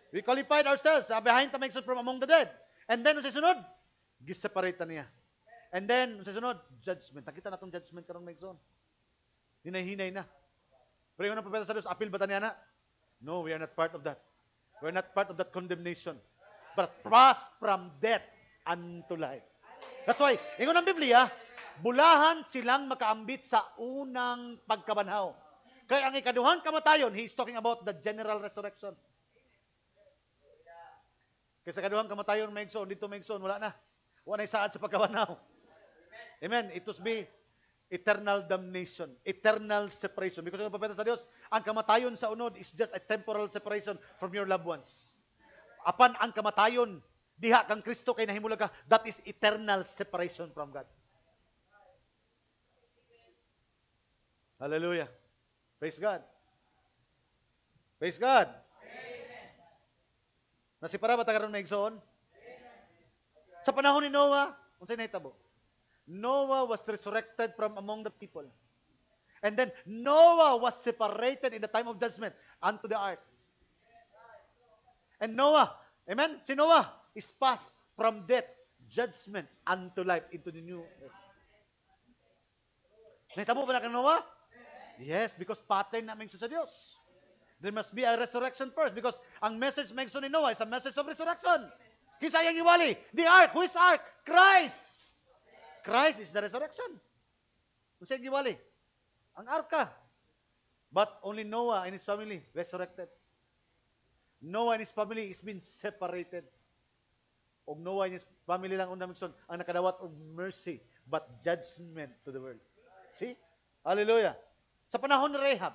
We qualified ourselves uh, behind the from among the dead. And then, sa sunod, Giseparate niya. And then, sa sunod, judgment. Nakita na itong judgment karon may zone. Hinahinay na. Pero yung napapita sa Diyos, appeal ba tanya na? No, we are not part of that. We are not part of that condemnation. But pass from death unto life. That's why, ingon ang Biblia, bulahan silang makaambit sa unang pagkabanhaw. Kaya ang ikaduhang kamatayon, he is talking about the general resurrection. Kaya sa ikaduhang kamatayon, Megson, dito Megson, wala na. Wala saad sa pagkawanaw. Amen. It must be eternal damnation, eternal separation. Because ang papeta sa Dios, ang kamatayon sa unod is just a temporal separation from your loved ones. Apan ang kamatayon, diha kang Kristo kay nahimulag ka, that is eternal separation from God. Hallelujah. Praise God. Praise God. Amen. Nasipara ba tagaron na igsoon? Sa panahon ni Noah, unsay nahitabo? Noah was resurrected from among the people. And then Noah was separated in the time of judgment unto the ark. And Noah, amen? Si Noah is passed from death, judgment, unto life, into the new earth. Nahitabo pa na kang Noah? Yes, because pattern namin sa Diyos. There must be a resurrection first because ang message mentioned ni Noah is a message of resurrection. Kinsayang iwali? The ark. Who is ark? Christ. Christ is the resurrection. Unsay giwali? Ang arka. But only Noah and his family resurrected. Noah and his family is been separated. Og Noah and his family lang unang misyon ang nakadawat og mercy but judgment to the world. See? Hallelujah. Sa panahon ni Rahab,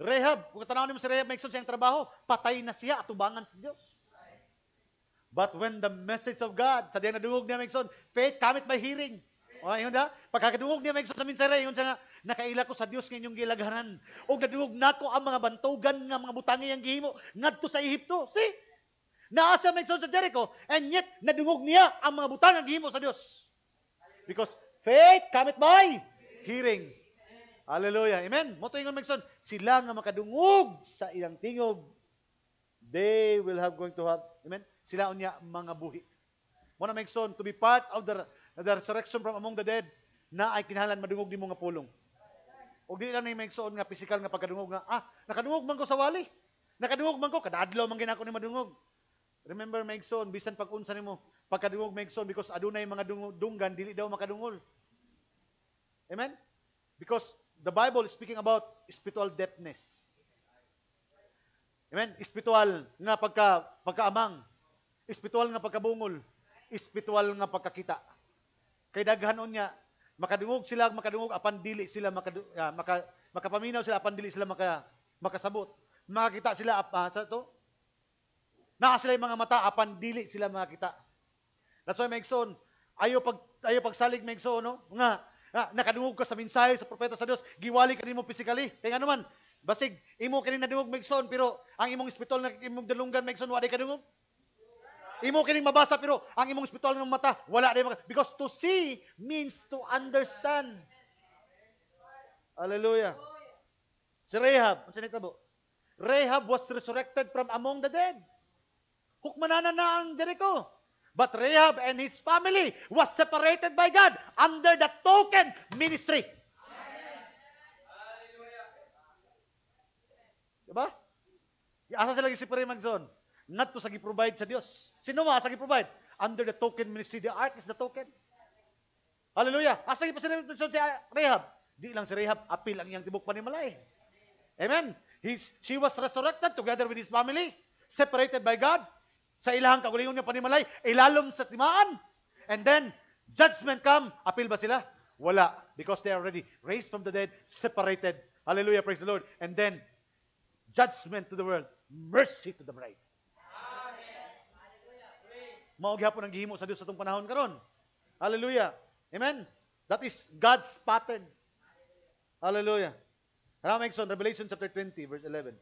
Rehab, kung tanaw ni mo si Rahab, may siyang trabaho, patay na siya at ubangan sa Diyos. But when the message of God, sa diyan nadungog niya Mengson, faith cometh by hearing. O ayun da, pagkakadungog niya Mengson sa minsara, yun siya nga, nakaila ko sa Dios nga inyong gilaghanan. O gadungog nako ang mga bantogan nga mga butangi ang gihimo ngadto sa Ehipto. See? Naasa Mengson sa Jericho, and yet nadungog niya ang mga butang ang gihimo sa Dios. Because faith cometh by hearing. Hallelujah. Amen. Mo tuingon Mengson, sila nga makadungog sa ilang tingog They will have going to have, amen, sila unya mga buhi. Muna make son, to be part of the, the resurrection from among the dead, na ay kinahanglan madungog ni mga pulong. O di lang na may son nga physical nga pagkadungog nga, ah, nakadungog man ko sa wali. Nakadungog man ko, kadaadlaw man ginako ni madungog. Remember, make Megson, bisan pag-unsa nimo, pagkadungog make Megson, because adunay mga dunggan, dili daw makadungol. Amen? Because the Bible is speaking about spiritual deafness. Amen? Espiritual na pagka, pagkaamang. Espiritual nga pagkabungol. Espiritual nga pagkakita. Kay daghanon niya, makadungog sila, makadungog, apan dili sila, makadu, uh, maka, makapaminaw sila, apan dili sila maka, makasabot. Makakita sila, uh, sa to, naa sila yung mga mata, apan dili sila makakita. That's why, son, ayo pag, ayo pagsalig, son, no? Nga, ah, nakadungog ka sa mensahe, sa propeta sa Dios, giwali ka nimo physically. Kaya nga naman, Basig, imo kining nadungog megson pero ang imong ospital nag imong dalunggan megson wala ka dungog. Imo kining mabasa pero ang imong ospital ng mata wala day maka- because to see means to understand. Hallelujah. Si Rahab, unsa nitabo? Rehab was resurrected from among the dead. Hukmanana na ang Jericho. But Rehab and his family was separated by God under the token ministry. ba? Diba? Asa sila gisipre magzon? Ngadto sa gi-provide sa Dios. Sino ma asa gi-provide? Under the token ministry, the ark is the token. Hallelujah. Asa gi pasinipre si Rehab? Di lang si Rehab, apil ang iyang tibok panimalay. Amen. He's, she was resurrected together with his family, separated by God sa ilahang kagulingon niya panimalay, ilalom sa timaan. And then, judgment come. Apil ba sila? Wala. Because they are already raised from the dead, separated. Hallelujah, praise the Lord. And then, judgment to the world, mercy to the bride. Mao gyapon ang gihimo sa Dios sa tong panahon karon. Hallelujah. Amen. That is God's pattern. Hallelujah. Rama Exxon, Revelation chapter 20, verse 11.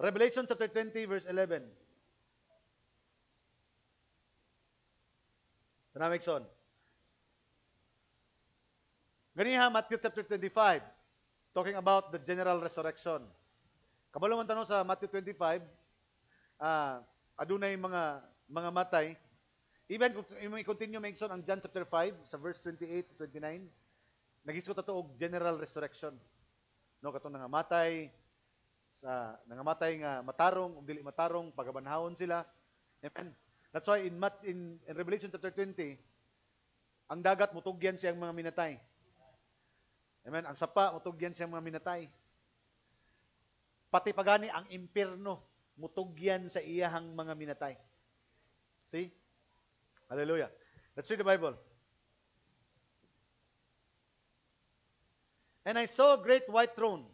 Revelation chapter 20, verse 11. Rama Exxon. Ganiha, Matthew chapter 25, talking about the general resurrection. Kabalawang tanong sa Matthew 25, uh, ah, adunay mga mga matay. Even kung i-continue mention ang John chapter 5 sa verse 28 to 29, nagisgot ato og general resurrection. No katong matay sa nangamatay nga matarong ug dili matarong pagabanhawon sila. Amen. That's why in, in in Revelation chapter 20 ang dagat mutugyan siyang mga minatay Amen? Ang sapa, mutugyan sa mga minatay. Pati pagani ang impirno, mutugyan sa iyahang mga minatay. See? Hallelujah. Let's read the Bible. And I saw a great white throne.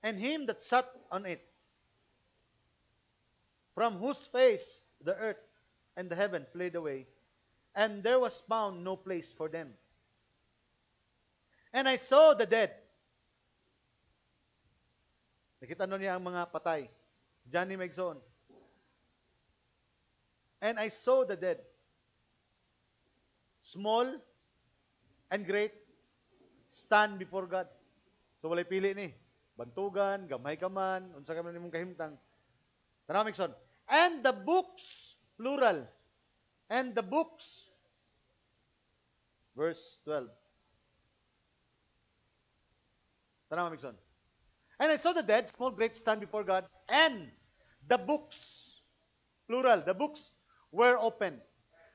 And him that sat on it, from whose face the earth and the heaven played away, and there was found no place for them. And I saw the dead. Nakita nun niya ang mga patay. Johnny Megson. And I saw the dead. Small and great stand before God. So walay pili ni. Bantugan, gamay ka man, unsa ka man imong kahimtang. Tanaw Megson. And the books, plural. And the books. Verse 12. Tara, Mamikson. And I saw the dead, small, great, stand before God, and the books, plural, the books were open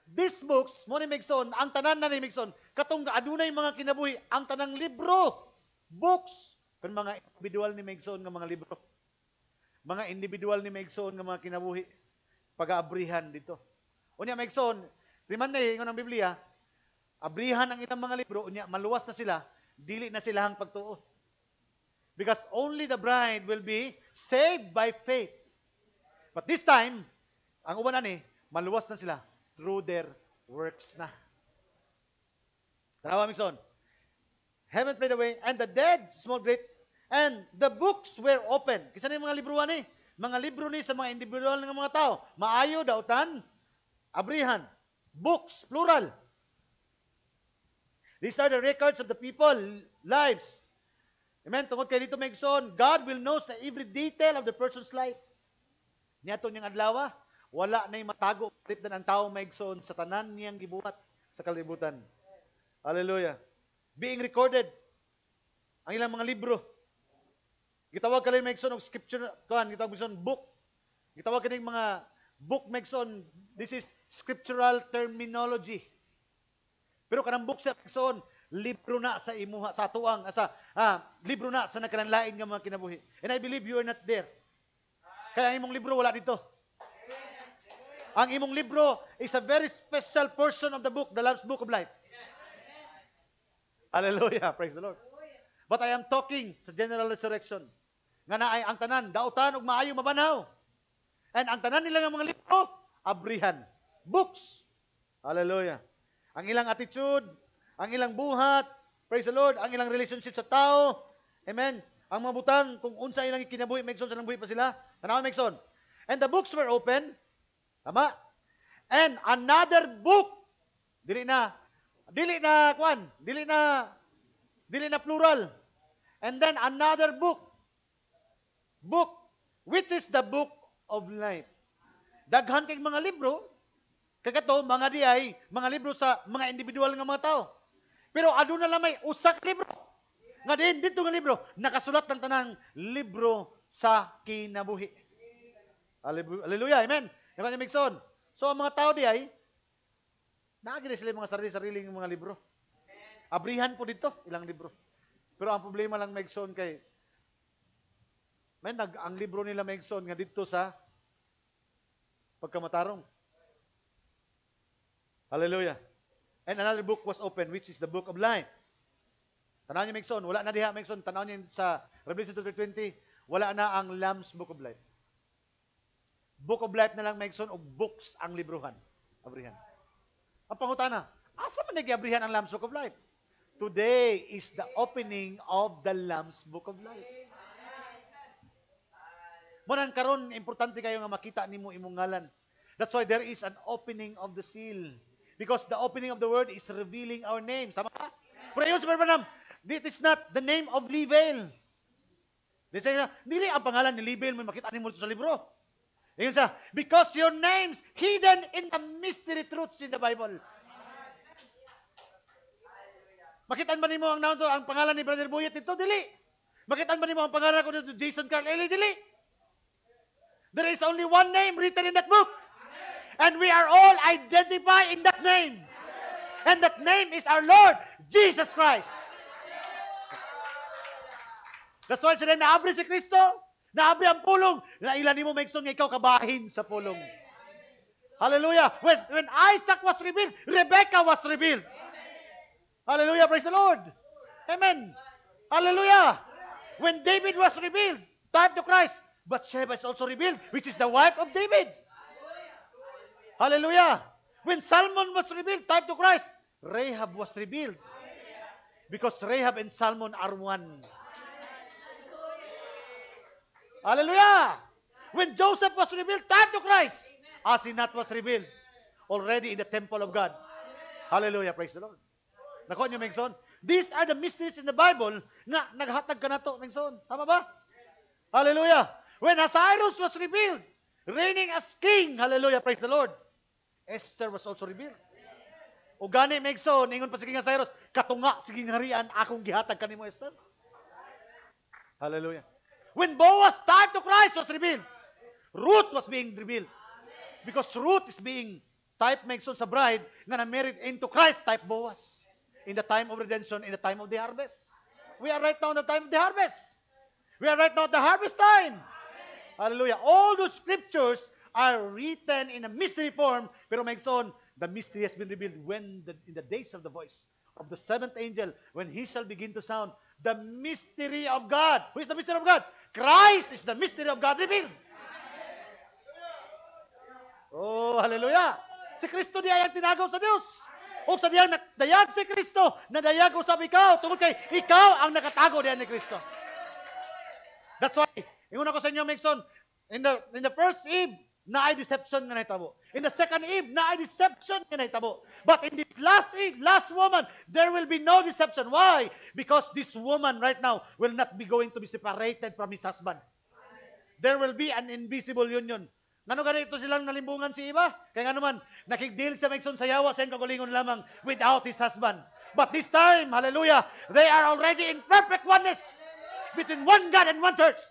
These books, mo ni Migson, ang tanan na ni Migson, katong adunay mga kinabuhi, ang tanang libro, books, kan mga individual ni Migson ng mga libro mga individual ni Megson nga mga kinabuhi pag-aabrihan dito. Unya Megson, riman na ingon ang Biblia, abrihan ang ilang mga libro unya maluwas na sila, dili na sila ang pagtuo. Because only the bride will be saved by faith. But this time, ang uban ani, maluwas na sila through their works na. Tanawa, Megson. Heaven played away, and the dead, small great, And the books were open. Kinsa ni mga libro ani? Mga libro ni sa mga individual ng mga tao. Maayo, dautan, abrihan. Books, plural. These are the records of the people, lives. Amen? Tungod kay dito Megson, God will know the every detail of the person's life. Niyato niyang adlawa, wala na yung matago trip na ang tao Megson, sa tanan niyang gibuhat sa kalibutan. Hallelujah. Being recorded ang ilang mga libro. Gitawag kali Megson og scripture kan gitawag bisan book. Gitawag kini mga book Megson. This is scriptural terminology. Pero kanang book sa Megson libro na sa imuha sa tuang sa ah, libro na sa nakalanlain nga mga kinabuhi. And I believe you are not there. Kaya ang imong libro wala dito. Ang imong libro is a very special portion of the book, the Lamb's Book of Life. Hallelujah. Praise the Lord. But I am talking sa general resurrection nga naay ang tanan dautan og maayo mabanaw. And ang tanan nila nga mga libro abrihan, books. Hallelujah. Ang ilang attitude, ang ilang buhat, praise the Lord, ang ilang relationship sa tao. Amen. Ang mga butang kung unsa ilang ikinabuhi, Megson sa buhi pa sila. Tanaw Megson. And the books were open. Tama? And another book. Dili na dili na kwan, dili na dili na plural. And then another book book, which is the book of life. Daghan kay mga libro, kagato mga diay, mga libro sa mga individual nga mga tao. Pero na lang may usak libro. Nga din dito nga libro nakasulat ng tanang libro sa kinabuhi. Hallelujah, amen. Yung kanya migson. So ang mga tao di ay naagri sila mga sarili-sariling mga libro. Abrihan po dito ilang libro. Pero ang problema lang migson kay may nag ang libro nila Megson nga dito sa pagkamatarong. Hallelujah. And another book was opened, which is the book of life. Tanaw niyo, Megson. Wala na diha, Megson. Tanaw niyo sa Revelation 2.20, wala na ang Lamb's Book of Life. Book of Life na lang, Megson, o books ang libruhan. Abrihan. Ang pangutana, asa man nagyabrihan ang Lamb's Book of Life? Today is the opening of the Lamb's Book of Life. Murang karon importante kayo nga makita nimo imong ngalan. That's why there is an opening of the seal. Because the opening of the word is revealing our names. Tama ba? Pero yun, Super Panam, it is not the name of Level. Dili ang pangalan ni Level, may makita nimo sa libro. Ayun sa, because your name's hidden in the mystery truths in the Bible. Makitaan ba nimo ang naon to, ang pangalan ni Brother Buyet dito? Dili. Makitaan ba nimo ang pangalan ko dito, Jason Carl Dili. There is only one name written in that book. And we are all identified in that name. And that name is our Lord, Jesus Christ. That's why sila naabri si Kristo, naabri ang pulong, na ilan mo maigsoon nga ikaw kabahin sa pulong. Hallelujah. When, when Isaac was revealed, Rebecca was revealed. Hallelujah. Praise the Lord. Amen. Hallelujah. When David was revealed, time to Christ, Bathsheba is also revealed, which is the wife of David. Hallelujah. When Salmon was revealed, type to Christ, Rahab was revealed. Because Rahab and Salmon are one. Hallelujah. When Joseph was revealed, type to Christ. Asinat was revealed already in the temple of God. Hallelujah. Praise the Lord. Nakuha niyo, Megson? These are the mysteries in the Bible na naghatag ka na to, Megson. Tama ba? Hallelujah. When Cyrus was revealed, reigning as king, hallelujah, praise the Lord, Esther was also revealed. O gani, Megso, ningon pa si King Cyrus, katunga, sige harian, akong gihatag kanimo Esther. Hallelujah. When Boaz time to Christ was revealed, Ruth was being revealed. Because Ruth is being type Megson sa bride nga na-married into Christ type Boaz. In the time of redemption, in the time of the harvest. We are right now in the time of the harvest. We are right now at the harvest time. Hallelujah. All those scriptures are written in a mystery form. Pero may son, the mystery has been revealed when the, in the days of the voice of the seventh angel, when he shall begin to sound, the mystery of God. Who is the mystery of God? Christ is the mystery of God revealed. Oh, hallelujah! Si Kristo di ay ang tinagaw sa Diyos. O sa diyang dayag si Kristo, nadayag usap ikaw tungkol kay ikaw ang nakatago diyan ni Kristo. That's why Inguna ko sa inyo, Mixon, in the, in the first Eve, na ay deception nga nahitabo. In the second Eve, na ay deception nga nahitabo. But in this last Eve, last woman, there will be no deception. Why? Because this woman right now will not be going to be separated from his husband. There will be an invisible union. Ngano ganito silang nalimbungan si Iba? Kaya nga naman, nakigdil sa Megson sayawa sa kagulingon lamang without his husband. But this time, hallelujah, they are already in perfect oneness between one God and one church.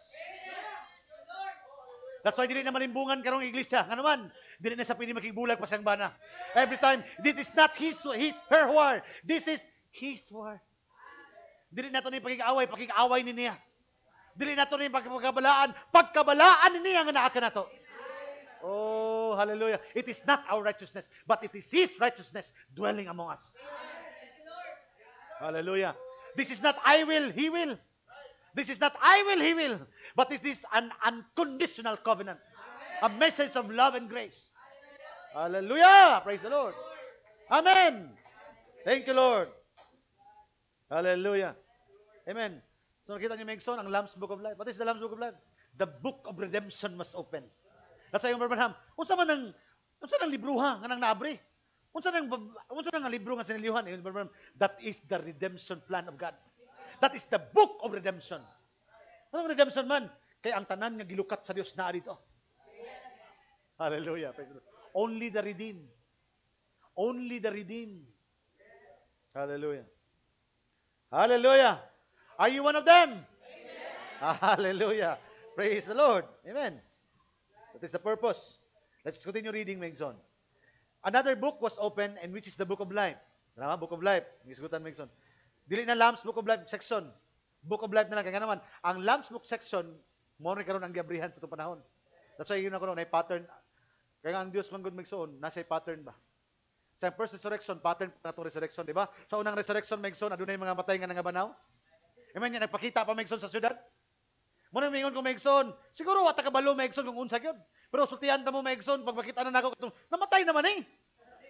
That's why dili na malimbungan karong iglesia. Ano man? Dili na sa pili makigbulag bana. Every time, this is not his, his, her war. This is his war. Dili na to ni pagkikaaway, pagkikaaway ni niya. Dili na to ni pagkabalaan, pagkabalaan ni niya nga naa ka na to. Oh, hallelujah. It is not our righteousness, but it is His righteousness dwelling among us. Hallelujah. This is not I will, He will. This is not I will, He will. But it is an unconditional covenant. Amen. A message of love and grace. Hallelujah. Hallelujah. Praise the Lord. Amen. Thank you, Lord. Hallelujah. Amen. So nakita niyo Megson, ang Lamb's Book of Life. What is the Lamb's Book of Life? The book of redemption must open. Nasa yung Abraham, unsa man ang unsa nang libruha nga nang naabri? Unsa nang unsa nang libro nga sinilihan? That is the redemption plan of God. That is the book of redemption. Anong redemption man? Kaya ang tanan nga gilukat sa Dios naa dito. Hallelujah. Only the redeemed. Only the redeemed. Hallelujah. Hallelujah. Are you one of them? Amen. Hallelujah. Praise the Lord. Amen. That is the purpose. Let's continue reading, Mengson. Another book was opened, and which is the book of life. Tama, book of life. Gisgutan, Mengson. Dili na Lamb's Book of Life section. Book of Life na lang. Kaya naman, ang Lamb's Book section, more rin karoon ang gabrihan sa itong panahon. That's why yun ako noon, ay pattern. Kaya nga ang Diyos manggod magsoon, nasa pattern ba? Sa first resurrection, pattern pa itong resurrection, di ba? Sa unang resurrection, magsoon, adunay mga matay nga nangabanaw. Amen, yan, nagpakita pa magsoon sa syudad. Muna mingon ko maigson. Siguro wata kabalo maigson kung unsa gyud. Pero sultian ta mo maigson pag makita na nako katong namatay naman eh.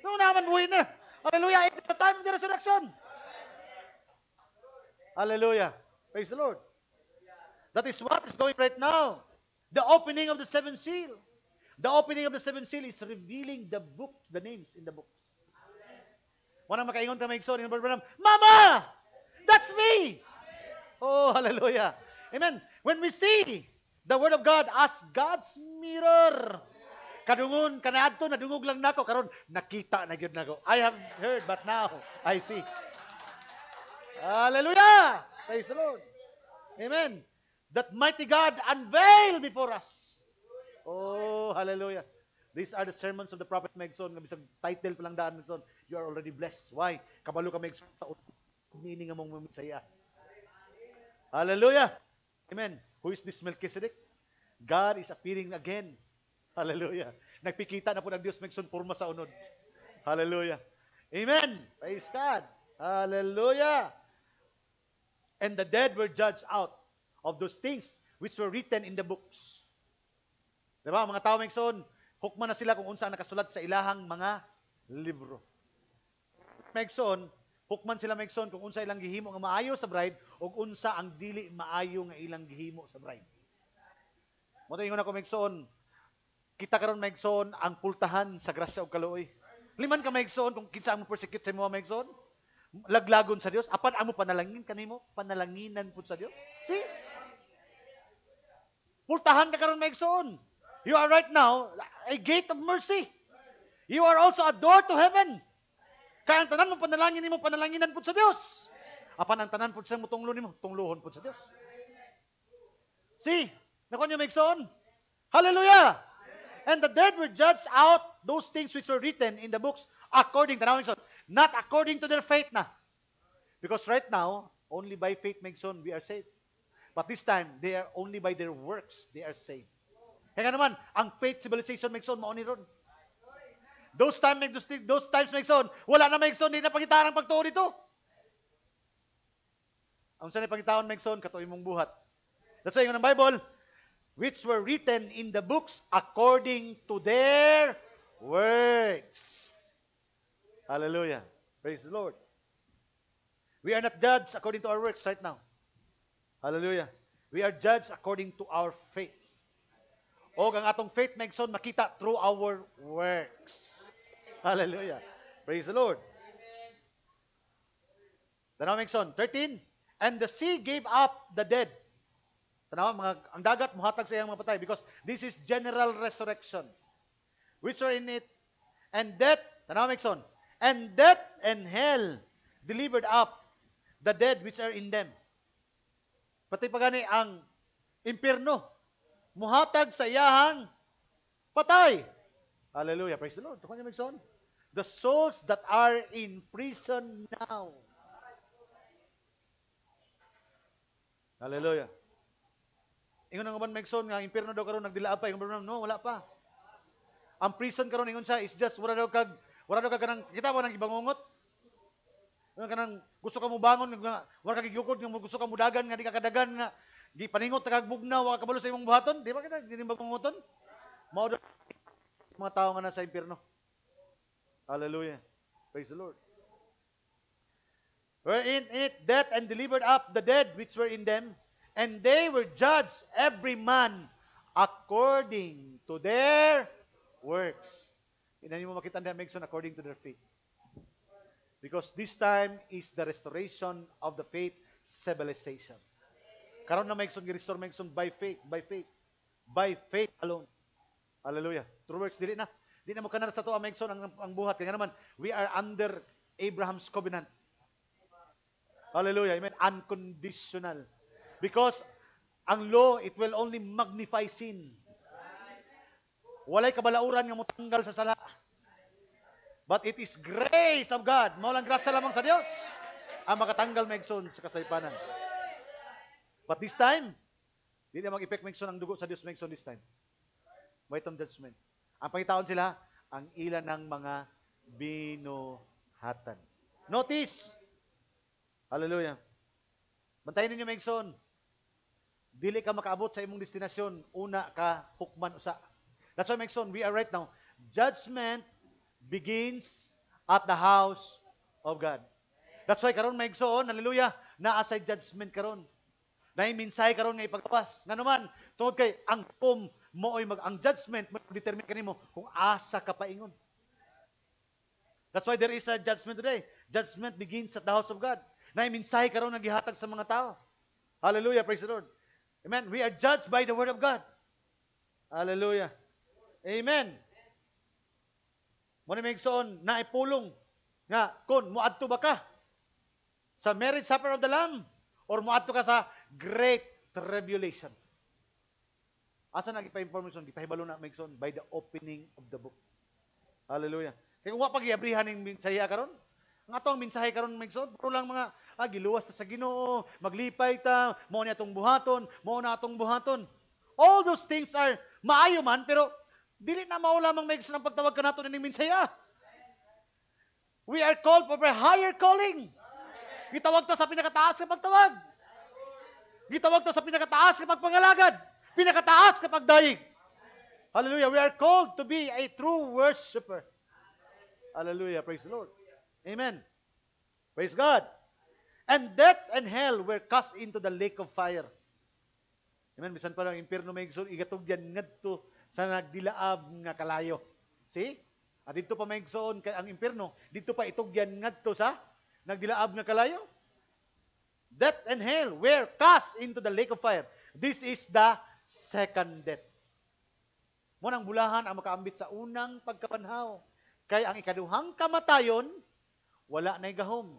Nung naman buhay na. Hallelujah, it's the time of the resurrection. Hallelujah. Praise the Lord. That is what is going right now. The opening of the seventh seal. The opening of the seventh seal is revealing the book, the names in the books. Wala makaingon ka maigso ni Brother Mama! That's me! Oh, hallelujah. Amen. When we see the Word of God as God's mirror, kadungon kanadto, nadungog lang nako karon nakita na gyud nako i have heard but now i see Hallelujah! Praise the Lord. Amen. That mighty God unveil before us. Oh, hallelujah. These are the sermons of the prophet Megson. Bisag title pa lang daan Megson, you are already blessed. Why? Kabalo ka Megson sa meaning among misaya. Hallelujah. Amen. Who is this Melchizedek? God is appearing again. Hallelujah. Nagpikita na po ng Diyos Megson porma sa unod. Hallelujah. Amen. Praise God. Hallelujah and the dead were judged out of those things which were written in the books. Diba? Mga tao mengson, hukman na sila kung unsa ang nakasulat sa ilahang mga libro. Megson, hukman sila megson kung unsa ilang gihimo nga maayo sa bride o unsa ang dili maayo nga ilang gihimo sa bride. Mo ingon ako megson, kita karon megson ang pultahan sa grasya ug kaluoy. Liman ka megson kung kinsa ang persecute mo megson? laglagon sa Dios apan amo panalangin kanimo panalanginan pud sa Dios see pultahan ka karon maigsoon you are right now a gate of mercy you are also a door to heaven kaya ang tanan mo panalangin nimo panalanginan pud sa Dios apan ang tanan pud sa mo tunglo nimo tunglohon pud sa Dios see nakon niyo maigsoon hallelujah and the dead were judged out those things which were written in the books according to now Not according to their faith na. Because right now, only by faith makes on we are saved. But this time, they are only by their works they are saved. Kaya naman, ang faith civilization makes on, mauni ron. Those, time, those times makes on, wala na makes on, hindi na pangitarang pagtuo dito. Ang sanay pangitaon makes on, katuoy mong buhat. That's why ng Bible, which were written in the books according to their works. Hallelujah. Praise the Lord. We are not judged according to our works right now. Hallelujah. We are judged according to our faith. O ang atong faith magson makita through our works. Hallelujah. Praise the Lord. Tanaw magson 13 and the sea gave up the dead. Tanaw mga ang dagat muhatag sa iyang mga patay because this is general resurrection which are in it and death tanaw magson and death and hell delivered up the dead which are in them. Pati pagani ang impirno, muhatag sa iyahang patay. Hallelujah. Praise the Lord. Tukon niya magsoon. The souls that are in prison now. Hallelujah. Ingon ang uban magsoon nga impirno daw karon nagdila pa ingon no wala pa. Ang prison karon ingon sa is just wala daw kag wala daw ka kita mo nang ibangungot? Wala ka gusto ka mo bangon, nga, wala ka gigukod, gusto ka mo dagan, nga di ka kadagan, nga, di paningot, nakagbugna, wala kabalo sa imong buhaton, di ba kita, di nimbang panguton? Mao mga tao nga nasa impyerno. Hallelujah. Praise the Lord. Were in it death and delivered up the dead which were in them, and they were judged every man according to their works. Inani inanimo makita nila mention according to their faith. Because this time is the restoration of the faith civilization. Karon na mention gi-restore mention by faith, by faith, by faith alone. Hallelujah. True works dili na. Di na mo kanan sa to ang mention ang, ang buhat kaya naman we are under Abraham's covenant. Hallelujah. Amen. Unconditional. Because ang law, it will only magnify sin. Walay kabalauran nga motanggal sa sala. But it is grace of God. Maulang grasa lamang sa Diyos ang makatanggal megson sa kasaypanan. But this time, hindi na mag-effect megson ang dugo sa Diyos megson this time. Wait on judgment. Ang pangitaon sila, ang ilan ng mga binuhatan. Notice! Hallelujah. Bantayin ninyo megson. Dili ka makaabot sa imong destinasyon, una ka hukman usa. That's why megson, we are right now. Judgment begins at the house of God. That's why karon may igsoon, hallelujah, naa sa judgment karon. Nay minsay karon nga ipagpas. Nganuman, tungod kay ang hukom mo ay mag ang judgment mo determine kanimo kung asa ka paingon. That's why there is a judgment today. Judgment begins at the house of God. Na minsay karon nga gihatag sa mga tao. Hallelujah, praise the Lord. Amen. We are judged by the word of God. Hallelujah. Amen. Mo ni Megson, naipulong nga kun muadto ba ka sa marriage supper of the Lamb or muadto ka sa great tribulation. Asa na gipa-information, gipahibalo na Megson by the opening of the book. Hallelujah. kay kung pag ning ng mensahe karon, nga tong mensahe karon Megson, puro lang mga ah, giluwas ta sa Ginoo, maglipay ta, mo ni atong buhaton, mo na atong buhaton. All those things are maayo man pero Dili na maula mang may ng pagtawag ka nato ni minsaya. We are called for a higher calling. Gitawag ta sa pinakataas ka pagtawag. Gitawag ta sa pinakataas ka pagpangalagad. Pinakataas ka pagdaig. Hallelujah. We are called to be a true worshiper. Hallelujah. Praise the Lord. Amen. Praise God. And death and hell were cast into the lake of fire. Amen. Bisan pa ng impyerno may igsul, igatog yan ngadto sa nagdilaab nga kalayo. See? At dito pa may igsoon ang impirno. Dito pa itugyan ngadto sa nagdilaab nga kalayo. Death and hell were cast into the lake of fire. This is the second death. Munang bulahan ang makaambit sa unang pagkapanhaw. Kay ang ikaduhang kamatayon, wala na'y gahom.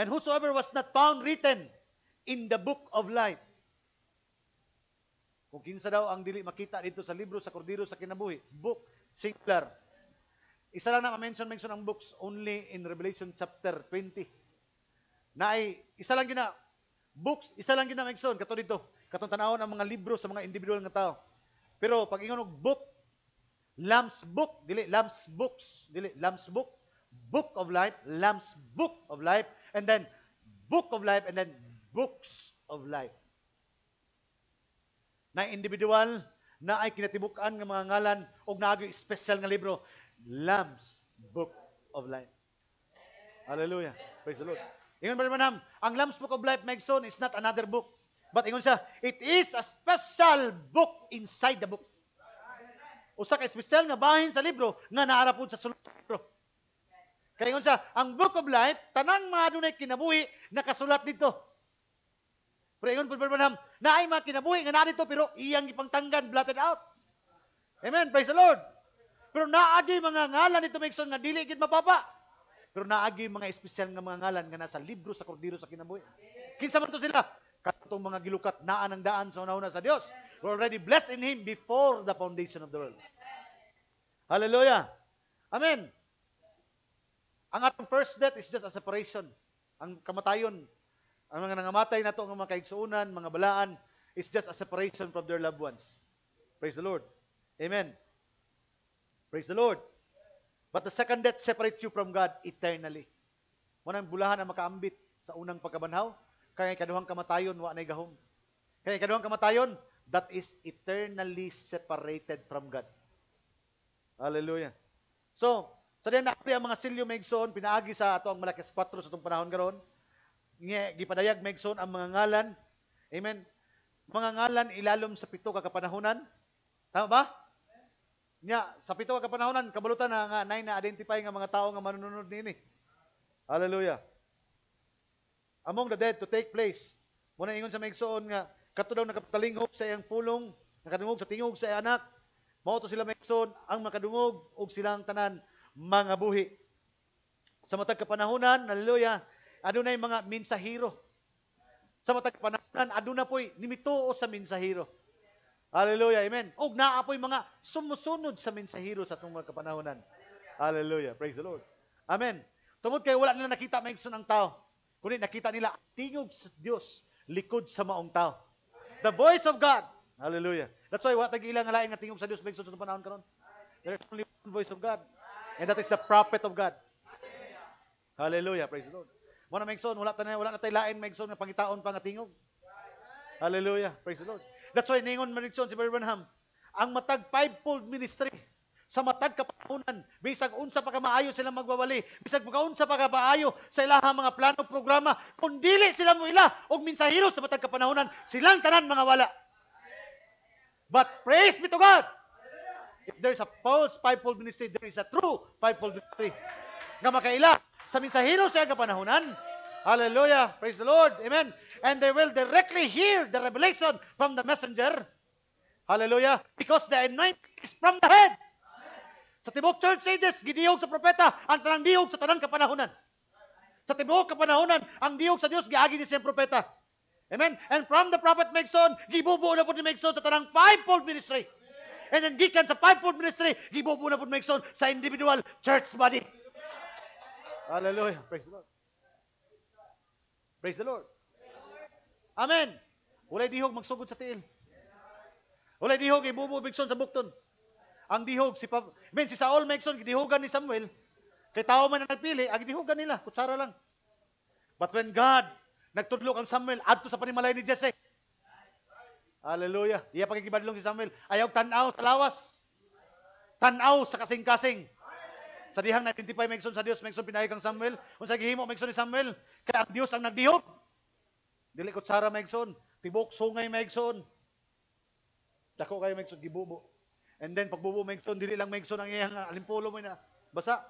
And whosoever was not found written in the book of life kung kinsa daw ang dili makita dito sa libro sa Kordero sa Kinabuhi, book, singular. Isa lang na mention mention ang books only in Revelation chapter 20. Na ay isa lang gina books, isa lang gina mention kato dito. Katong tanawon ang mga libro sa mga individual nga tao. Pero pag ingon og book, Lamb's book, dili Lamb's books, dili Lamb's book, book of life, Lamb's book of life, and then book of life and then books of life na individual na ay kinatibukan ng mga ngalan o nagay special nga libro, Lamb's Book of Life. Hallelujah. Praise the Lord. Ingon pa naman ang Lamb's Book of Life, Megson, is not another book. But ingon siya, it is a special book inside the book. Usa ka special nga bahin sa libro nga naarapon sa sulod sa libro. Kaya ingon siya, ang Book of Life, tanang mga dunay kinabuhi, nakasulat dito. Pero Pregon po man naay mga kinabuhi nga narito pero iyang ipangtanggan, blotted out. Amen, praise the Lord. Pero naagi mga ngalan nito Mixon nga dili gid mapapa. Pero naagi mga espesyal nga mga ngalan nga nasa libro sa Kordero sa kinabuhi. Kinsa man to sila? Katong mga gilukat naa ang daan sa una-una sa Dios. We're already blessed in him before the foundation of the world. Hallelujah. Amen. Ang atong first death is just a separation. Ang kamatayon ang mga nangamatay na to, ang mga kaigsuunan, mga balaan, is just a separation from their loved ones. Praise the Lord. Amen. Praise the Lord. But the second death separates you from God eternally. Muna ang bulahan ang makaambit sa unang pagkabanhaw, kaya kaduhang kamatayon, wa na'y gahom. Kaya kaduhang kamatayon, that is eternally separated from God. Hallelujah. So, sa so diyan na ang mga silyo may pinaagi sa ato ang malakas 4 sa itong panahon karon nga gipadayag megson ang mga ngalan. Amen. Mga ngalan ilalom sa pito ka kapanahonan. Tama ba? Nya, sa pito ka kapanahonan kabalutan na nga nine na identify nga mga tao nga manununod niini. Hallelujah. Among the dead to take place. Muna ingon sa megson nga kato daw nakapalinghog sa iyang pulong, nakadungog sa tingog sa iyang anak. Mao to sila megson ang makadungog og silang tanan mga buhi. Sa matag kapanahonan, hallelujah, adunay ano mga minsahiro. Sa matag panahon, aduna ano po'y nimituo sa minsahiro. Hallelujah, amen. Og naa po'y mga sumusunod sa minsahiro sa itong mga kapanahonan. Hallelujah, praise the Lord. Amen. Tungod kay wala nila nakita maigsoon ang tao. Kundi nakita nila tingog sa Dios likod sa maong tao. The voice of God. Hallelujah. That's why wala tagi ilang lain nga tingog sa Dios maigsoon sa panahon karon. There's only one voice of God. And that is the prophet of God. Hallelujah. Praise the Lord. Muna maigsoon, wala tanay, wala na tay lain maigsoon nga pangitaon pa nga tingog. Hallelujah. Praise the Lord. That's why ningon maigsoon si Brother Branham, ang matag fivefold ministry sa matag kapahunan, bisag unsa pa ka maayo sila magwawali, bisag unsa pa ka maayo sa ilahang mga plano programa, kung dili sila mo ila og mensahero sa matag kapanahonan, silang tanan mga wala. But praise be to God. If there is a false fivefold ministry, there is a true fivefold ministry. Nga makaila sa mensahero sa kapanahonan. Hallelujah. Praise the Lord. Amen. And they will directly hear the revelation from the messenger. Hallelujah. Because the anointing is from the head. Sa Tibok Church Ages, gidiyog sa propeta ang tanang diyog sa tanang kapanahonan. Sa Tibok kapanahonan, ang diyog sa Dios giagi ni siyang propeta. Amen. And from the prophet Megson, gibubuo na po ni Megson sa tanang fivefold ministry. And then gikan sa fivefold ministry, gibubuo na po ni Megson sa individual church body. Hallelujah. Praise the Lord. Praise the Lord. Amen. Walay dihog magsugod sa tiil. Walay dihog ibubo bigson sa bukton. Ang dihog si pa, men si Saul Megson gidihogan ni Samuel. Kay tao man na nagpili, ang gidihogan nila, kutsara lang. But when God nagtudlo ang Samuel adto sa panimalay ni Jesse. Hallelujah. Iya pagkikibadlong si Samuel. Ayaw tanaw sa lawas. Tanaw sa kasing-kasing. Sa dihang 95 megson sa Dios, megson pinayag kang Samuel. Unsa gihimo megson ni Samuel? Kay ang Dios ang nagdihop. Dili ko sara megson, tibok sungay megson. Dako kay megson gibubo. And then pagbubo megson dili lang megson ang iyang ah, alimpulo mo na basa.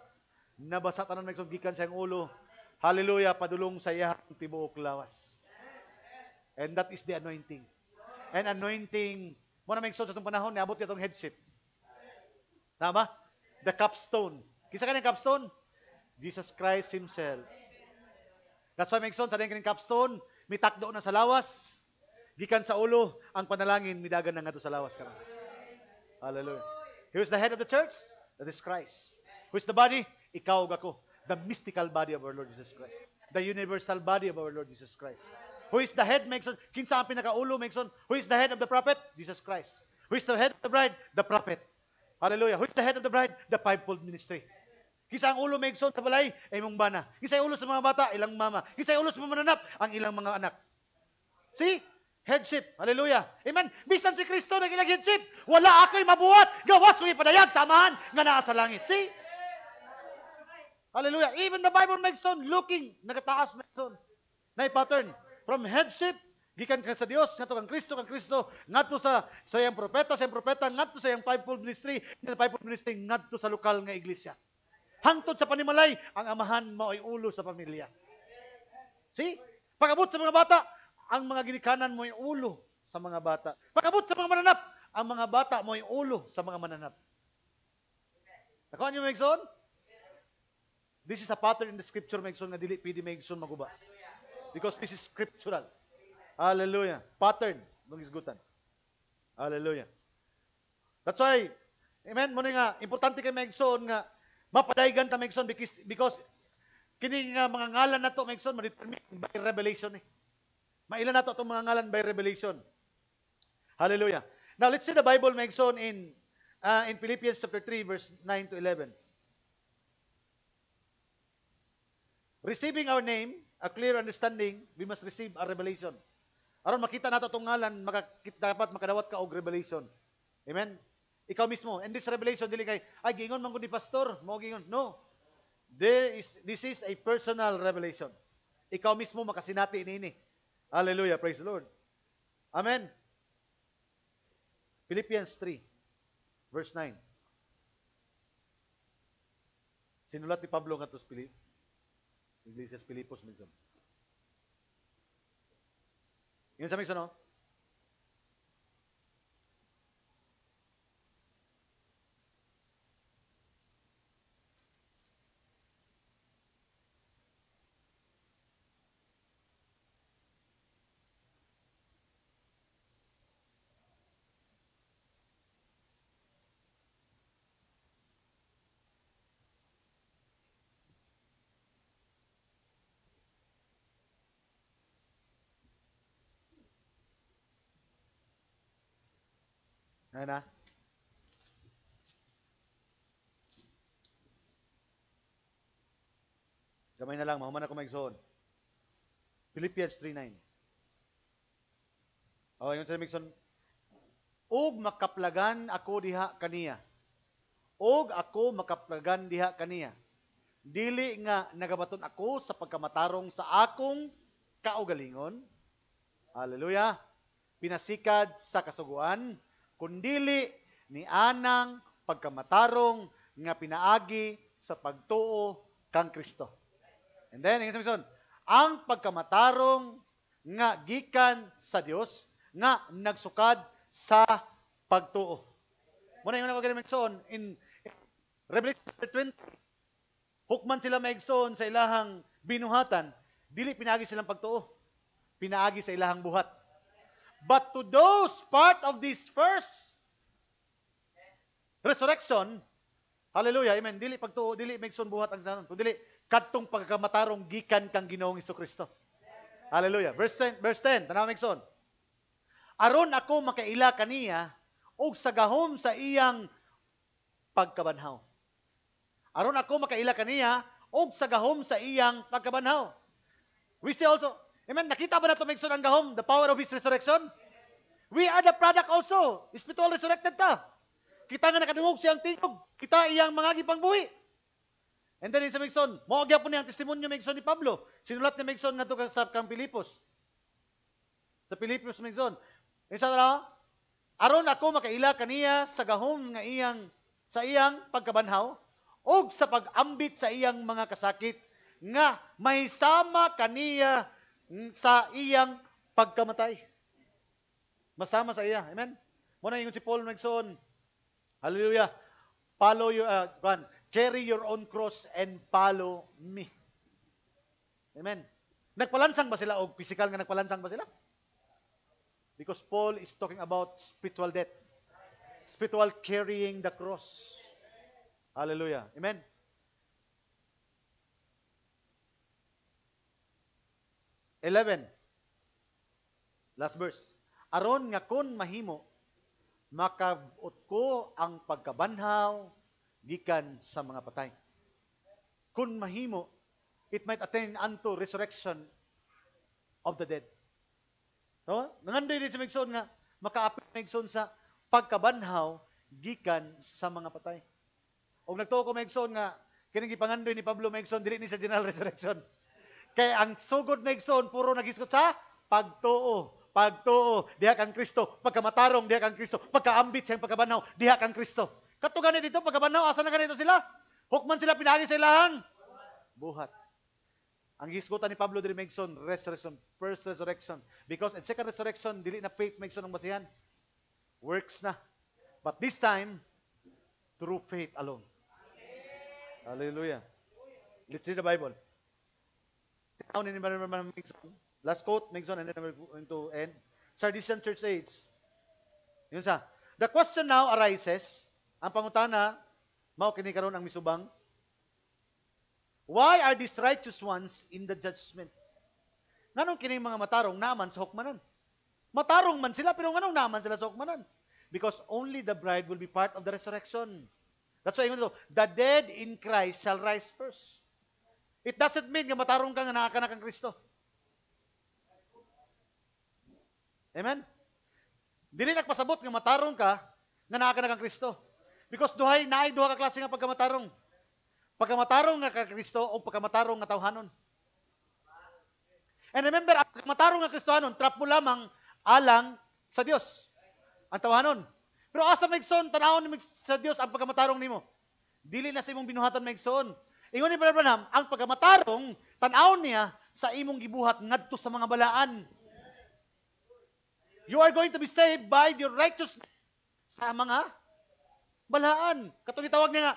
Nabasa tanan megson gikan sa iyang ulo. Hallelujah, padulong sa iyang tibuok lawas. And that is the anointing. And anointing, mo na megson sa tong panahon, niabot ka itong headship. Tama? The capstone. Kisa ka ng capstone? Jesus Christ Himself. That's why Megson, sa ng capstone, may takdo na sa lawas. Gikan sa ulo, ang panalangin, midagan na nga sa lawas ka Hallelujah. Who is the head of the church? That is Christ. Who is the body? Ikaw ako. The mystical body of our Lord Jesus Christ. The universal body of our Lord Jesus Christ. Who is the head, Megson? Kinsa ang pinakaulo, Megson? Who is the head of the prophet? Jesus Christ. Who is the head of the bride? The prophet. Hallelujah. Who is the head of the bride? The fivefold ministry. Kisang ulo may igsoon sa balay, ay mong bana. Kisay ulo sa mga bata, ilang mama. Kisay ulo sa mga mananap, ang ilang mga anak. See? Headship. Hallelujah. Amen. Bisan si Kristo na ilang headship, wala ako'y mabuhat. Gawas ko'y padayag sa nga naa sa langit. See? Hallelujah. Even the Bible makes on looking, nagataas makes on. Na pattern. From headship, gikan ka sa Dios ngadto kang Kristo kang Kristo ngadto sa sayang propeta sayang propeta ngadto sa sayang fivefold ministry fivefold ministry ngadto sa lokal nga iglesia hangtod sa panimalay, ang amahan mo ay ulo sa pamilya. See? Pagabot sa mga bata, ang mga ginikanan mo ay ulo sa mga bata. Pagabot sa mga mananap, ang mga bata mo ay ulo sa mga mananap. Nakuha niyo, Megson? This is a pattern in the scripture, Megson, nga dili pidi Megson maguba. Because this is scriptural. Hallelujah. Pattern ng isgutan. Hallelujah. That's why, amen, muna nga, importante kay Megson nga, Mapadaygan ta Megson because, because kini nga mga ngalan nato Megson ma-determine by revelation eh. Mailan nato itong mga ngalan by revelation. Hallelujah. Now let's see the Bible Megson in uh, in Philippians chapter 3 verse 9 to 11. Receiving our name, a clear understanding, we must receive a revelation. Aron makita nato itong ngalan, makakit, dapat makadawat ka og revelation. Amen? Ikaw mismo. And this revelation, dili kay, ay, gingon man ko ni pastor, mo gingon. No. There is, this is a personal revelation. Ikaw mismo makasinati ini. Hallelujah. Praise the Lord. Amen. Philippians 3, verse 9. Sinulat ni Pablo nga ito sa Pilip. Iglesias Pilipos minsan. Yun sa minsan, no? นะนะ Gamay na Gamay na lang, mahuman ako magsoon. Philippians 3.9 Oh, yun sa Mixon. Og makaplagan ako diha kaniya. Og ako makaplagan diha kaniya. Dili nga nagabaton ako sa pagkamatarong sa akong kaugalingon. Hallelujah. Pinasikad sa kasuguan kundili ni anang pagkamatarong nga pinaagi sa pagtuo kang Kristo. And then, ingin sa ang pagkamatarong nga gikan sa Dios nga nagsukad sa pagtuo. Muna yung nakagamit soon, in Revelation 20, hukman sila maigsoon sa ilahang binuhatan, dili pinagi silang pagtuo, pinaagi sa ilahang buhat. But to those part of this first resurrection, hallelujah, amen, dili pagtuo, dili megson buhat ang tanan, dili kadtong pagkamatarong gikan kang Ginoong Kristo. Hallelujah. Verse 10, verse 10, tanaw megson. Aron ako makaila kaniya og sagahom sa iyang pagkabanhaw. Aron ako makaila kaniya og sagahom sa iyang pagkabanhaw. We see also Amen. Nakita ba na ito, ang gahom? The power of His resurrection? We are the product also. Spiritual resurrected ta. Kita nga nakadungog siyang tingog. Kita iyang mga gipangbuhi. And then, sa Megson, moagya po niya ang testimonyo Megson ni Pablo. Sinulat ni Megson na ito sa kang Pilipos. Sa Pilipos, Megson. Isa na, aron ako makaila kaniya sa gahom nga iyang sa iyang pagkabanhaw o sa pag-ambit sa iyang mga kasakit nga may sama kaniya sa iyang pagkamatay. Masama sa iya. Amen? Muna ingon si Paul nagsoon. Hallelujah. Follow your, uh, run. carry your own cross and follow me. Amen? Nagpalansang ba sila o physical nga nagpalansang ba sila? Because Paul is talking about spiritual death. Spiritual carrying the cross. Hallelujah. Amen? 11. Last verse. Aron nga kon mahimo makabot ko ang pagkabanhaw gikan sa mga patay. Kun mahimo, it might attain unto resurrection of the dead. No? Nangandoy din sa Megson nga, makaapit Megson sa pagkabanhaw gikan sa mga patay. Og nagtuo ko Megson nga, kining gipangandoy ni Pablo Megson, dili ni sa general resurrection. Kaya ang sugod na igsoon, puro nagisgot sa pagtuo. Pagtuo, diha kang Kristo. Pagkamatarong, diha kang Kristo. Pagkaambit siyang pagkabanaw, diha kang Kristo. Katugan dito, pagkabanaw, asa na ganito sila? Hukman sila, pinagi sa ilahan. Buhat. Ang gisgutan ni Pablo diri Megson, resurrection, first resurrection. Because in second resurrection, dili na faith Megson ang basihan. Works na. But this time, through faith alone. Amen. Hallelujah. Let's read the Bible down in Mixon. Last quote, Mixon, and then we're going to end. Sardisian Church Age. Yun sa. The question now arises, ang pangutana, mao kini karon ang misubang. Why are these righteous ones in the judgment? Nganong kini mga matarong naman sa hukmanan? Matarong man sila pero nganong naman sila sa hukmanan? Because only the bride will be part of the resurrection. That's why you the dead in Christ shall rise first. It doesn't mean nga matarong ka nga nakakanak ang Kristo. Amen? Dili nagpasabot nga matarong ka nga nakakanak ang Kristo. Because duhay naay duha ka klase nga pagkamatarong. Pagkamatarong nga ka Kristo o pagkamatarong nga tawhanon. And remember, ang pagkamatarong nga Kristohanon, trap mo lamang alang sa Dios. Ang tawhanon. Pero asa maigsoon, tanawon sa Dios ang pagkamatarong nimo. Dili na sa imong binuhatan maigsoon Ingon ni Brother Branham, ang pagkamatarong, tanaw niya sa imong gibuhat ngadto sa mga balaan. You are going to be saved by your righteous sa mga balaan. Katong itawag niya nga,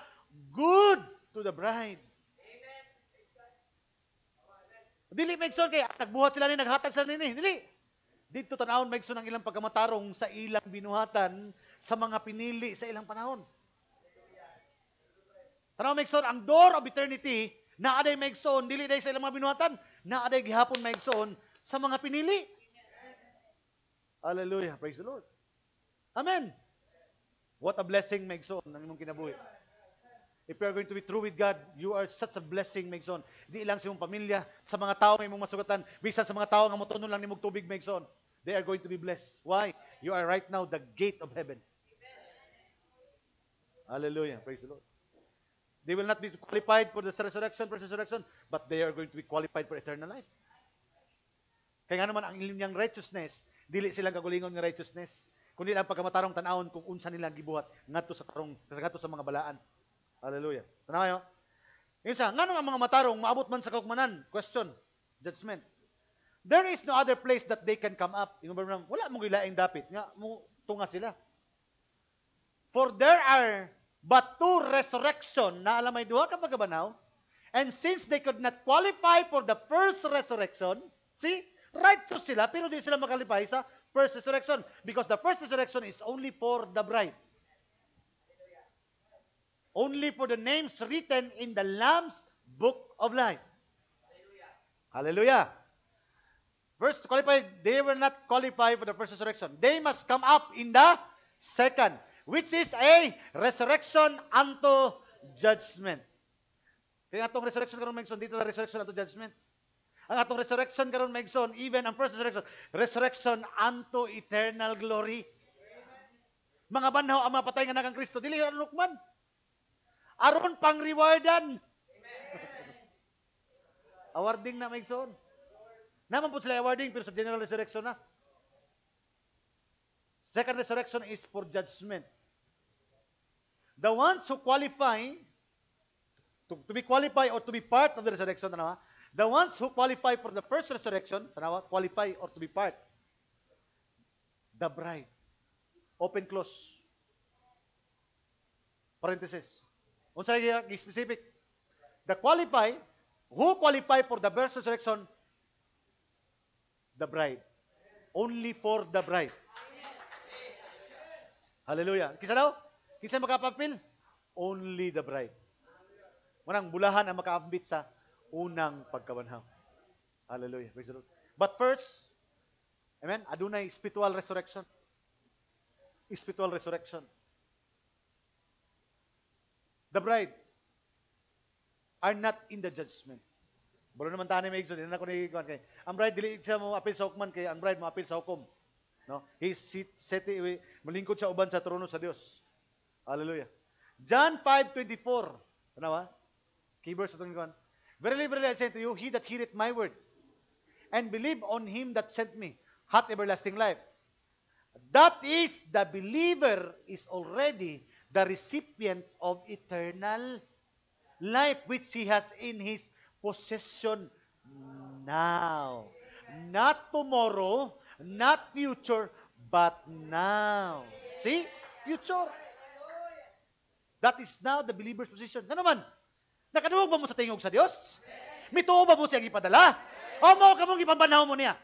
good to the bride. Dili megson kay nagbuhat sila ni naghatag sila ni dili. Dito tanawon megson ang ilang pagkamatarong sa ilang binuhatan sa mga pinili sa ilang panahon. Tanaw maigsoon ang door of eternity na aday maigsoon dili day sa ilang mga binuhatan na aday gihapon maigsoon sa mga pinili. Hallelujah. Praise the Lord. Amen. What a blessing maigsoon ang imong kinabuhi. If you are going to be true with God, you are such a blessing, Megson. Di lang sa imong pamilya, sa mga tao nga imong masugatan, bisan sa mga tao nga motunon lang nimog tubig, Megson. They are going to be blessed. Why? You are right now the gate of heaven. Amen. Hallelujah. Praise the Lord. They will not be qualified for the resurrection, for resurrection, but they are going to be qualified for eternal life. Kaya nga naman, ang ilim niyang righteousness, dili sila kagulingon ng righteousness, kundi ang pagkamatarong tanawon kung unsa nila gibuhat ngadto sa tarong ngadto sa mga balaan. Hallelujah. Tanaw kayo? Yun sa, nga ang mga matarong maabot man sa kaugmanan? Question. Judgment. There is no other place that they can come up. wala mong gilaing dapit. Nga, tunga sila. For there are but to resurrection, na alam may duha ka pagabanaw, and since they could not qualify for the first resurrection, see, righteous sila, pero di sila makalipay sa first resurrection, because the first resurrection is only for the bride. Only for the names written in the Lamb's Book of Life. Hallelujah. Hallelujah. First, qualified, they were not qualified for the first resurrection. They must come up in the second which is a resurrection unto judgment. Kaya atong resurrection karon maigsoon dito na resurrection unto judgment. Ang atong resurrection karon maigsoon even ang first resurrection, resurrection unto eternal glory. Mga banhaw ang mapatay nga nagang Kristo dili ang lukman. Aron pang rewardan. awarding na maigsoon. Naman po sila awarding pero sa general resurrection na. Second resurrection is for judgment. The ones who qualify to, to be qualified or to be part of the resurrection, tanawa, the ones who qualify for the first resurrection, tanawa, qualify or to be part. The bride. Open, close. Parenthesis. Unsa lagi specific? The qualify, who qualify for the first resurrection? The bride. Only for the bride. Hallelujah. Kisa daw? Kinsa makapapil? Only the bride. Manang bulahan ang makaambit sa unang pagkabanhaw. Hallelujah. Praise the Lord. But first, amen, adunay spiritual resurrection. Spiritual resurrection. The bride are not in the judgment. Baro naman tani may igsoon, ano na ko ni kay. Ang bride dili siya mo apil sa hukman kay ang bride mo apil sa hukom. No? He sit set malingkod siya uban sa trono sa Dios. Hallelujah. John 5.24. Ano ba? Key verse itong ikaw. Verily, verily, I say to you, he that heareth my word, and believe on him that sent me, hath everlasting life. That is, the believer is already the recipient of eternal life which he has in his possession now. Not tomorrow, not future, but now. See? Future. That is now the believer's position. Na ano naman, nakadumog ba mo sa tingog sa Dios? Mituo ba mo siyang ipadala? O mo ka mong ipambanaw mo niya?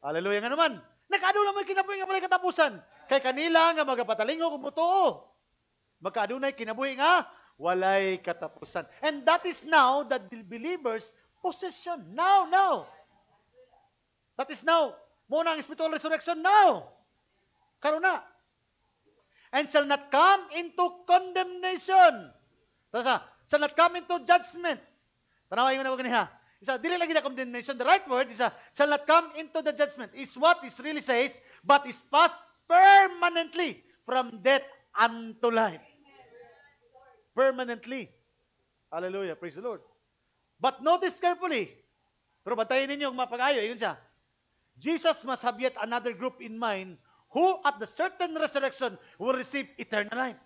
Hallelujah nga naman. Nakaaduna mo kinabuhi nga palay katapusan. Kay kanila nga magapatalingo kung mutuo. Magkadunay kinabuhi nga walay katapusan. And that is now the believer's position. Now, now. That is now. Muna ang spiritual resurrection now. Karuna. na and shall not come into condemnation. sa, shall not come into judgment. Tanawa yung nabag niya. Isa, dili lagi na condemnation. The right word is a, uh, shall not come into the judgment. Is what is really says, but is passed permanently from death unto life. Permanently. Hallelujah. Praise the Lord. But notice carefully. Pero batayin ninyo mapag-ayo. Yun siya. Jesus must have yet another group in mind who at the certain resurrection will receive eternal life.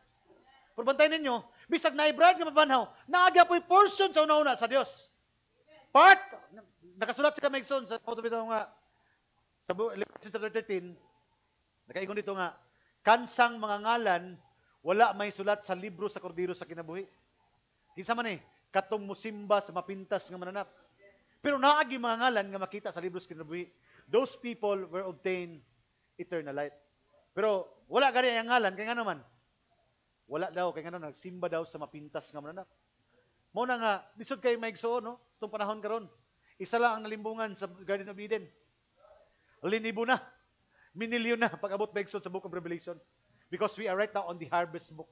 Purbantayin ninyo, bisag na ibrad nga mabanaw, naaga po'y portion sa una-una sa Dios. Part, nakasulat sa Kamegson sa photo dito nga, sa Leviticus chapter 13, nakaingon dito nga, kansang mga ngalan, wala may sulat sa libro sa kordiro sa kinabuhi. Kinsa man eh, katong musimba sa mapintas nga mananap. Pero naagi mga ngalan nga makita sa libro sa kinabuhi. Those people were obtained eternal light. Pero wala gani ang ngalan kay nga naman. Wala daw kay nga nagsimba daw sa mapintas nga mananak. Mo na nga lisod kay maigsuon no tung panahon karon. Isa lang ang nalimbungan sa Garden of Eden. Linibo na. Minilyon na pag-abot maigsuon sa Book of Revelation. Because we are right now on the harvest book.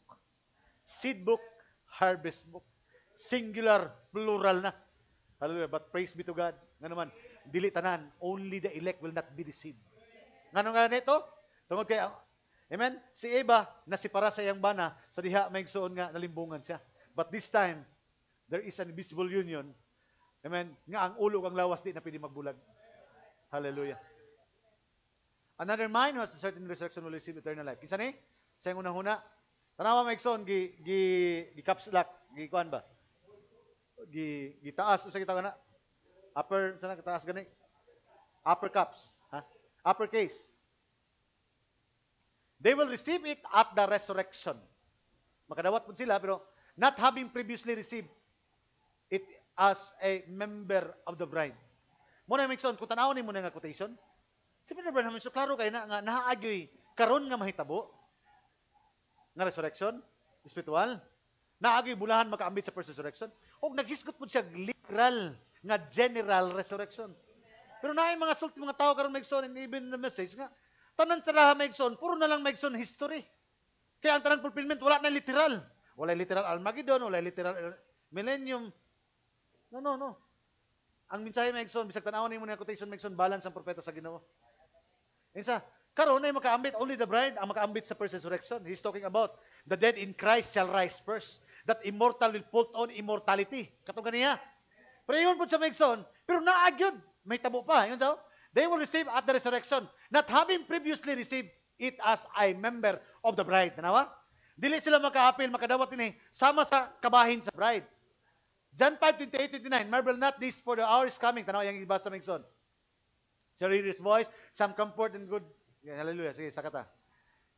Seed book, harvest book. Singular, plural na. Hallelujah. But praise be to God. Nga naman, dili tanan, only the elect will not be deceived. Ngano nga nito? Tungod kay Amen? Si Eva, nasipara sa iyang bana, sa diha may suon nga nalimbungan siya. But this time, there is an invisible union. Amen? Nga ang ulo, ang lawas, di na pwede magbulag. Hallelujah. Another mind was a certain resurrection will receive eternal life. Kinsa ni? Sa yung unang-una. Tanawa may suon, gi, gi, gi caps lock, gi kuan ba? Gi, gi taas, usa kita na? Upper, sana kita kataas gani? Upper caps uppercase. They will receive it at the resurrection. Makadawat po sila, pero not having previously received it as a member of the bride. Muna yung Mixon, kung tanawin ni muna nga quotation, si Peter Branham, so klaro kayo na nga nahaagyoy karon nga mahitabo na resurrection, spiritual, naagyoy bulahan makaambit sa first resurrection, o naghisgot po siya literal nga general resurrection. Pero naay mga sulti mga tao karon may maigsoon and even the message nga tanan may maigsoon, puro na lang may maigsoon history. Kaya ang tanan fulfillment wala na literal. Wala literal Armageddon, wala literal millennium. No, no, no. Ang mensahe maigsoon bisag tan-aw nimo na quotation may maigsoon balance ang propeta sa Ginoo. Insa, karon ay makaambit only the bride ang makaambit sa first resurrection. He's talking about the dead in Christ shall rise first. That immortal will put on immortality. Katong ganiya. Pero yun po sa Megson, pero naagyod. May tabo pa. Yun so, they will receive at the resurrection, not having previously received it as a member of the bride. Tanawa? Dili sila makaapil, makadawat ini, sama sa kabahin sa bride. John 5, 28, 29, Marvel not this for the hour is coming. Tanawa yung iba sa Mingson. Shall hear his voice, some comfort and good. hallelujah. Sige, sakata.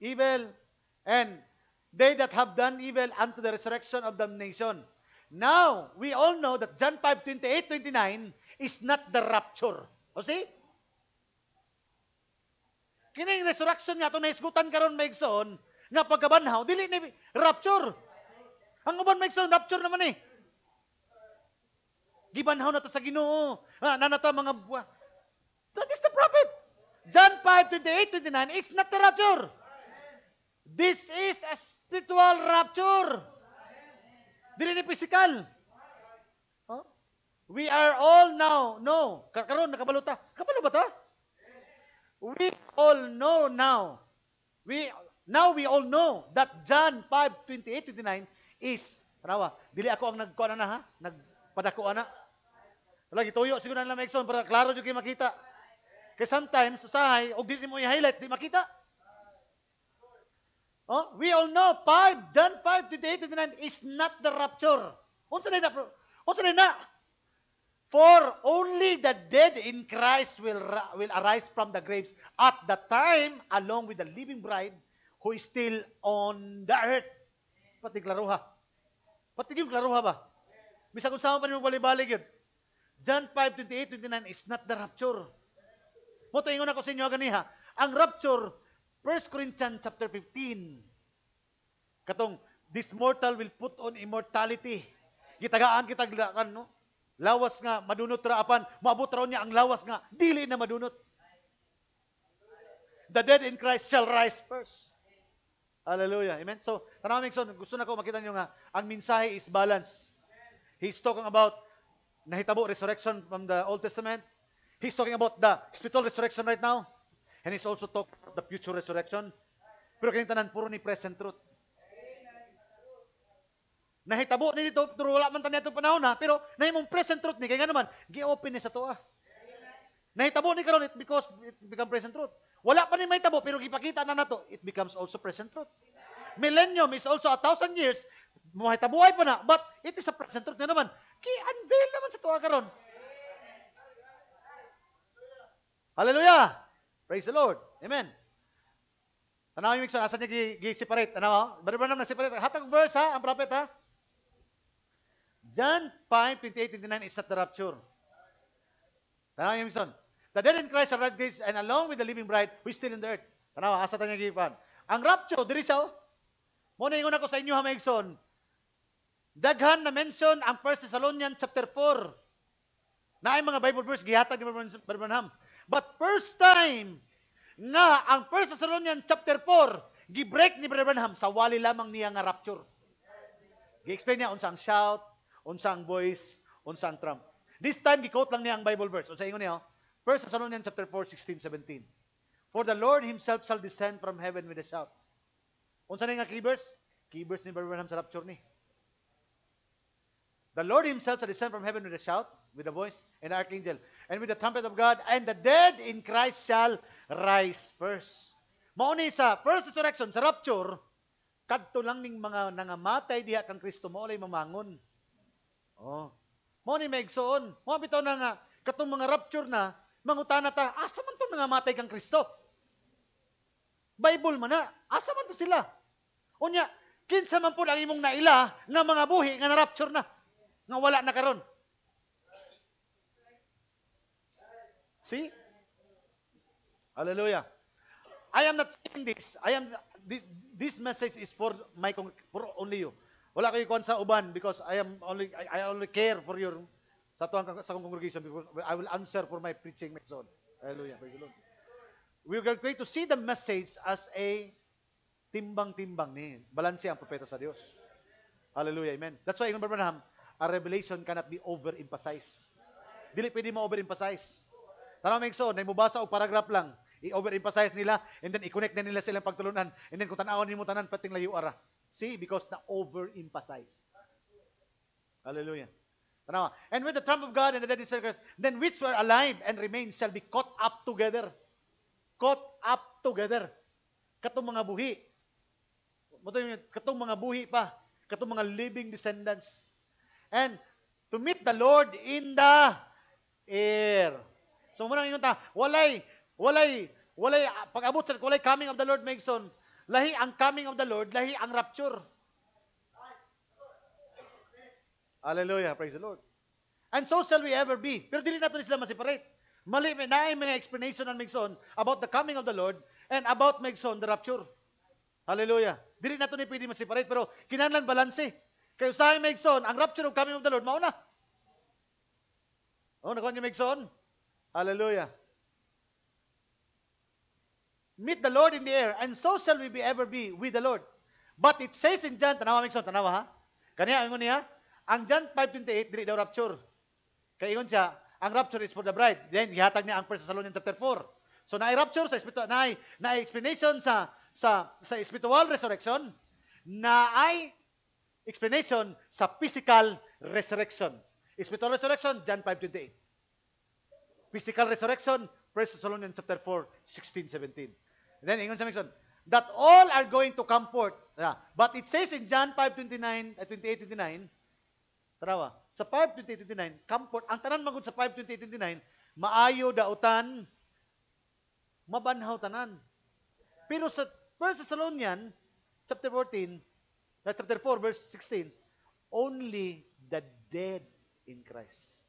Evil and they that have done evil unto the resurrection of damnation. Now, we all know that John 5, 28, 29 is not the rapture. O see? Kina yung resurrection nga ito, naisgutan karon may igsoon, nga pagkabanhaw, dili ni rapture. Ang uban may igsoon, rapture naman eh. Gibanhaw na to sa ginoo. Ah, nanata mga buwa. That is the prophet. John 5, 28, 29 is not the rapture. This is a spiritual rapture. Dili ni physical. We are all now, no. Kakaroon, nakabalo ta. Kabalo ba ta? We all know now. We, now we all know that John 5, 28, 29 is, tarawa, dili ako ang nagkuha na ha? Nagpadako na. Lagi tuyo, siguro na lang Exxon para klaro yung makita. Kasi sometimes, usahay, og dili mo i-highlight, di makita. Oh, we all know 5, John 5, 28, 29 is not the rapture. Unsa na na? Unsa na na? For only the dead in Christ will, will arise from the graves at the time along with the living bride who is still on the earth. Pati klaruha. Pati yung klaruha ba? Bisa kung sama pa niyo balibalig yun. John 5, 28, 29 is not the rapture. Mo to ingon ako sa inyo ganiha. Ang rapture 1 Corinthians chapter 15. Katong this mortal will put on immortality. Gitagaan kita no? Lawas nga, madunot ra apan, maabot raw niya ang lawas nga, dili na madunot. The dead in Christ shall rise first. Hallelujah. Amen? So, tanawang Mingson, gusto na ko makita niyo nga, ang mensahe is balance. He's talking about nahitabo resurrection from the Old Testament. He's talking about the spiritual resurrection right now. And he's also talking about the future resurrection. Pero kanyang tanan, puro ni present truth. Nahitabo ni dito, pero wala man tanya itong panahon na, pero nahimong present truth ni, kaya nga naman, gi-open ni sa to ah. Nahitabo ni karon it because it become present truth. Wala pa ni may tabo, pero gipakita na nato, it becomes also present truth. Millennium is also a thousand years, mahitabuhay pa na, but it is a present truth na naman. Ki-unveil naman sa to ah karon. Hallelujah! Praise the Lord. Amen. Tanaw yung mixon, asan niya gi-separate? Ano? Bari ba naman separate? Hatag verse ha, ang prophet ha? John 5, 28, 29 is not the rapture. Tanawa yung son. The dead in Christ are red and along with the living bride, we still in the earth. Tanawa, asa tanya gipan. Ang rapture, diri sa oh. Muna yung una ko sa inyo ha maigson. Daghan na mention ang 1 Thessalonians chapter 4. Na ay mga Bible verse gihatag ni Branham. But first time nga ang 1 Thessalonians chapter 4 gibreak ni Branham sa wali lamang niya nga rapture. Gi-explain niya unsang shout, unsang voice, unsang trump. This time, gikote lang niya ang Bible verse. Unsa ingon niya, 1 Thessalonians chapter 4, 16, 17. For the Lord himself shall descend from heaven with a shout. Unsa na nga Key verse ni Birmingham sa rapture ni. The Lord himself shall descend from heaven with a shout, with a voice, and an archangel, and with the trumpet of God, and the dead in Christ shall rise first. Mauni sa first resurrection, sa rapture, kadto lang ning mga nangamatay diha kang Kristo mo olay mamangon. Oh. Mo ni Megsoon. Mo bitaw na nga katong mga rapture na mangutana ta asa man tong nangamatay kang Kristo? Bible man na asa man to sila? Unya kinsa man pud ang imong naila na mga buhi nga na-rapture na nga wala na karon. See? Hallelujah. I am not saying this. I am this this message is for my for only you. Wala kayo kuan sa uban because I am only I, I only care for your sa tuang sa congregation because I will answer for my preaching my Hallelujah. Praise the Lord. We are going to see the message as a timbang-timbang ni. Balanse ang propeta sa Dios. Hallelujah. Amen. That's why, Ingon Branham, a revelation cannot be overemphasized. Dili pwede mo overemphasize. Tanaw mga so, na mubasa og paragraph lang, i-overemphasize nila, and then i-connect na nila sa ilang pagtulunan, and then kung tanawon nimo tanan, pating layo ara. See, because na overemphasize. Hallelujah. Tanawa. And with the trump of God and the dead in Christ, then which were alive and remain shall be caught up together. Caught up together. Katong mga buhi. Katong mga buhi pa. Katong mga living descendants. And to meet the Lord in the air. So muna nga ta, walay, walay, walay, ah, pag-abot sa, walay coming of the Lord Megson, lahi ang coming of the Lord, lahi ang rapture. Hallelujah, praise the Lord. And so shall we ever be. Pero dili natin sila ma-separate. Mali, na mga explanation ng Megson about the coming of the Lord and about Megson, the rapture. Hallelujah. Dili nato ni pwede ma-separate, pero kinahanglan balance eh. Kay usahay Megson, ang rapture of coming of the Lord, mauna. Oh, nakuha niyo Megson? Hallelujah meet the Lord in the air, and so shall we be ever be with the Lord. But it says in John, tanawa ming so, tanawa ha? Kaniya, ingon niya, ang John 5.28, dili daw rapture. Kaya ingon siya, ang rapture is for the bride. Then, gihatag niya ang 1 Thessalonians chapter 4. So, na-rapture sa espiritual, na, na explanation sa, sa, sa spiritual resurrection, na ay explanation sa physical resurrection. Spiritual resurrection, John 5.28. Physical resurrection, 1 Thessalonians chapter 4, 16, 17. Then, ingon sa Mixon, that all are going to come forth. But it says in John 5.29, uh, 28.29, tarawa, sa 5.28.29, come forth, ang tanan magod sa 5.28.29, maayo dautan, mabanhaw tanan. Pero sa 1 Thessalonian, chapter 14, chapter 4, verse 16, only the dead in Christ.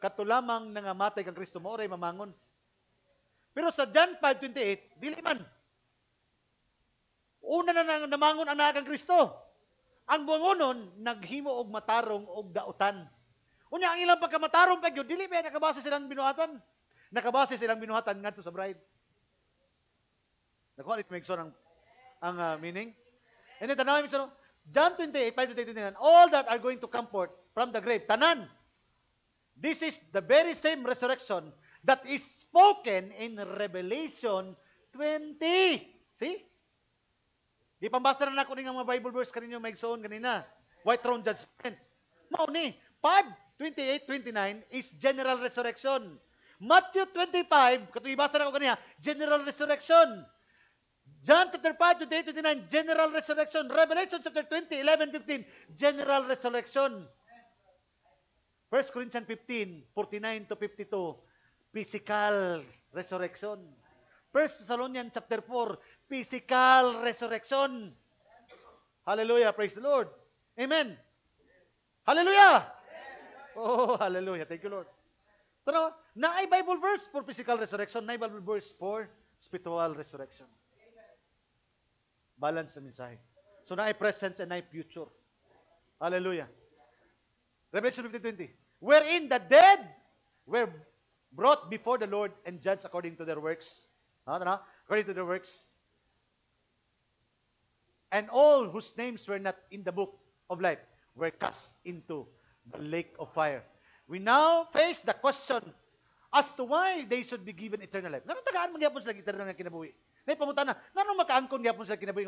Kato lamang nangamatay kang Kristo mo, oray mamangon. Pero sa John 5.28, dili man. Una na nang namangon ang nakang Kristo. Ang bangonon, naghimo og matarong og daotan. Unya, ang ilang pagkamatarong kagyo, dili ba nakabase silang binuhatan? Nakabase silang binuhatan ngadto sa bride. Nakuha it makes sure ang, ang uh, meaning. And then, tanawin make sure, John 28, 5 29, all that are going to comfort from the grave, tanan. This is the very same resurrection that is spoken in Revelation 20. See? Di pambasa na ako ng mga Bible verse kaninyo maigsoon kanina. White throne judgment. Mao ni 5 28 29 is general resurrection. Matthew 25, katuloy ibasa na ko kanina, general resurrection. John chapter 5 to 29, general resurrection. Revelation chapter 20, 11, 15, general resurrection. 1 Corinthians 15, 49 to 52, physical resurrection. 1 Thessalonians chapter 4, physical resurrection. Hallelujah, praise the Lord. Amen. Hallelujah. Oh, hallelujah. Thank you, Lord. Pero, na ay Bible verse for physical resurrection, na ay Bible verse for spiritual resurrection. Balance sa mensahe. So, na ay presence and na ay future. Hallelujah. Revelation 15.20 Wherein the dead were brought before the Lord and judged according to their works. According to their works. And all whose names were not in the book of life were cast into the lake of fire. We now face the question as to why they should be given eternal life. Nanong tagaan man sila eternal na kinabuhi? Nay pamutan na, nanong makaangkon yapon sila kinabuhi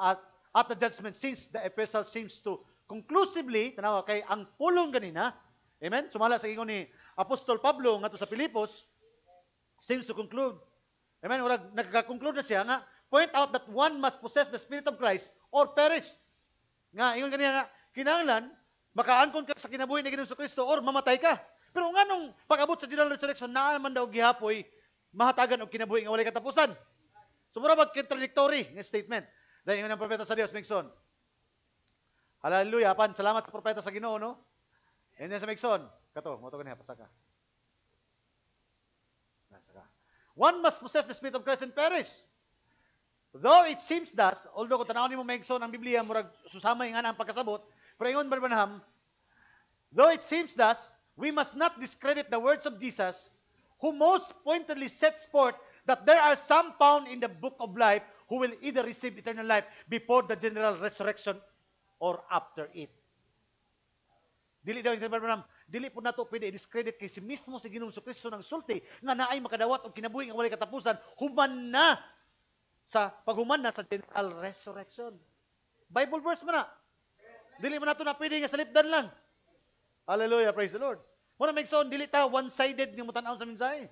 at, at the judgment since the epistle seems to conclusively tanaw kay ang pulong ganina. Amen. Sumala sa ingon ni Apostol Pablo nga sa Pilipos seems to conclude. Amen? Ura, nagkakonclude na siya nga, point out that one must possess the Spirit of Christ or perish. Nga, ingon kaniya nga, kinahanglan, makaangkon ka sa kinabuhi ni Ginoon Kristo or mamatay ka. Pero nganong nung pag-abot sa General Resurrection, naa man daw gihapoy, mahatagan og kinabuhi nga walay katapusan. So, mura mag contradictory nga statement. Dahil yun ang propeta sa Dios, Mixon. Hallelujah, pan, salamat sa propeta sa Ginoo, no? And then sa Mixon, Kato, moto kaniya pasaka. Pasaka. One must possess the Spirit of Christ and perish. Though it seems thus, although kung tanawin mo maigso ng Biblia, murag susama yung ang pagkasabot, pero ingon Barbanham, though it seems thus, we must not discredit the words of Jesus, who most pointedly sets forth that there are some found in the book of life who will either receive eternal life before the general resurrection or after it. Dili daw yung Barbanham, dili po nato pwede i-discredit kay si mismo si Ginoong Kristo ng sulti nga naay makadawat og kinabuhi nga walay katapusan human na sa paghuman na sa general resurrection. Bible verse man na. Dili man nato na pwede nga salipdan lang. Hallelujah, praise the Lord. Mo na migsoon dili ta one-sided nga mutan-aon sa mensahe.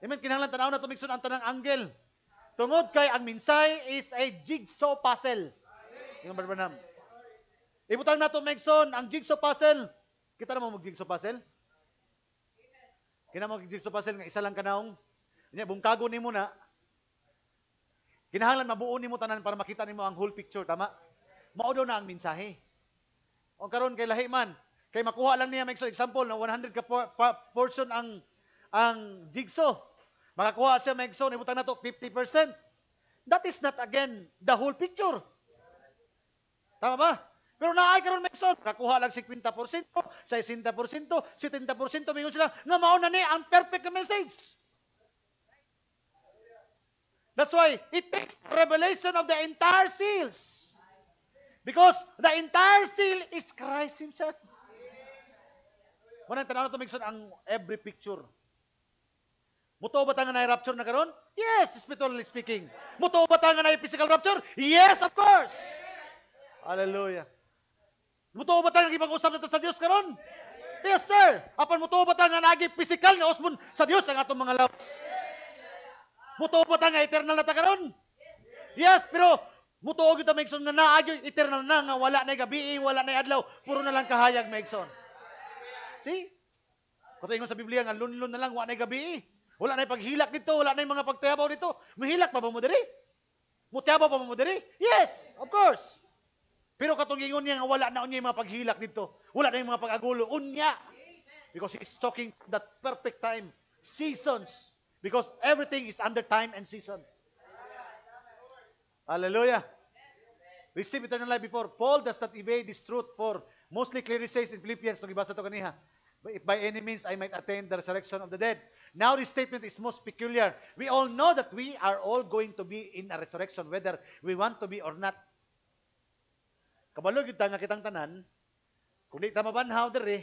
Amen, kinahanglan tan-aon nato mixon ang tanang angle. Tungod kay ang mensahe is a jigsaw puzzle. Yung Barbanam. Ibutang nato migsoon ang jigsaw puzzle Kita naman mag-jigsaw puzzle? Kina naman mag-jigsaw puzzle nga isa lang kanaong. Nya bungkago nimo na. Kinahanglan mabuo nimo tanan para makita nimo ang whole picture, tama? Mao daw na ang mensahe. O karon kay lahi man, kay makuha lang niya make example na 100 ka portion ang ang jigsaw. Makakuha siya may exon, ibutan na to 50%. That is not again the whole picture. Tama ba? Pero naay karon may son, kakuha lang 50%, 60%, 70%, mingon sila, nga mao na ni ang perfect message. That's why it takes revelation of the entire seals. Because the entire seal is Christ Himself. Muna, tanaw na tumigson ang every picture. Muto ba nga na rapture na karon? Yes, spiritually speaking. Muto ba nga na physical rapture? Yes, of course. Hallelujah. Mutuo ba tayo nagipag-usap natin sa Diyos karon? Yes, sir. Apan mutuo ba tayo nga nagi physical nga usbon sa Diyos ang atong mga lawas? Mutuo ba tayo eternal na ta karon? Yes, pero mutuo kita ta maigsoon nga naagi eternal na nga wala na gabi, wala na adlaw, puro na lang kahayag maigsoon. See? Kung ingon sa Biblia nga lunlun na lang wala na gabi. Wala na paghilak dito, wala na mga pagtayabaw dito. Mahilak pa ba mo diri? Mutayabaw pa ba mo diri? Yes, of course. Pero katong ingon niya nga wala na unya mga paghilak dito. Wala na yung mga pagagulo. Unya. Because he's talking that perfect time. Seasons. Because everything is under time and season. Hallelujah. Receive eternal life before. Paul does not evade this truth for mostly clearly says in Philippians, nung ibasa to kaniha, if by any means I might attain the resurrection of the dead. Now this statement is most peculiar. We all know that we are all going to be in a resurrection, whether we want to be or not. kabalo gid nga kitang tanan kung di ta mabanhaw diri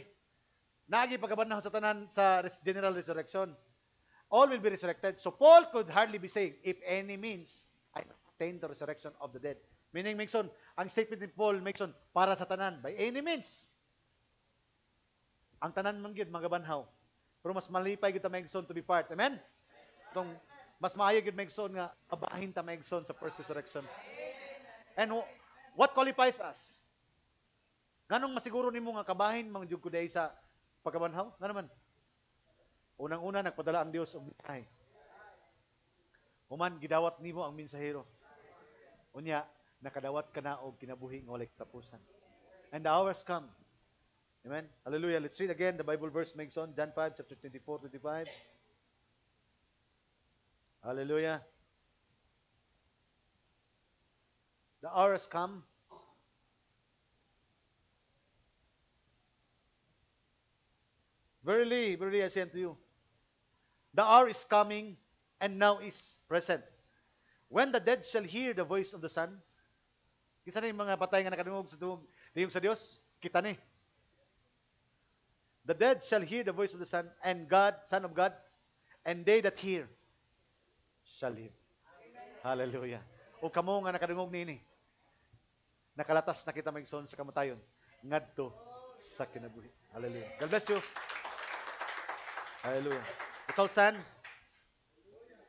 naagi pagkabanhaw sa tanan sa general resurrection all will be resurrected so Paul could hardly be saying if any means I obtain the resurrection of the dead meaning Mixon ang statement ni Paul Mixon para sa tanan by any means ang tanan man gid magabanhaw pero mas malipay gid ta Mixon to be part amen tong mas maayo gid Mixon nga abahin ta Mixon sa first resurrection and What qualifies us? Ganong masiguro nimo nga kabahin mang jud ko sa pagkabanhaw? Na naman. Unang-una nagpadala ang Dios og mensahe. Human gidawat nimo ang mensahero. Unya nakadawat ka na og kinabuhi nga walay tapusan. And the hours come. Amen. Hallelujah. Let's read again the Bible verse makes on John 5 chapter 24 25. Hallelujah. The hour has come. Verily, verily, I say unto you, the hour is coming and now is present. When the dead shall hear the voice of the Son, kinsa na yung mga patay nga nakadungog sa tungog, liyog sa Dios, kita ni. The dead shall hear the voice of the Son, and God, Son of God, and they that hear shall live. Amen. Hallelujah o kamo nga nakadungog nini. Nakalatas na kita magsoon sa kamatayon. Ngadto sa kinabuhi. Hallelujah. God bless you. Hallelujah. Let's all stand.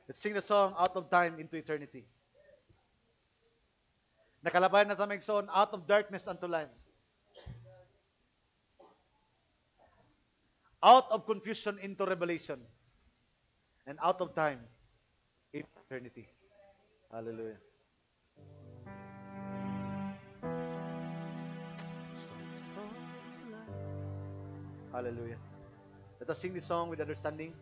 Let's sing the song Out of Time into Eternity. Nakalabay na sa magsoon out of darkness unto light. Out of confusion into revelation. And out of time, eternity. Hallelujah. Hallelujah. Let us sing this song with understanding.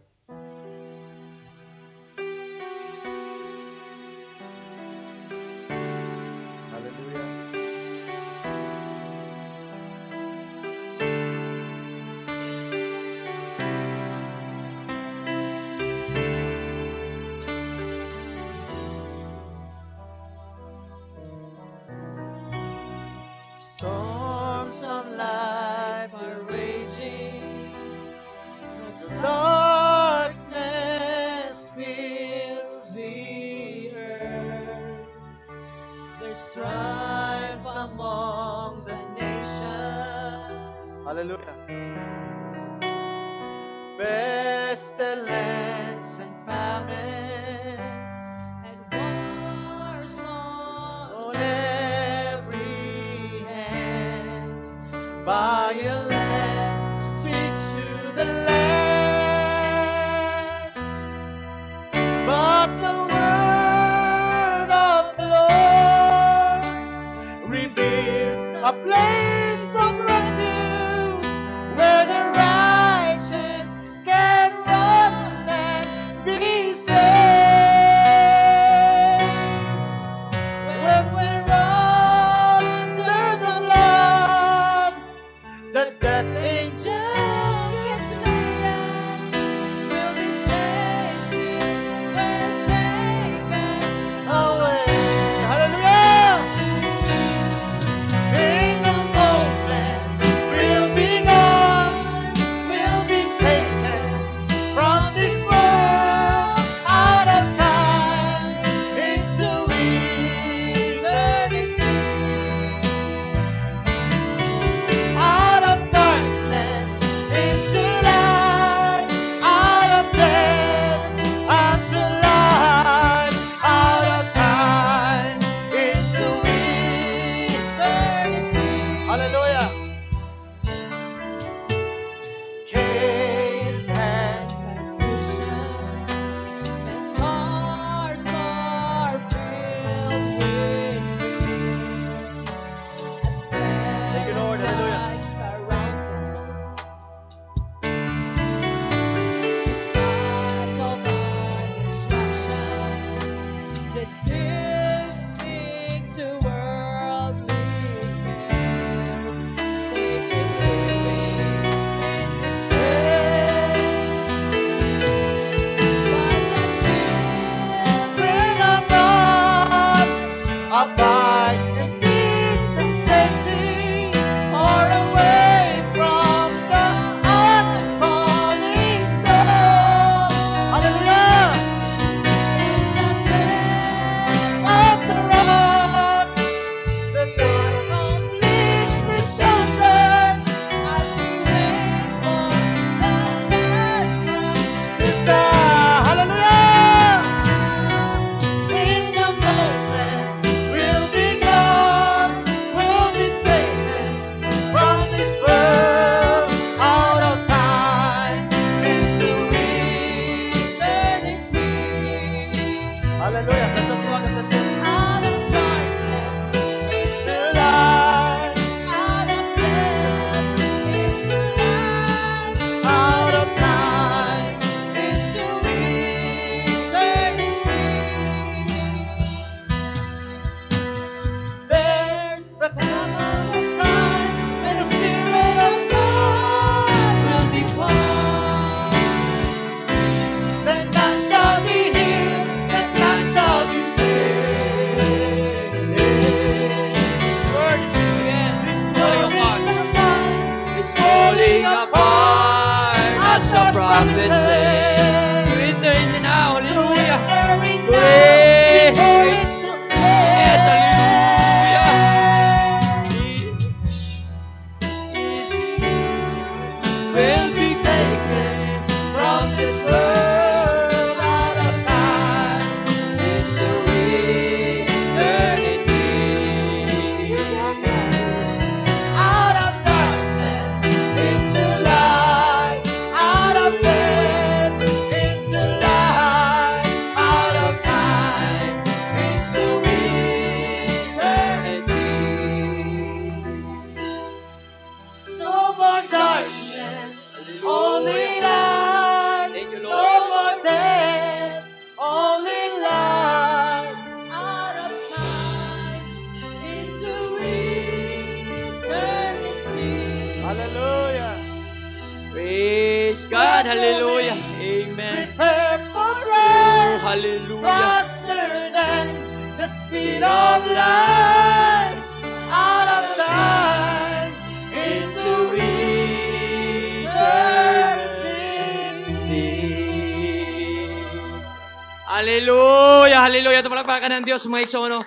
and Dios me ha dicho, bueno,